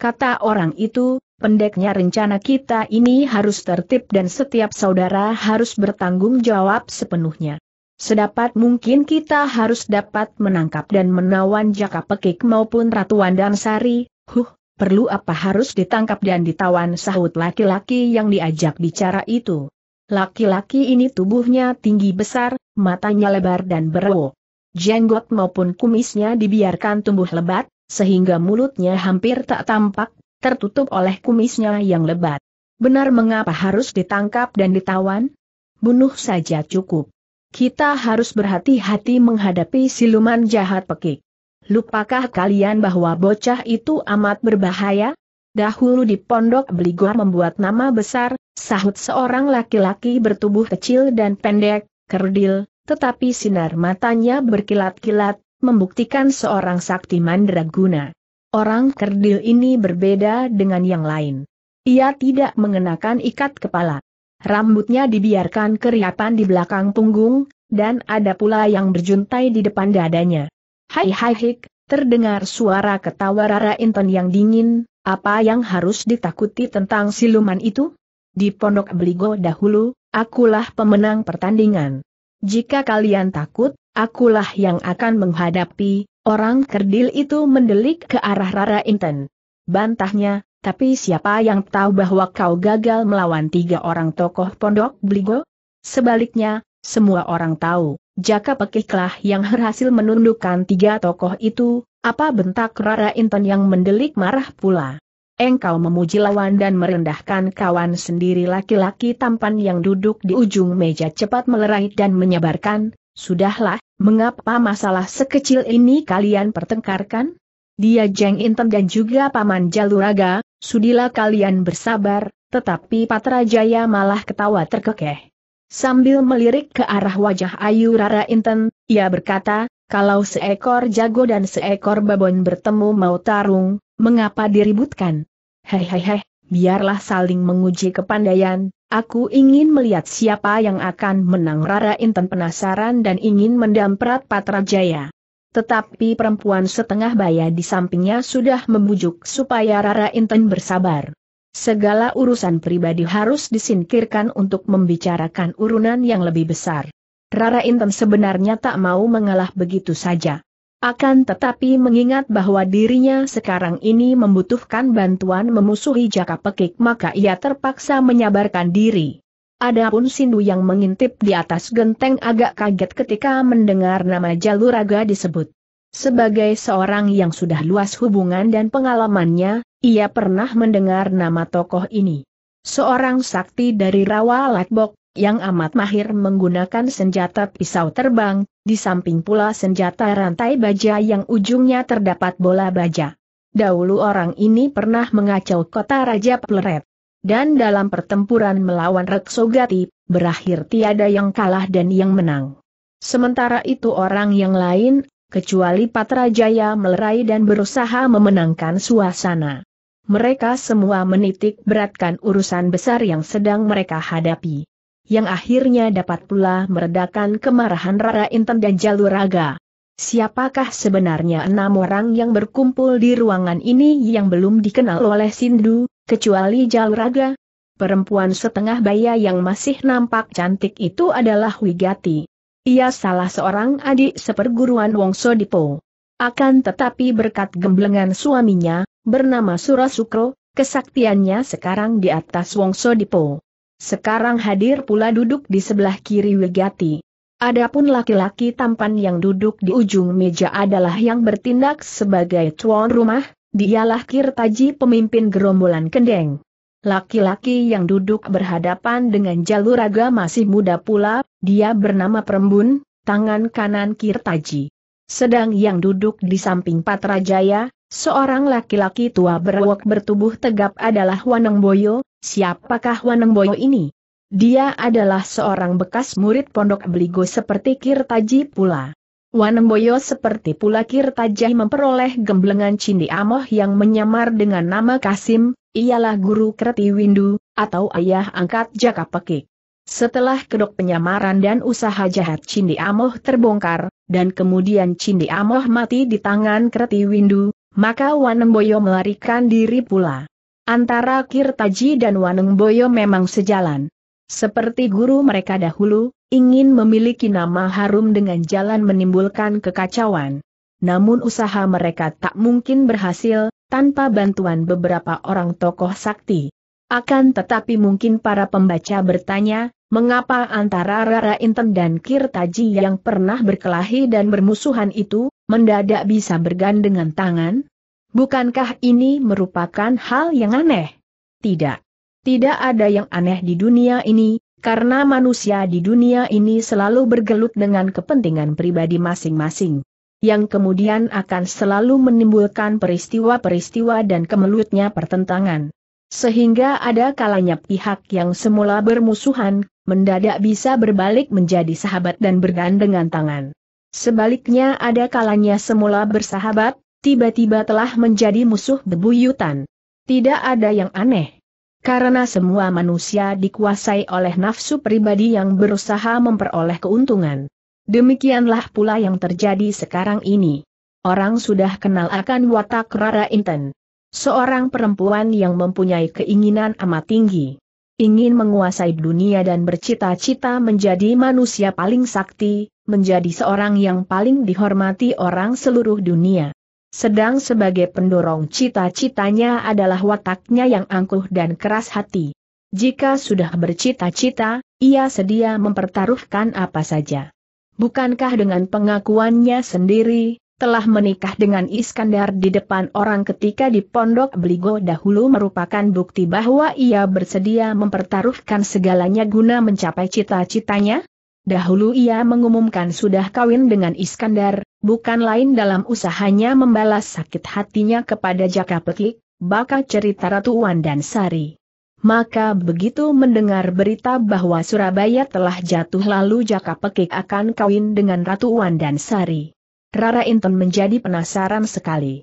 Kata orang itu, pendeknya rencana kita ini harus tertib dan setiap saudara harus bertanggung jawab sepenuhnya. Sedapat mungkin kita harus dapat menangkap dan menawan Jaka Pekik maupun Ratu Wandansari, huh, perlu apa harus ditangkap dan ditawan sahut laki-laki yang diajak bicara itu. Laki-laki ini tubuhnya tinggi besar, matanya lebar dan berwo. Jenggot maupun kumisnya dibiarkan tumbuh lebat, sehingga mulutnya hampir tak tampak, tertutup oleh kumisnya yang lebat. Benar mengapa harus ditangkap dan ditawan? Bunuh saja cukup. Kita harus berhati-hati menghadapi siluman jahat pekik. Lupakah kalian bahwa bocah itu amat berbahaya? Dahulu di Pondok Beligor membuat nama besar, Sahut seorang laki-laki bertubuh kecil dan pendek, kerdil, tetapi sinar matanya berkilat-kilat, membuktikan seorang sakti mandraguna. Orang kerdil ini berbeda dengan yang lain. Ia tidak mengenakan ikat kepala. Rambutnya dibiarkan keriapan di belakang punggung, dan ada pula yang berjuntai di depan dadanya. Hai hai hik, terdengar suara ketawa Rara Inton yang dingin, apa yang harus ditakuti tentang siluman itu? Di Pondok Beligo dahulu, akulah pemenang pertandingan. Jika kalian takut, akulah yang akan menghadapi, orang kerdil itu mendelik ke arah Rara Inten. Bantahnya, tapi siapa yang tahu bahwa kau gagal melawan tiga orang tokoh Pondok Beligo? Sebaliknya, semua orang tahu, Jaka Pekiklah yang berhasil menundukkan tiga tokoh itu, apa bentak Rara Inten yang mendelik marah pula engkau memuji lawan dan merendahkan kawan sendiri laki-laki tampan yang duduk di ujung meja cepat melerai dan menyebarkan, sudahlah, mengapa masalah sekecil ini kalian pertengkarkan? Dia Jeng Inten dan juga Paman Jaluraga, sudilah kalian bersabar, tetapi Patra Jaya malah ketawa terkekeh. Sambil melirik ke arah wajah Ayu Rara Inten, ia berkata, kalau seekor jago dan seekor babon bertemu mau tarung, mengapa diributkan? Hei hei hei, biarlah saling menguji kepandaian, aku ingin melihat siapa yang akan menang Rara Intan penasaran dan ingin mendamprat Patrajaya. Tetapi perempuan setengah baya di sampingnya sudah membujuk supaya Rara Intan bersabar. Segala urusan pribadi harus disingkirkan untuk membicarakan urunan yang lebih besar. Rara Intan sebenarnya tak mau mengalah begitu saja. Akan tetapi mengingat bahwa dirinya sekarang ini membutuhkan bantuan memusuhi jaka pekik maka ia terpaksa menyabarkan diri. Adapun Sindu yang mengintip di atas genteng agak kaget ketika mendengar nama Jaluraga disebut. Sebagai seorang yang sudah luas hubungan dan pengalamannya, ia pernah mendengar nama tokoh ini. Seorang sakti dari Rawa Lakbok, yang amat mahir menggunakan senjata pisau terbang, di samping pula senjata rantai baja yang ujungnya terdapat bola baja. Dahulu orang ini pernah mengacau kota Raja Pleret. Dan dalam pertempuran melawan Reksogati, berakhir tiada yang kalah dan yang menang. Sementara itu orang yang lain, kecuali Patrajaya melerai dan berusaha memenangkan suasana. Mereka semua menitik beratkan urusan besar yang sedang mereka hadapi yang akhirnya dapat pula meredakan kemarahan Rara Inten dan Jaluraga. Siapakah sebenarnya enam orang yang berkumpul di ruangan ini yang belum dikenal oleh Sindu, kecuali Jaluraga? Perempuan setengah baya yang masih nampak cantik itu adalah Wigati. Ia salah seorang adik seperguruan Wongso Dipo. Akan tetapi berkat gemblengan suaminya, bernama Surasukro, kesaktiannya sekarang di atas Wongso Dipo. Sekarang hadir pula duduk di sebelah kiri Wigati. Adapun laki-laki tampan yang duduk di ujung meja adalah yang bertindak sebagai tuan rumah, dialah Kirtaji pemimpin gerombolan kendeng. Laki-laki yang duduk berhadapan dengan jalur raga masih muda pula, dia bernama Perembun, tangan kanan Kirtaji. Sedang yang duduk di samping Patrajaya, Seorang laki-laki tua berwok bertubuh tegap adalah Waneng Boyo, siapakah Waneng Boyo ini? Dia adalah seorang bekas murid pondok Beligo seperti Kirtaji pula. Boyo seperti pula Kirtaji memperoleh gemblengan Cindi Amoh yang menyamar dengan nama Kasim, ialah guru Kreti Windu, atau ayah angkat Jaka Pekik. Setelah kedok penyamaran dan usaha jahat Cindi Amoh terbongkar, dan kemudian Cindi Amoh mati di tangan Kreti Windu, maka Wanemboyo melarikan diri pula. Antara Kirtaji dan Wanemboyo memang sejalan. Seperti guru mereka dahulu, ingin memiliki nama harum dengan jalan menimbulkan kekacauan. Namun usaha mereka tak mungkin berhasil, tanpa bantuan beberapa orang tokoh sakti. Akan tetapi mungkin para pembaca bertanya, mengapa antara Rara Inten dan Kirtaji yang pernah berkelahi dan bermusuhan itu, mendadak bisa bergandengan tangan? Bukankah ini merupakan hal yang aneh? Tidak. Tidak ada yang aneh di dunia ini, karena manusia di dunia ini selalu bergelut dengan kepentingan pribadi masing-masing. Yang kemudian akan selalu menimbulkan peristiwa-peristiwa dan kemelutnya pertentangan. Sehingga ada kalanya pihak yang semula bermusuhan, mendadak bisa berbalik menjadi sahabat dan bergandengan tangan. Sebaliknya ada kalanya semula bersahabat, tiba-tiba telah menjadi musuh bebuyutan. Tidak ada yang aneh. Karena semua manusia dikuasai oleh nafsu pribadi yang berusaha memperoleh keuntungan. Demikianlah pula yang terjadi sekarang ini. Orang sudah kenal akan watak Rara Inten. Seorang perempuan yang mempunyai keinginan amat tinggi. Ingin menguasai dunia dan bercita-cita menjadi manusia paling sakti, menjadi seorang yang paling dihormati orang seluruh dunia. Sedang sebagai pendorong cita-citanya adalah wataknya yang angkuh dan keras hati. Jika sudah bercita-cita, ia sedia mempertaruhkan apa saja. Bukankah dengan pengakuannya sendiri, telah menikah dengan Iskandar di depan orang ketika di Pondok Beligo dahulu merupakan bukti bahwa ia bersedia mempertaruhkan segalanya guna mencapai cita-citanya? Dahulu ia mengumumkan sudah kawin dengan Iskandar, bukan lain dalam usahanya membalas sakit hatinya kepada Jaka Pekik, bakal cerita Ratu Wan dan Sari. Maka begitu mendengar berita bahwa Surabaya telah jatuh lalu Jaka Pekik akan kawin dengan Ratu Wan dan Sari. Rara Inton menjadi penasaran sekali.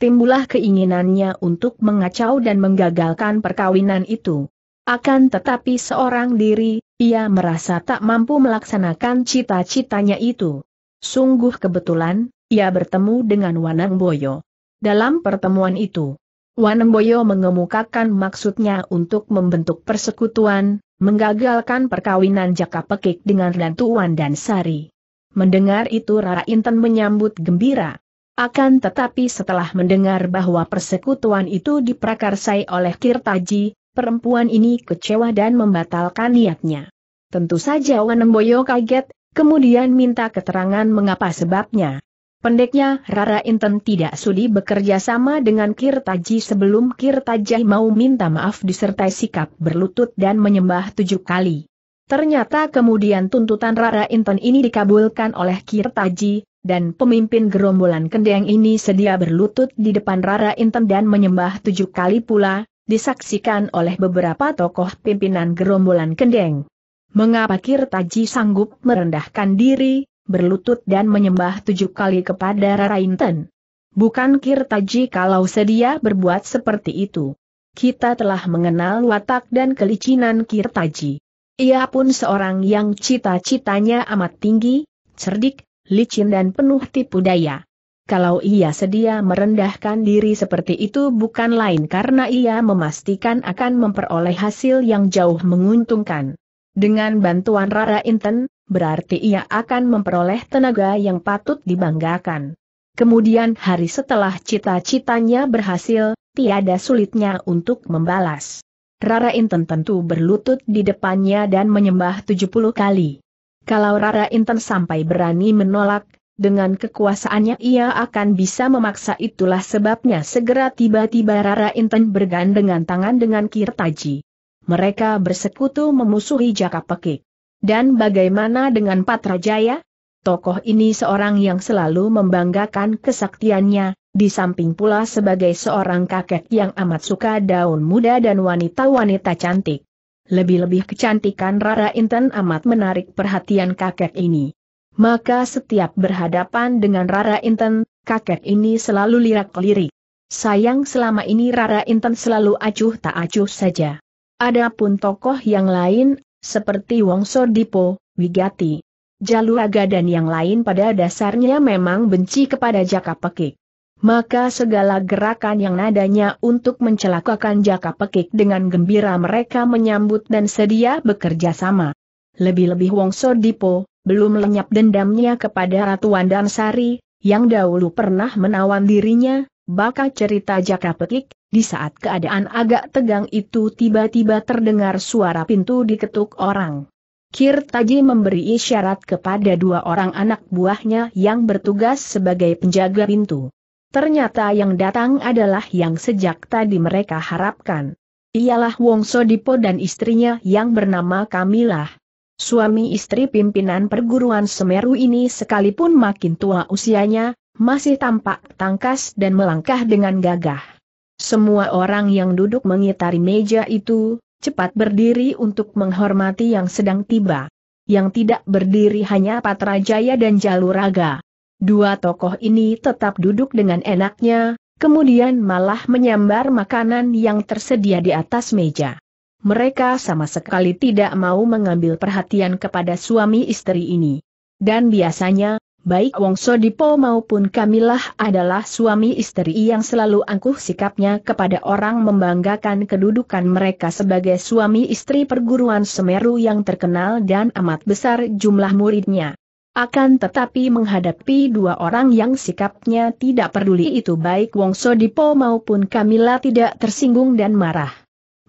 Timbulah keinginannya untuk mengacau dan menggagalkan perkawinan itu. Akan tetapi seorang diri, ia merasa tak mampu melaksanakan cita-citanya itu. Sungguh kebetulan, ia bertemu dengan Wanang Boyo. Dalam pertemuan itu, Wanang Boyo mengemukakan maksudnya untuk membentuk persekutuan, menggagalkan perkawinan Jaka Pekik dengan Wan dan Sari. Mendengar itu Rara Inten menyambut gembira. Akan tetapi setelah mendengar bahwa persekutuan itu diprakarsai oleh Kirtaji, perempuan ini kecewa dan membatalkan niatnya. Tentu saja Wanemboyo kaget, kemudian minta keterangan mengapa sebabnya. Pendeknya Rara Inten tidak sudi bekerja sama dengan Kirtaji sebelum Kirtaji mau minta maaf disertai sikap berlutut dan menyembah tujuh kali. Ternyata kemudian tuntutan Rara Inten ini dikabulkan oleh Kirtaji, dan pemimpin gerombolan kendeng ini sedia berlutut di depan Rara Inten dan menyembah tujuh kali pula, disaksikan oleh beberapa tokoh pimpinan gerombolan kendeng. Mengapa Kirtaji sanggup merendahkan diri, berlutut dan menyembah tujuh kali kepada Rarainten? Bukan Kirtaji kalau sedia berbuat seperti itu. Kita telah mengenal watak dan kelicinan Kirtaji. Ia pun seorang yang cita-citanya amat tinggi, cerdik, licin dan penuh tipu daya. Kalau ia sedia merendahkan diri seperti itu bukan lain karena ia memastikan akan memperoleh hasil yang jauh menguntungkan. Dengan bantuan Rara Inten, berarti ia akan memperoleh tenaga yang patut dibanggakan. Kemudian hari setelah cita-citanya berhasil, tiada sulitnya untuk membalas. Rara Inten tentu berlutut di depannya dan menyembah 70 kali. Kalau Rara Inten sampai berani menolak, dengan kekuasaannya ia akan bisa memaksa itulah sebabnya segera tiba-tiba Rara Inten bergandengan tangan dengan Kirtaji. Mereka bersekutu memusuhi Jaka Pekik. Dan bagaimana dengan Patra Jaya? Tokoh ini seorang yang selalu membanggakan kesaktiannya, di samping pula sebagai seorang kakek yang amat suka daun muda dan wanita-wanita cantik. Lebih-lebih kecantikan Rara Inten amat menarik perhatian kakek ini. Maka setiap berhadapan dengan Rara Inten, kakek ini selalu lirak-lirik. Sayang selama ini Rara Inten selalu acuh tak acuh saja. Adapun tokoh yang lain, seperti Wong Sodipo, Wigati, Jaluraga dan yang lain pada dasarnya memang benci kepada Jaka Pekik. Maka segala gerakan yang nadanya untuk mencelakakan Jaka Pekik dengan gembira mereka menyambut dan sedia bekerja sama. Lebih-lebih Wong Sodipo belum lenyap dendamnya kepada Ratu Sari, yang dahulu pernah menawan dirinya, bakal cerita jaka petik, di saat keadaan agak tegang itu tiba-tiba terdengar suara pintu diketuk orang. Kirtaji memberi isyarat kepada dua orang anak buahnya yang bertugas sebagai penjaga pintu. Ternyata yang datang adalah yang sejak tadi mereka harapkan. Ialah Wongso Dipo dan istrinya yang bernama Kamilah. Suami istri pimpinan perguruan Semeru ini sekalipun makin tua usianya, masih tampak tangkas dan melangkah dengan gagah. Semua orang yang duduk mengitari meja itu, cepat berdiri untuk menghormati yang sedang tiba. Yang tidak berdiri hanya Patrajaya dan Jaluraga. Dua tokoh ini tetap duduk dengan enaknya, kemudian malah menyambar makanan yang tersedia di atas meja mereka sama sekali tidak mau mengambil perhatian kepada suami istri ini. Dan biasanya, baik Wong Sodipo maupun Kamilah adalah suami istri yang selalu angkuh sikapnya kepada orang membanggakan kedudukan mereka sebagai suami istri perguruan Semeru yang terkenal dan amat besar jumlah muridnya. Akan tetapi menghadapi dua orang yang sikapnya tidak peduli itu baik Wong Sodipo maupun Kamila tidak tersinggung dan marah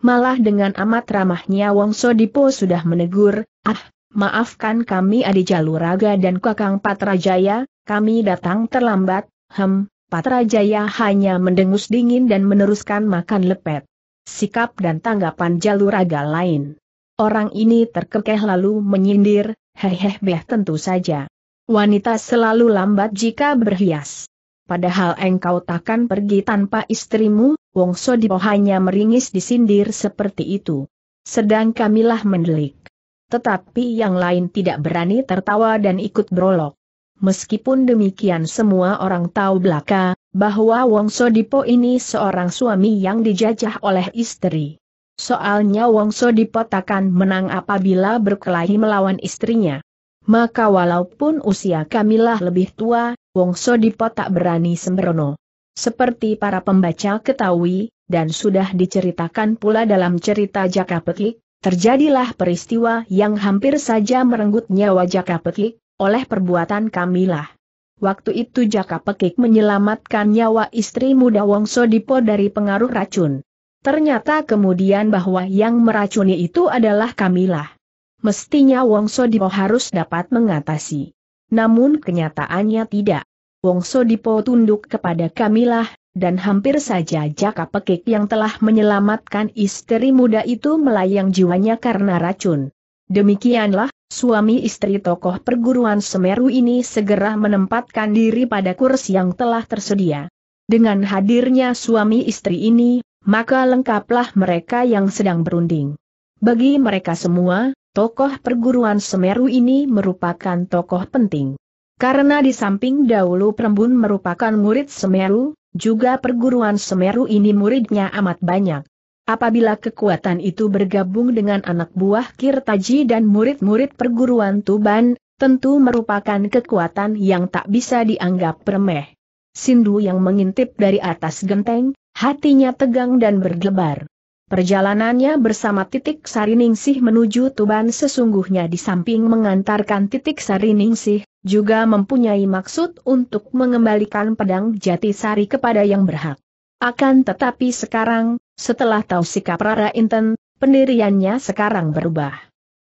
malah dengan amat ramahnya Wong Sodipo sudah menegur, ah, maafkan kami Adi Jaluraga dan Kakang Patrajaya, kami datang terlambat, hem, Patrajaya hanya mendengus dingin dan meneruskan makan lepet. Sikap dan tanggapan Jaluraga lain. Orang ini terkekeh lalu menyindir, hehehe, beh tentu saja. Wanita selalu lambat jika berhias padahal engkau takkan pergi tanpa istrimu, Wongso Dipo hanya meringis disindir seperti itu. Sedang kamilah mendelik. Tetapi yang lain tidak berani tertawa dan ikut berolok. Meskipun demikian semua orang tahu belaka, bahwa Wongso Dipo ini seorang suami yang dijajah oleh istri. Soalnya Wongso Dipo takkan menang apabila berkelahi melawan istrinya maka walaupun usia kamilah lebih tua, Wongso Sodipo tak berani sembrono. Seperti para pembaca ketahui, dan sudah diceritakan pula dalam cerita Jaka Petik, terjadilah peristiwa yang hampir saja merenggut nyawa Jaka Petik, oleh perbuatan Kamilah. Waktu itu Jaka Pekik menyelamatkan nyawa istri muda Wongso Sodipo dari pengaruh racun. Ternyata kemudian bahwa yang meracuni itu adalah Kamilah mestinya Wongso Dipo harus dapat mengatasi. Namun kenyataannya tidak. Wongso Dipo tunduk kepada Kamilah, dan hampir saja Jaka Pekik yang telah menyelamatkan istri muda itu melayang jiwanya karena racun. Demikianlah, suami istri tokoh perguruan Semeru ini segera menempatkan diri pada kursi yang telah tersedia. Dengan hadirnya suami istri ini, maka lengkaplah mereka yang sedang berunding. Bagi mereka semua, tokoh perguruan Semeru ini merupakan tokoh penting. Karena di samping dahulu Prembun merupakan murid Semeru, juga perguruan Semeru ini muridnya amat banyak. Apabila kekuatan itu bergabung dengan anak buah Kirtaji dan murid-murid perguruan Tuban, tentu merupakan kekuatan yang tak bisa dianggap remeh. Sindu yang mengintip dari atas genteng, hatinya tegang dan berdebar. Perjalanannya bersama Titik Sariningsih menuju Tuban sesungguhnya di samping mengantarkan Titik Sariningsih, juga mempunyai maksud untuk mengembalikan pedang Jati Sari kepada yang berhak. Akan tetapi sekarang, setelah tahu sikap Rara Inten, pendiriannya sekarang berubah.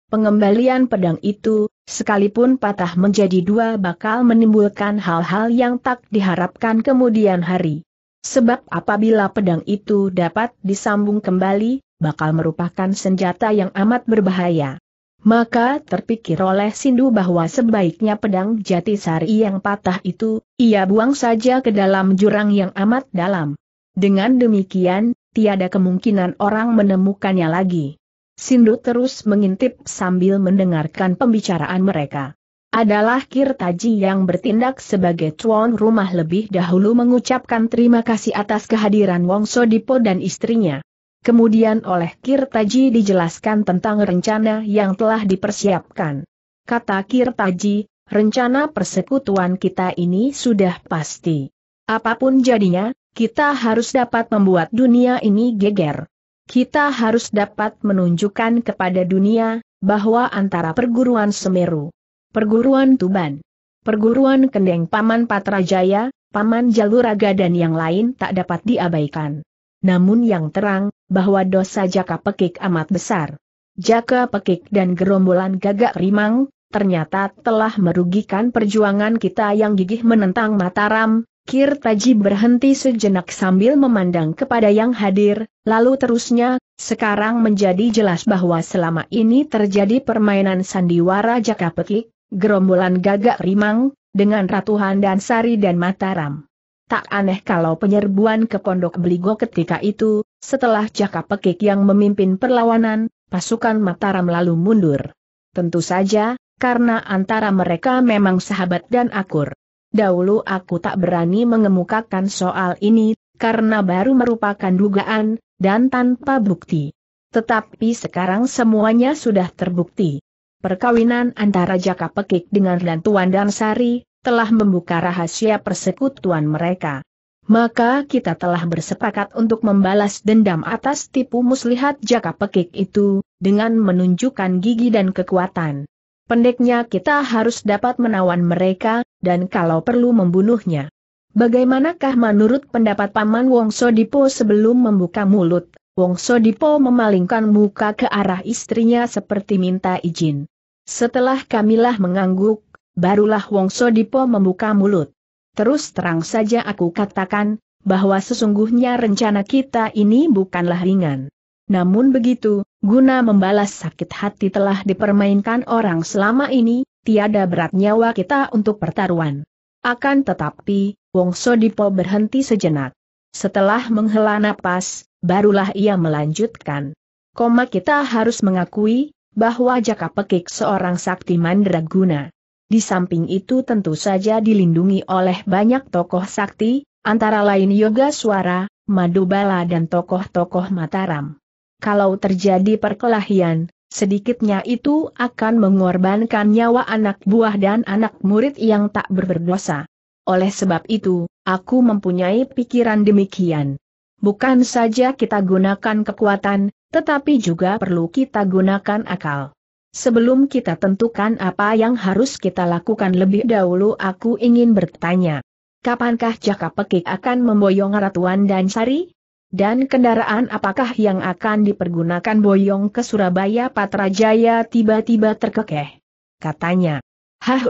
Pengembalian pedang itu, sekalipun patah menjadi dua bakal menimbulkan hal-hal yang tak diharapkan kemudian hari. Sebab apabila pedang itu dapat disambung kembali, bakal merupakan senjata yang amat berbahaya. Maka terpikir oleh Sindu bahwa sebaiknya pedang jati sari yang patah itu, ia buang saja ke dalam jurang yang amat dalam. Dengan demikian, tiada kemungkinan orang menemukannya lagi. Sindu terus mengintip sambil mendengarkan pembicaraan mereka adalah Kirtaji yang bertindak sebagai tuan rumah lebih dahulu mengucapkan terima kasih atas kehadiran Wongso Dipo dan istrinya. Kemudian oleh Kirtaji dijelaskan tentang rencana yang telah dipersiapkan. Kata Kirtaji, rencana persekutuan kita ini sudah pasti. Apapun jadinya, kita harus dapat membuat dunia ini geger. Kita harus dapat menunjukkan kepada dunia, bahwa antara perguruan Semeru, Perguruan Tuban, Perguruan Kendeng Paman Patrajaya, Paman Jaluraga dan yang lain tak dapat diabaikan. Namun yang terang, bahwa dosa Jaka Pekik amat besar. Jaka Pekik dan gerombolan gagak rimang, ternyata telah merugikan perjuangan kita yang gigih menentang Mataram, Kirtaji berhenti sejenak sambil memandang kepada yang hadir, lalu terusnya, sekarang menjadi jelas bahwa selama ini terjadi permainan sandiwara Jaka Pekik, gerombolan gagak rimang, dengan Ratuhan dan Sari dan Mataram. Tak aneh kalau penyerbuan ke Pondok Beligo ketika itu, setelah Jaka Pekik yang memimpin perlawanan, pasukan Mataram lalu mundur. Tentu saja, karena antara mereka memang sahabat dan akur. Dahulu aku tak berani mengemukakan soal ini, karena baru merupakan dugaan, dan tanpa bukti. Tetapi sekarang semuanya sudah terbukti perkawinan antara Jaka Pekik dengan Lantuan dan Sari, telah membuka rahasia persekutuan mereka. Maka kita telah bersepakat untuk membalas dendam atas tipu muslihat Jaka Pekik itu, dengan menunjukkan gigi dan kekuatan. Pendeknya kita harus dapat menawan mereka, dan kalau perlu membunuhnya. Bagaimanakah menurut pendapat Paman Wongso Dipo sebelum membuka mulut, Wongso Dipo memalingkan muka ke arah istrinya seperti minta izin. Setelah Kamilah mengangguk, barulah Wongso Dipo membuka mulut. Terus terang saja aku katakan, bahwa sesungguhnya rencana kita ini bukanlah ringan. Namun begitu, guna membalas sakit hati telah dipermainkan orang selama ini, tiada berat nyawa kita untuk pertaruhan. Akan tetapi, Wongso Dipo berhenti sejenak. Setelah menghela napas, Barulah ia melanjutkan. Koma kita harus mengakui, bahwa Jaka Pekik seorang sakti mandraguna. Di samping itu tentu saja dilindungi oleh banyak tokoh sakti, antara lain Yoga Suara, Madubala dan tokoh-tokoh Mataram. Kalau terjadi perkelahian, sedikitnya itu akan mengorbankan nyawa anak buah dan anak murid yang tak berberdosa. Oleh sebab itu, aku mempunyai pikiran demikian. Bukan saja kita gunakan kekuatan, tetapi juga perlu kita gunakan akal. Sebelum kita tentukan apa yang harus kita lakukan lebih dahulu aku ingin bertanya. Kapankah Jaka Pekik akan memboyong Ratuan dan Sari? Dan kendaraan apakah yang akan dipergunakan Boyong ke Surabaya Patrajaya tiba-tiba terkekeh? Katanya. Hah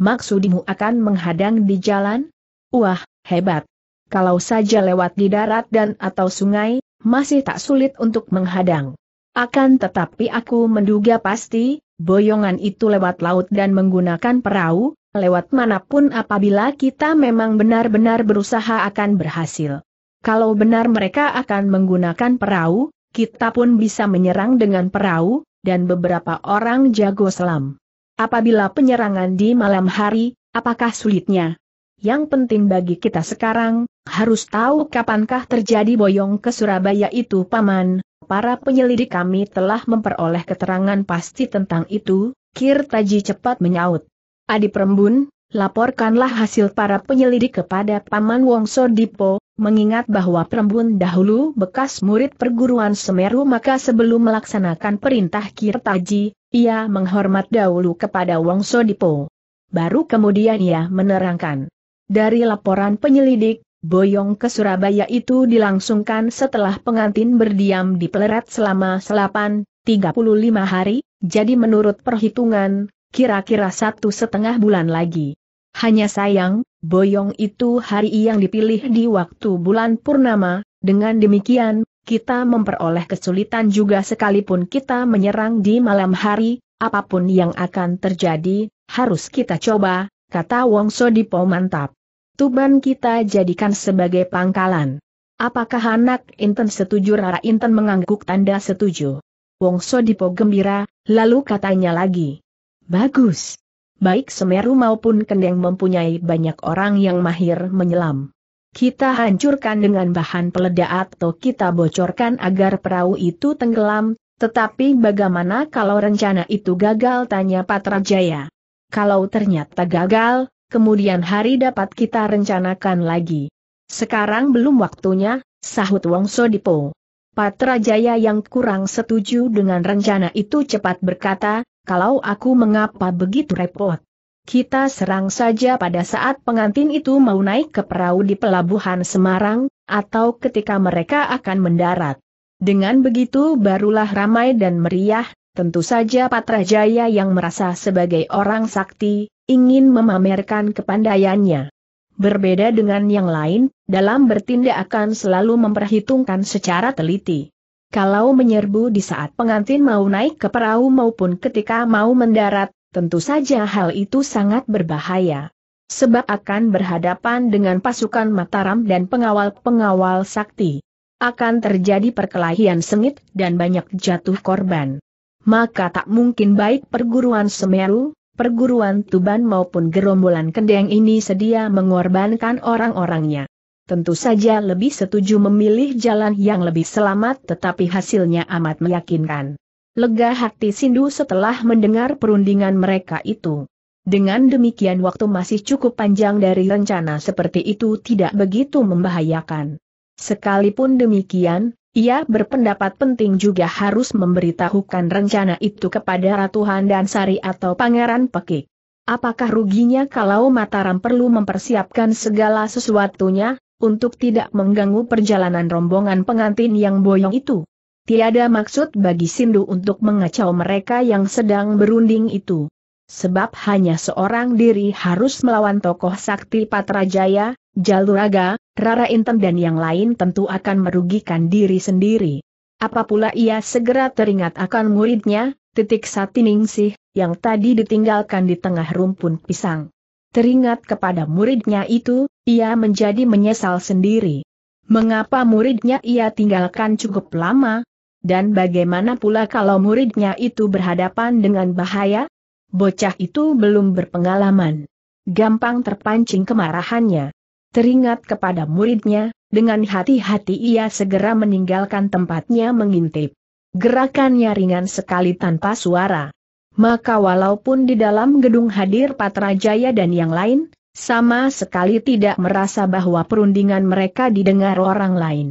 maksudmu akan menghadang di jalan? Wah, hebat kalau saja lewat di darat dan atau sungai, masih tak sulit untuk menghadang. Akan tetapi aku menduga pasti, boyongan itu lewat laut dan menggunakan perahu, lewat manapun apabila kita memang benar-benar berusaha akan berhasil. Kalau benar mereka akan menggunakan perahu, kita pun bisa menyerang dengan perahu, dan beberapa orang jago selam. Apabila penyerangan di malam hari, apakah sulitnya? Yang penting bagi kita sekarang, harus tahu kapankah terjadi boyong ke Surabaya itu paman, para penyelidik kami telah memperoleh keterangan pasti tentang itu, Kirtaji cepat menyaut. Adi Prembun, laporkanlah hasil para penyelidik kepada Paman Wongso Dipo, mengingat bahwa Prembun dahulu bekas murid perguruan Semeru maka sebelum melaksanakan perintah Kirtaji, ia menghormat dahulu kepada Wongso Dipo. Baru kemudian ia menerangkan. Dari laporan penyelidik, Boyong ke Surabaya itu dilangsungkan setelah pengantin berdiam di Peleret selama selapan, 35 hari, jadi menurut perhitungan, kira-kira satu setengah bulan lagi. Hanya sayang, Boyong itu hari yang dipilih di waktu bulan purnama, dengan demikian, kita memperoleh kesulitan juga sekalipun kita menyerang di malam hari, apapun yang akan terjadi, harus kita coba, kata Wong Sodipo mantap. Tuban kita jadikan sebagai pangkalan. Apakah anak Inten setuju Rara Inten mengangguk tanda setuju. Wong Sodipo gembira, lalu katanya lagi. Bagus. Baik Semeru maupun Kendeng mempunyai banyak orang yang mahir menyelam. Kita hancurkan dengan bahan peledak atau kita bocorkan agar perahu itu tenggelam, tetapi bagaimana kalau rencana itu gagal tanya Patrajaya. Kalau ternyata gagal, kemudian hari dapat kita rencanakan lagi. Sekarang belum waktunya, sahut Wongso Dipo. Patra Jaya yang kurang setuju dengan rencana itu cepat berkata, kalau aku mengapa begitu repot. Kita serang saja pada saat pengantin itu mau naik ke perahu di pelabuhan Semarang, atau ketika mereka akan mendarat. Dengan begitu barulah ramai dan meriah, Tentu saja Patrajaya yang merasa sebagai orang sakti, ingin memamerkan kepandaiannya. Berbeda dengan yang lain, dalam bertindak akan selalu memperhitungkan secara teliti. Kalau menyerbu di saat pengantin mau naik ke perahu maupun ketika mau mendarat, tentu saja hal itu sangat berbahaya. Sebab akan berhadapan dengan pasukan Mataram dan pengawal-pengawal sakti. Akan terjadi perkelahian sengit dan banyak jatuh korban maka tak mungkin baik perguruan Semeru, perguruan Tuban maupun gerombolan Kendeng ini sedia mengorbankan orang-orangnya. Tentu saja lebih setuju memilih jalan yang lebih selamat tetapi hasilnya amat meyakinkan. Lega hati Sindu setelah mendengar perundingan mereka itu. Dengan demikian waktu masih cukup panjang dari rencana seperti itu tidak begitu membahayakan. Sekalipun demikian, ia berpendapat penting juga harus memberitahukan rencana itu kepada Ratu Handan Sari atau Pangeran Pekik. Apakah ruginya kalau Mataram perlu mempersiapkan segala sesuatunya, untuk tidak mengganggu perjalanan rombongan pengantin yang boyong itu? Tiada maksud bagi Sindu untuk mengacau mereka yang sedang berunding itu. Sebab hanya seorang diri harus melawan tokoh sakti Patrajaya, Jaluraga, Rara Intem dan yang lain tentu akan merugikan diri sendiri. Apa pula ia segera teringat akan muridnya, titik Satiningsih, yang tadi ditinggalkan di tengah rumpun pisang. Teringat kepada muridnya itu, ia menjadi menyesal sendiri. Mengapa muridnya ia tinggalkan cukup lama? Dan bagaimana pula kalau muridnya itu berhadapan dengan bahaya? Bocah itu belum berpengalaman. Gampang terpancing kemarahannya teringat kepada muridnya, dengan hati-hati ia segera meninggalkan tempatnya mengintip. Gerakannya ringan sekali tanpa suara. Maka walaupun di dalam gedung hadir Patrajaya dan yang lain, sama sekali tidak merasa bahwa perundingan mereka didengar orang lain.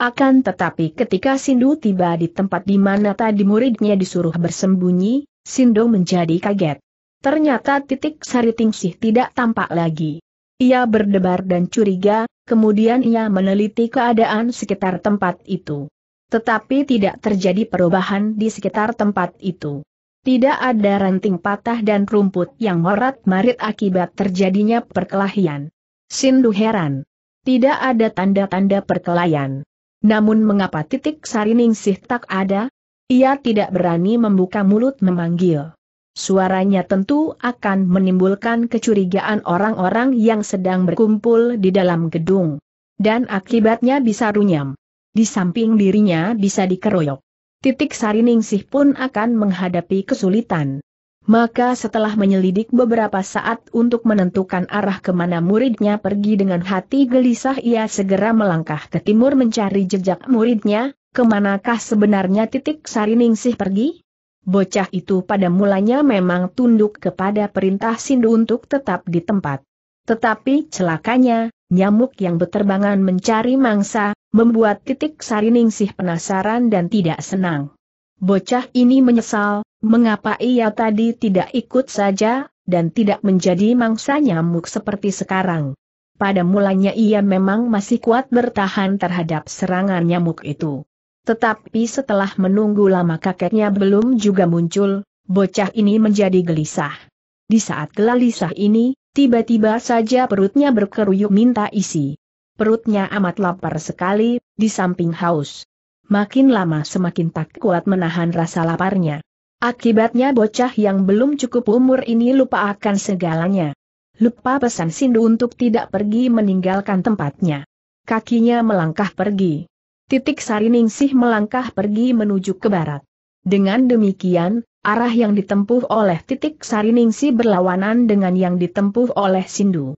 Akan tetapi ketika Sindu tiba di tempat di mana tadi muridnya disuruh bersembunyi, Sindu menjadi kaget. Ternyata titik sari tingsih tidak tampak lagi. Ia berdebar dan curiga, kemudian ia meneliti keadaan sekitar tempat itu. Tetapi tidak terjadi perubahan di sekitar tempat itu. Tidak ada ranting patah dan rumput yang morat-marit akibat terjadinya perkelahian. Sindu heran. Tidak ada tanda-tanda perkelahian. Namun mengapa titik sariningsih tak ada? Ia tidak berani membuka mulut memanggil suaranya tentu akan menimbulkan kecurigaan orang-orang yang sedang berkumpul di dalam gedung. Dan akibatnya bisa runyam. Di samping dirinya bisa dikeroyok. Titik Sariningsih pun akan menghadapi kesulitan. Maka setelah menyelidik beberapa saat untuk menentukan arah kemana muridnya pergi dengan hati gelisah ia segera melangkah ke timur mencari jejak muridnya, kemanakah sebenarnya titik Sariningsih pergi? Bocah itu pada mulanya memang tunduk kepada perintah Sindu untuk tetap di tempat. Tetapi celakanya, nyamuk yang beterbangan mencari mangsa, membuat titik sariningsih penasaran dan tidak senang. Bocah ini menyesal, mengapa ia tadi tidak ikut saja, dan tidak menjadi mangsa nyamuk seperti sekarang. Pada mulanya ia memang masih kuat bertahan terhadap serangan nyamuk itu. Tetapi setelah menunggu lama kakeknya belum juga muncul, bocah ini menjadi gelisah. Di saat gelisah ini, tiba-tiba saja perutnya berkeruyuk minta isi. Perutnya amat lapar sekali, di samping haus. Makin lama semakin tak kuat menahan rasa laparnya. Akibatnya bocah yang belum cukup umur ini lupa akan segalanya. Lupa pesan Sindu untuk tidak pergi meninggalkan tempatnya. Kakinya melangkah pergi titik Sariningsih melangkah pergi menuju ke barat. Dengan demikian, arah yang ditempuh oleh titik Sariningsih berlawanan dengan yang ditempuh oleh Sindu.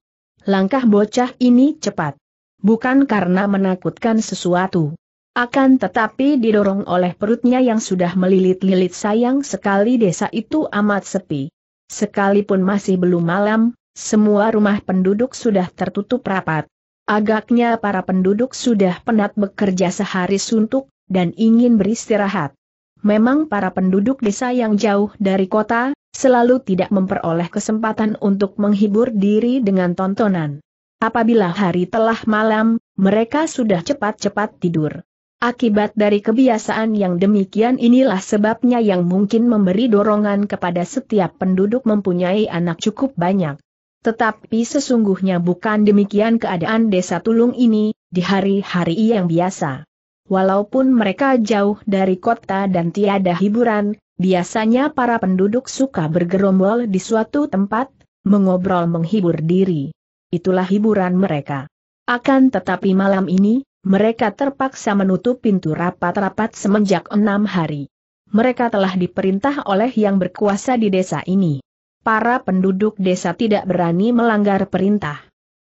Langkah bocah ini cepat. Bukan karena menakutkan sesuatu. Akan tetapi didorong oleh perutnya yang sudah melilit-lilit sayang sekali desa itu amat sepi. Sekalipun masih belum malam, semua rumah penduduk sudah tertutup rapat. Agaknya para penduduk sudah penat bekerja sehari suntuk, dan ingin beristirahat. Memang para penduduk desa yang jauh dari kota, selalu tidak memperoleh kesempatan untuk menghibur diri dengan tontonan. Apabila hari telah malam, mereka sudah cepat-cepat tidur. Akibat dari kebiasaan yang demikian inilah sebabnya yang mungkin memberi dorongan kepada setiap penduduk mempunyai anak cukup banyak. Tetapi sesungguhnya bukan demikian keadaan desa Tulung ini, di hari-hari yang biasa. Walaupun mereka jauh dari kota dan tiada hiburan, biasanya para penduduk suka bergerombol di suatu tempat, mengobrol menghibur diri. Itulah hiburan mereka. Akan tetapi malam ini, mereka terpaksa menutup pintu rapat-rapat semenjak enam hari. Mereka telah diperintah oleh yang berkuasa di desa ini para penduduk desa tidak berani melanggar perintah.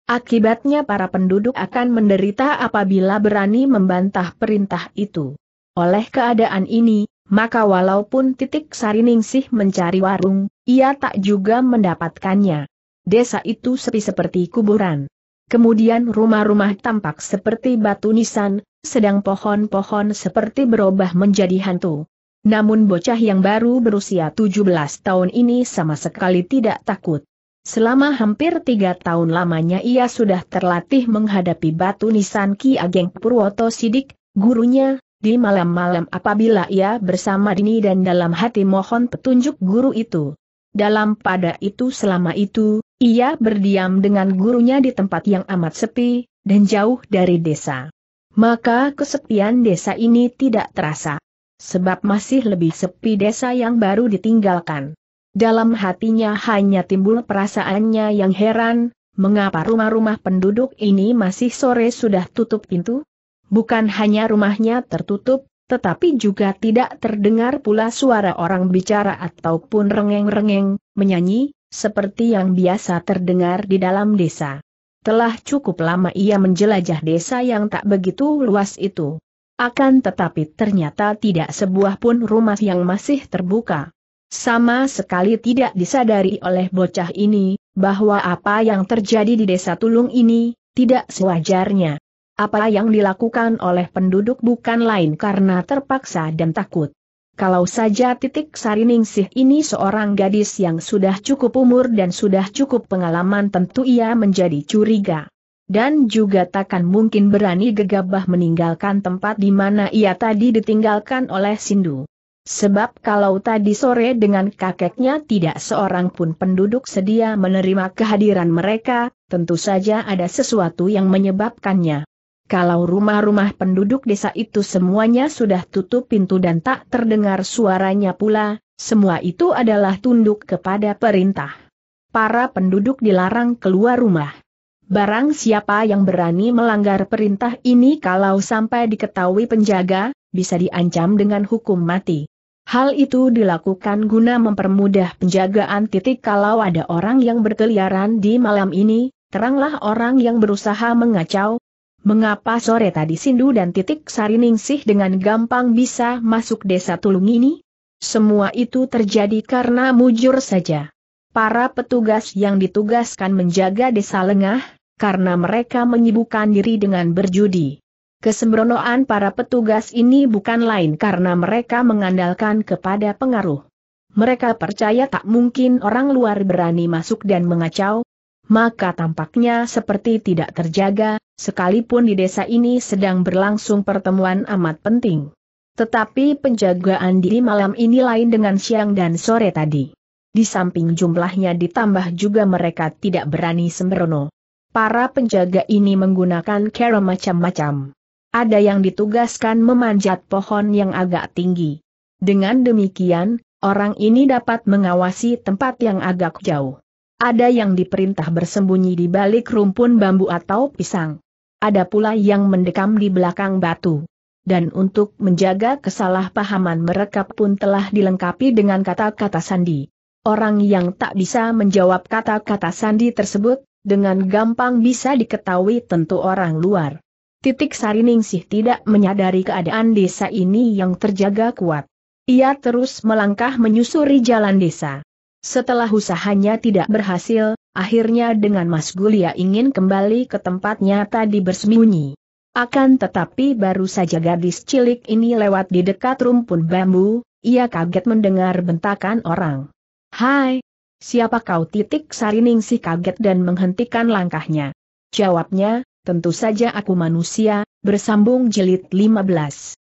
Akibatnya para penduduk akan menderita apabila berani membantah perintah itu. Oleh keadaan ini, maka walaupun titik sariningsih mencari warung, ia tak juga mendapatkannya. Desa itu sepi seperti kuburan. Kemudian rumah-rumah tampak seperti batu nisan, sedang pohon-pohon seperti berubah menjadi hantu. Namun bocah yang baru berusia 17 tahun ini sama sekali tidak takut. Selama hampir tiga tahun lamanya ia sudah terlatih menghadapi batu nisan Ki Ageng Purwoto Sidik, gurunya, di malam-malam apabila ia bersama Dini dan dalam hati mohon petunjuk guru itu. Dalam pada itu selama itu, ia berdiam dengan gurunya di tempat yang amat sepi, dan jauh dari desa. Maka kesepian desa ini tidak terasa sebab masih lebih sepi desa yang baru ditinggalkan. Dalam hatinya hanya timbul perasaannya yang heran, mengapa rumah-rumah penduduk ini masih sore sudah tutup pintu? Bukan hanya rumahnya tertutup, tetapi juga tidak terdengar pula suara orang bicara ataupun rengeng-rengeng, menyanyi, seperti yang biasa terdengar di dalam desa. Telah cukup lama ia menjelajah desa yang tak begitu luas itu. Akan tetapi ternyata tidak sebuah pun rumah yang masih terbuka. Sama sekali tidak disadari oleh bocah ini, bahwa apa yang terjadi di desa Tulung ini, tidak sewajarnya. Apa yang dilakukan oleh penduduk bukan lain karena terpaksa dan takut. Kalau saja titik Sariningsih ini seorang gadis yang sudah cukup umur dan sudah cukup pengalaman tentu ia menjadi curiga dan juga takkan mungkin berani gegabah meninggalkan tempat di mana ia tadi ditinggalkan oleh Sindu. Sebab kalau tadi sore dengan kakeknya tidak seorang pun penduduk sedia menerima kehadiran mereka, tentu saja ada sesuatu yang menyebabkannya. Kalau rumah-rumah penduduk desa itu semuanya sudah tutup pintu dan tak terdengar suaranya pula, semua itu adalah tunduk kepada perintah. Para penduduk dilarang keluar rumah. Barang siapa yang berani melanggar perintah ini kalau sampai diketahui penjaga, bisa diancam dengan hukum mati. Hal itu dilakukan guna mempermudah penjagaan titik kalau ada orang yang berkeliaran di malam ini, teranglah orang yang berusaha mengacau. Mengapa sore tadi Sindu dan titik Sariningsih dengan gampang bisa masuk desa Tulung ini? Semua itu terjadi karena mujur saja. Para petugas yang ditugaskan menjaga desa lengah, karena mereka menyibukkan diri dengan berjudi. Kesembronoan para petugas ini bukan lain karena mereka mengandalkan kepada pengaruh. Mereka percaya tak mungkin orang luar berani masuk dan mengacau, maka tampaknya seperti tidak terjaga, sekalipun di desa ini sedang berlangsung pertemuan amat penting. Tetapi penjagaan diri malam ini lain dengan siang dan sore tadi. Di samping jumlahnya ditambah juga mereka tidak berani sembrono para penjaga ini menggunakan cara macam-macam. Ada yang ditugaskan memanjat pohon yang agak tinggi. Dengan demikian, orang ini dapat mengawasi tempat yang agak jauh. Ada yang diperintah bersembunyi di balik rumpun bambu atau pisang. Ada pula yang mendekam di belakang batu. Dan untuk menjaga kesalahpahaman mereka pun telah dilengkapi dengan kata-kata sandi. Orang yang tak bisa menjawab kata-kata sandi tersebut, dengan gampang bisa diketahui tentu orang luar. Titik Sariningsih tidak menyadari keadaan desa ini yang terjaga kuat. Ia terus melangkah menyusuri jalan desa. Setelah usahanya tidak berhasil, akhirnya dengan Mas Gulia ingin kembali ke tempatnya tadi bersembunyi. Akan tetapi baru saja gadis cilik ini lewat di dekat rumpun bambu, ia kaget mendengar bentakan orang. Hai, Siapa kau titik sarining si kaget dan menghentikan langkahnya. Jawabnya, tentu saja aku manusia, bersambung jilid 15.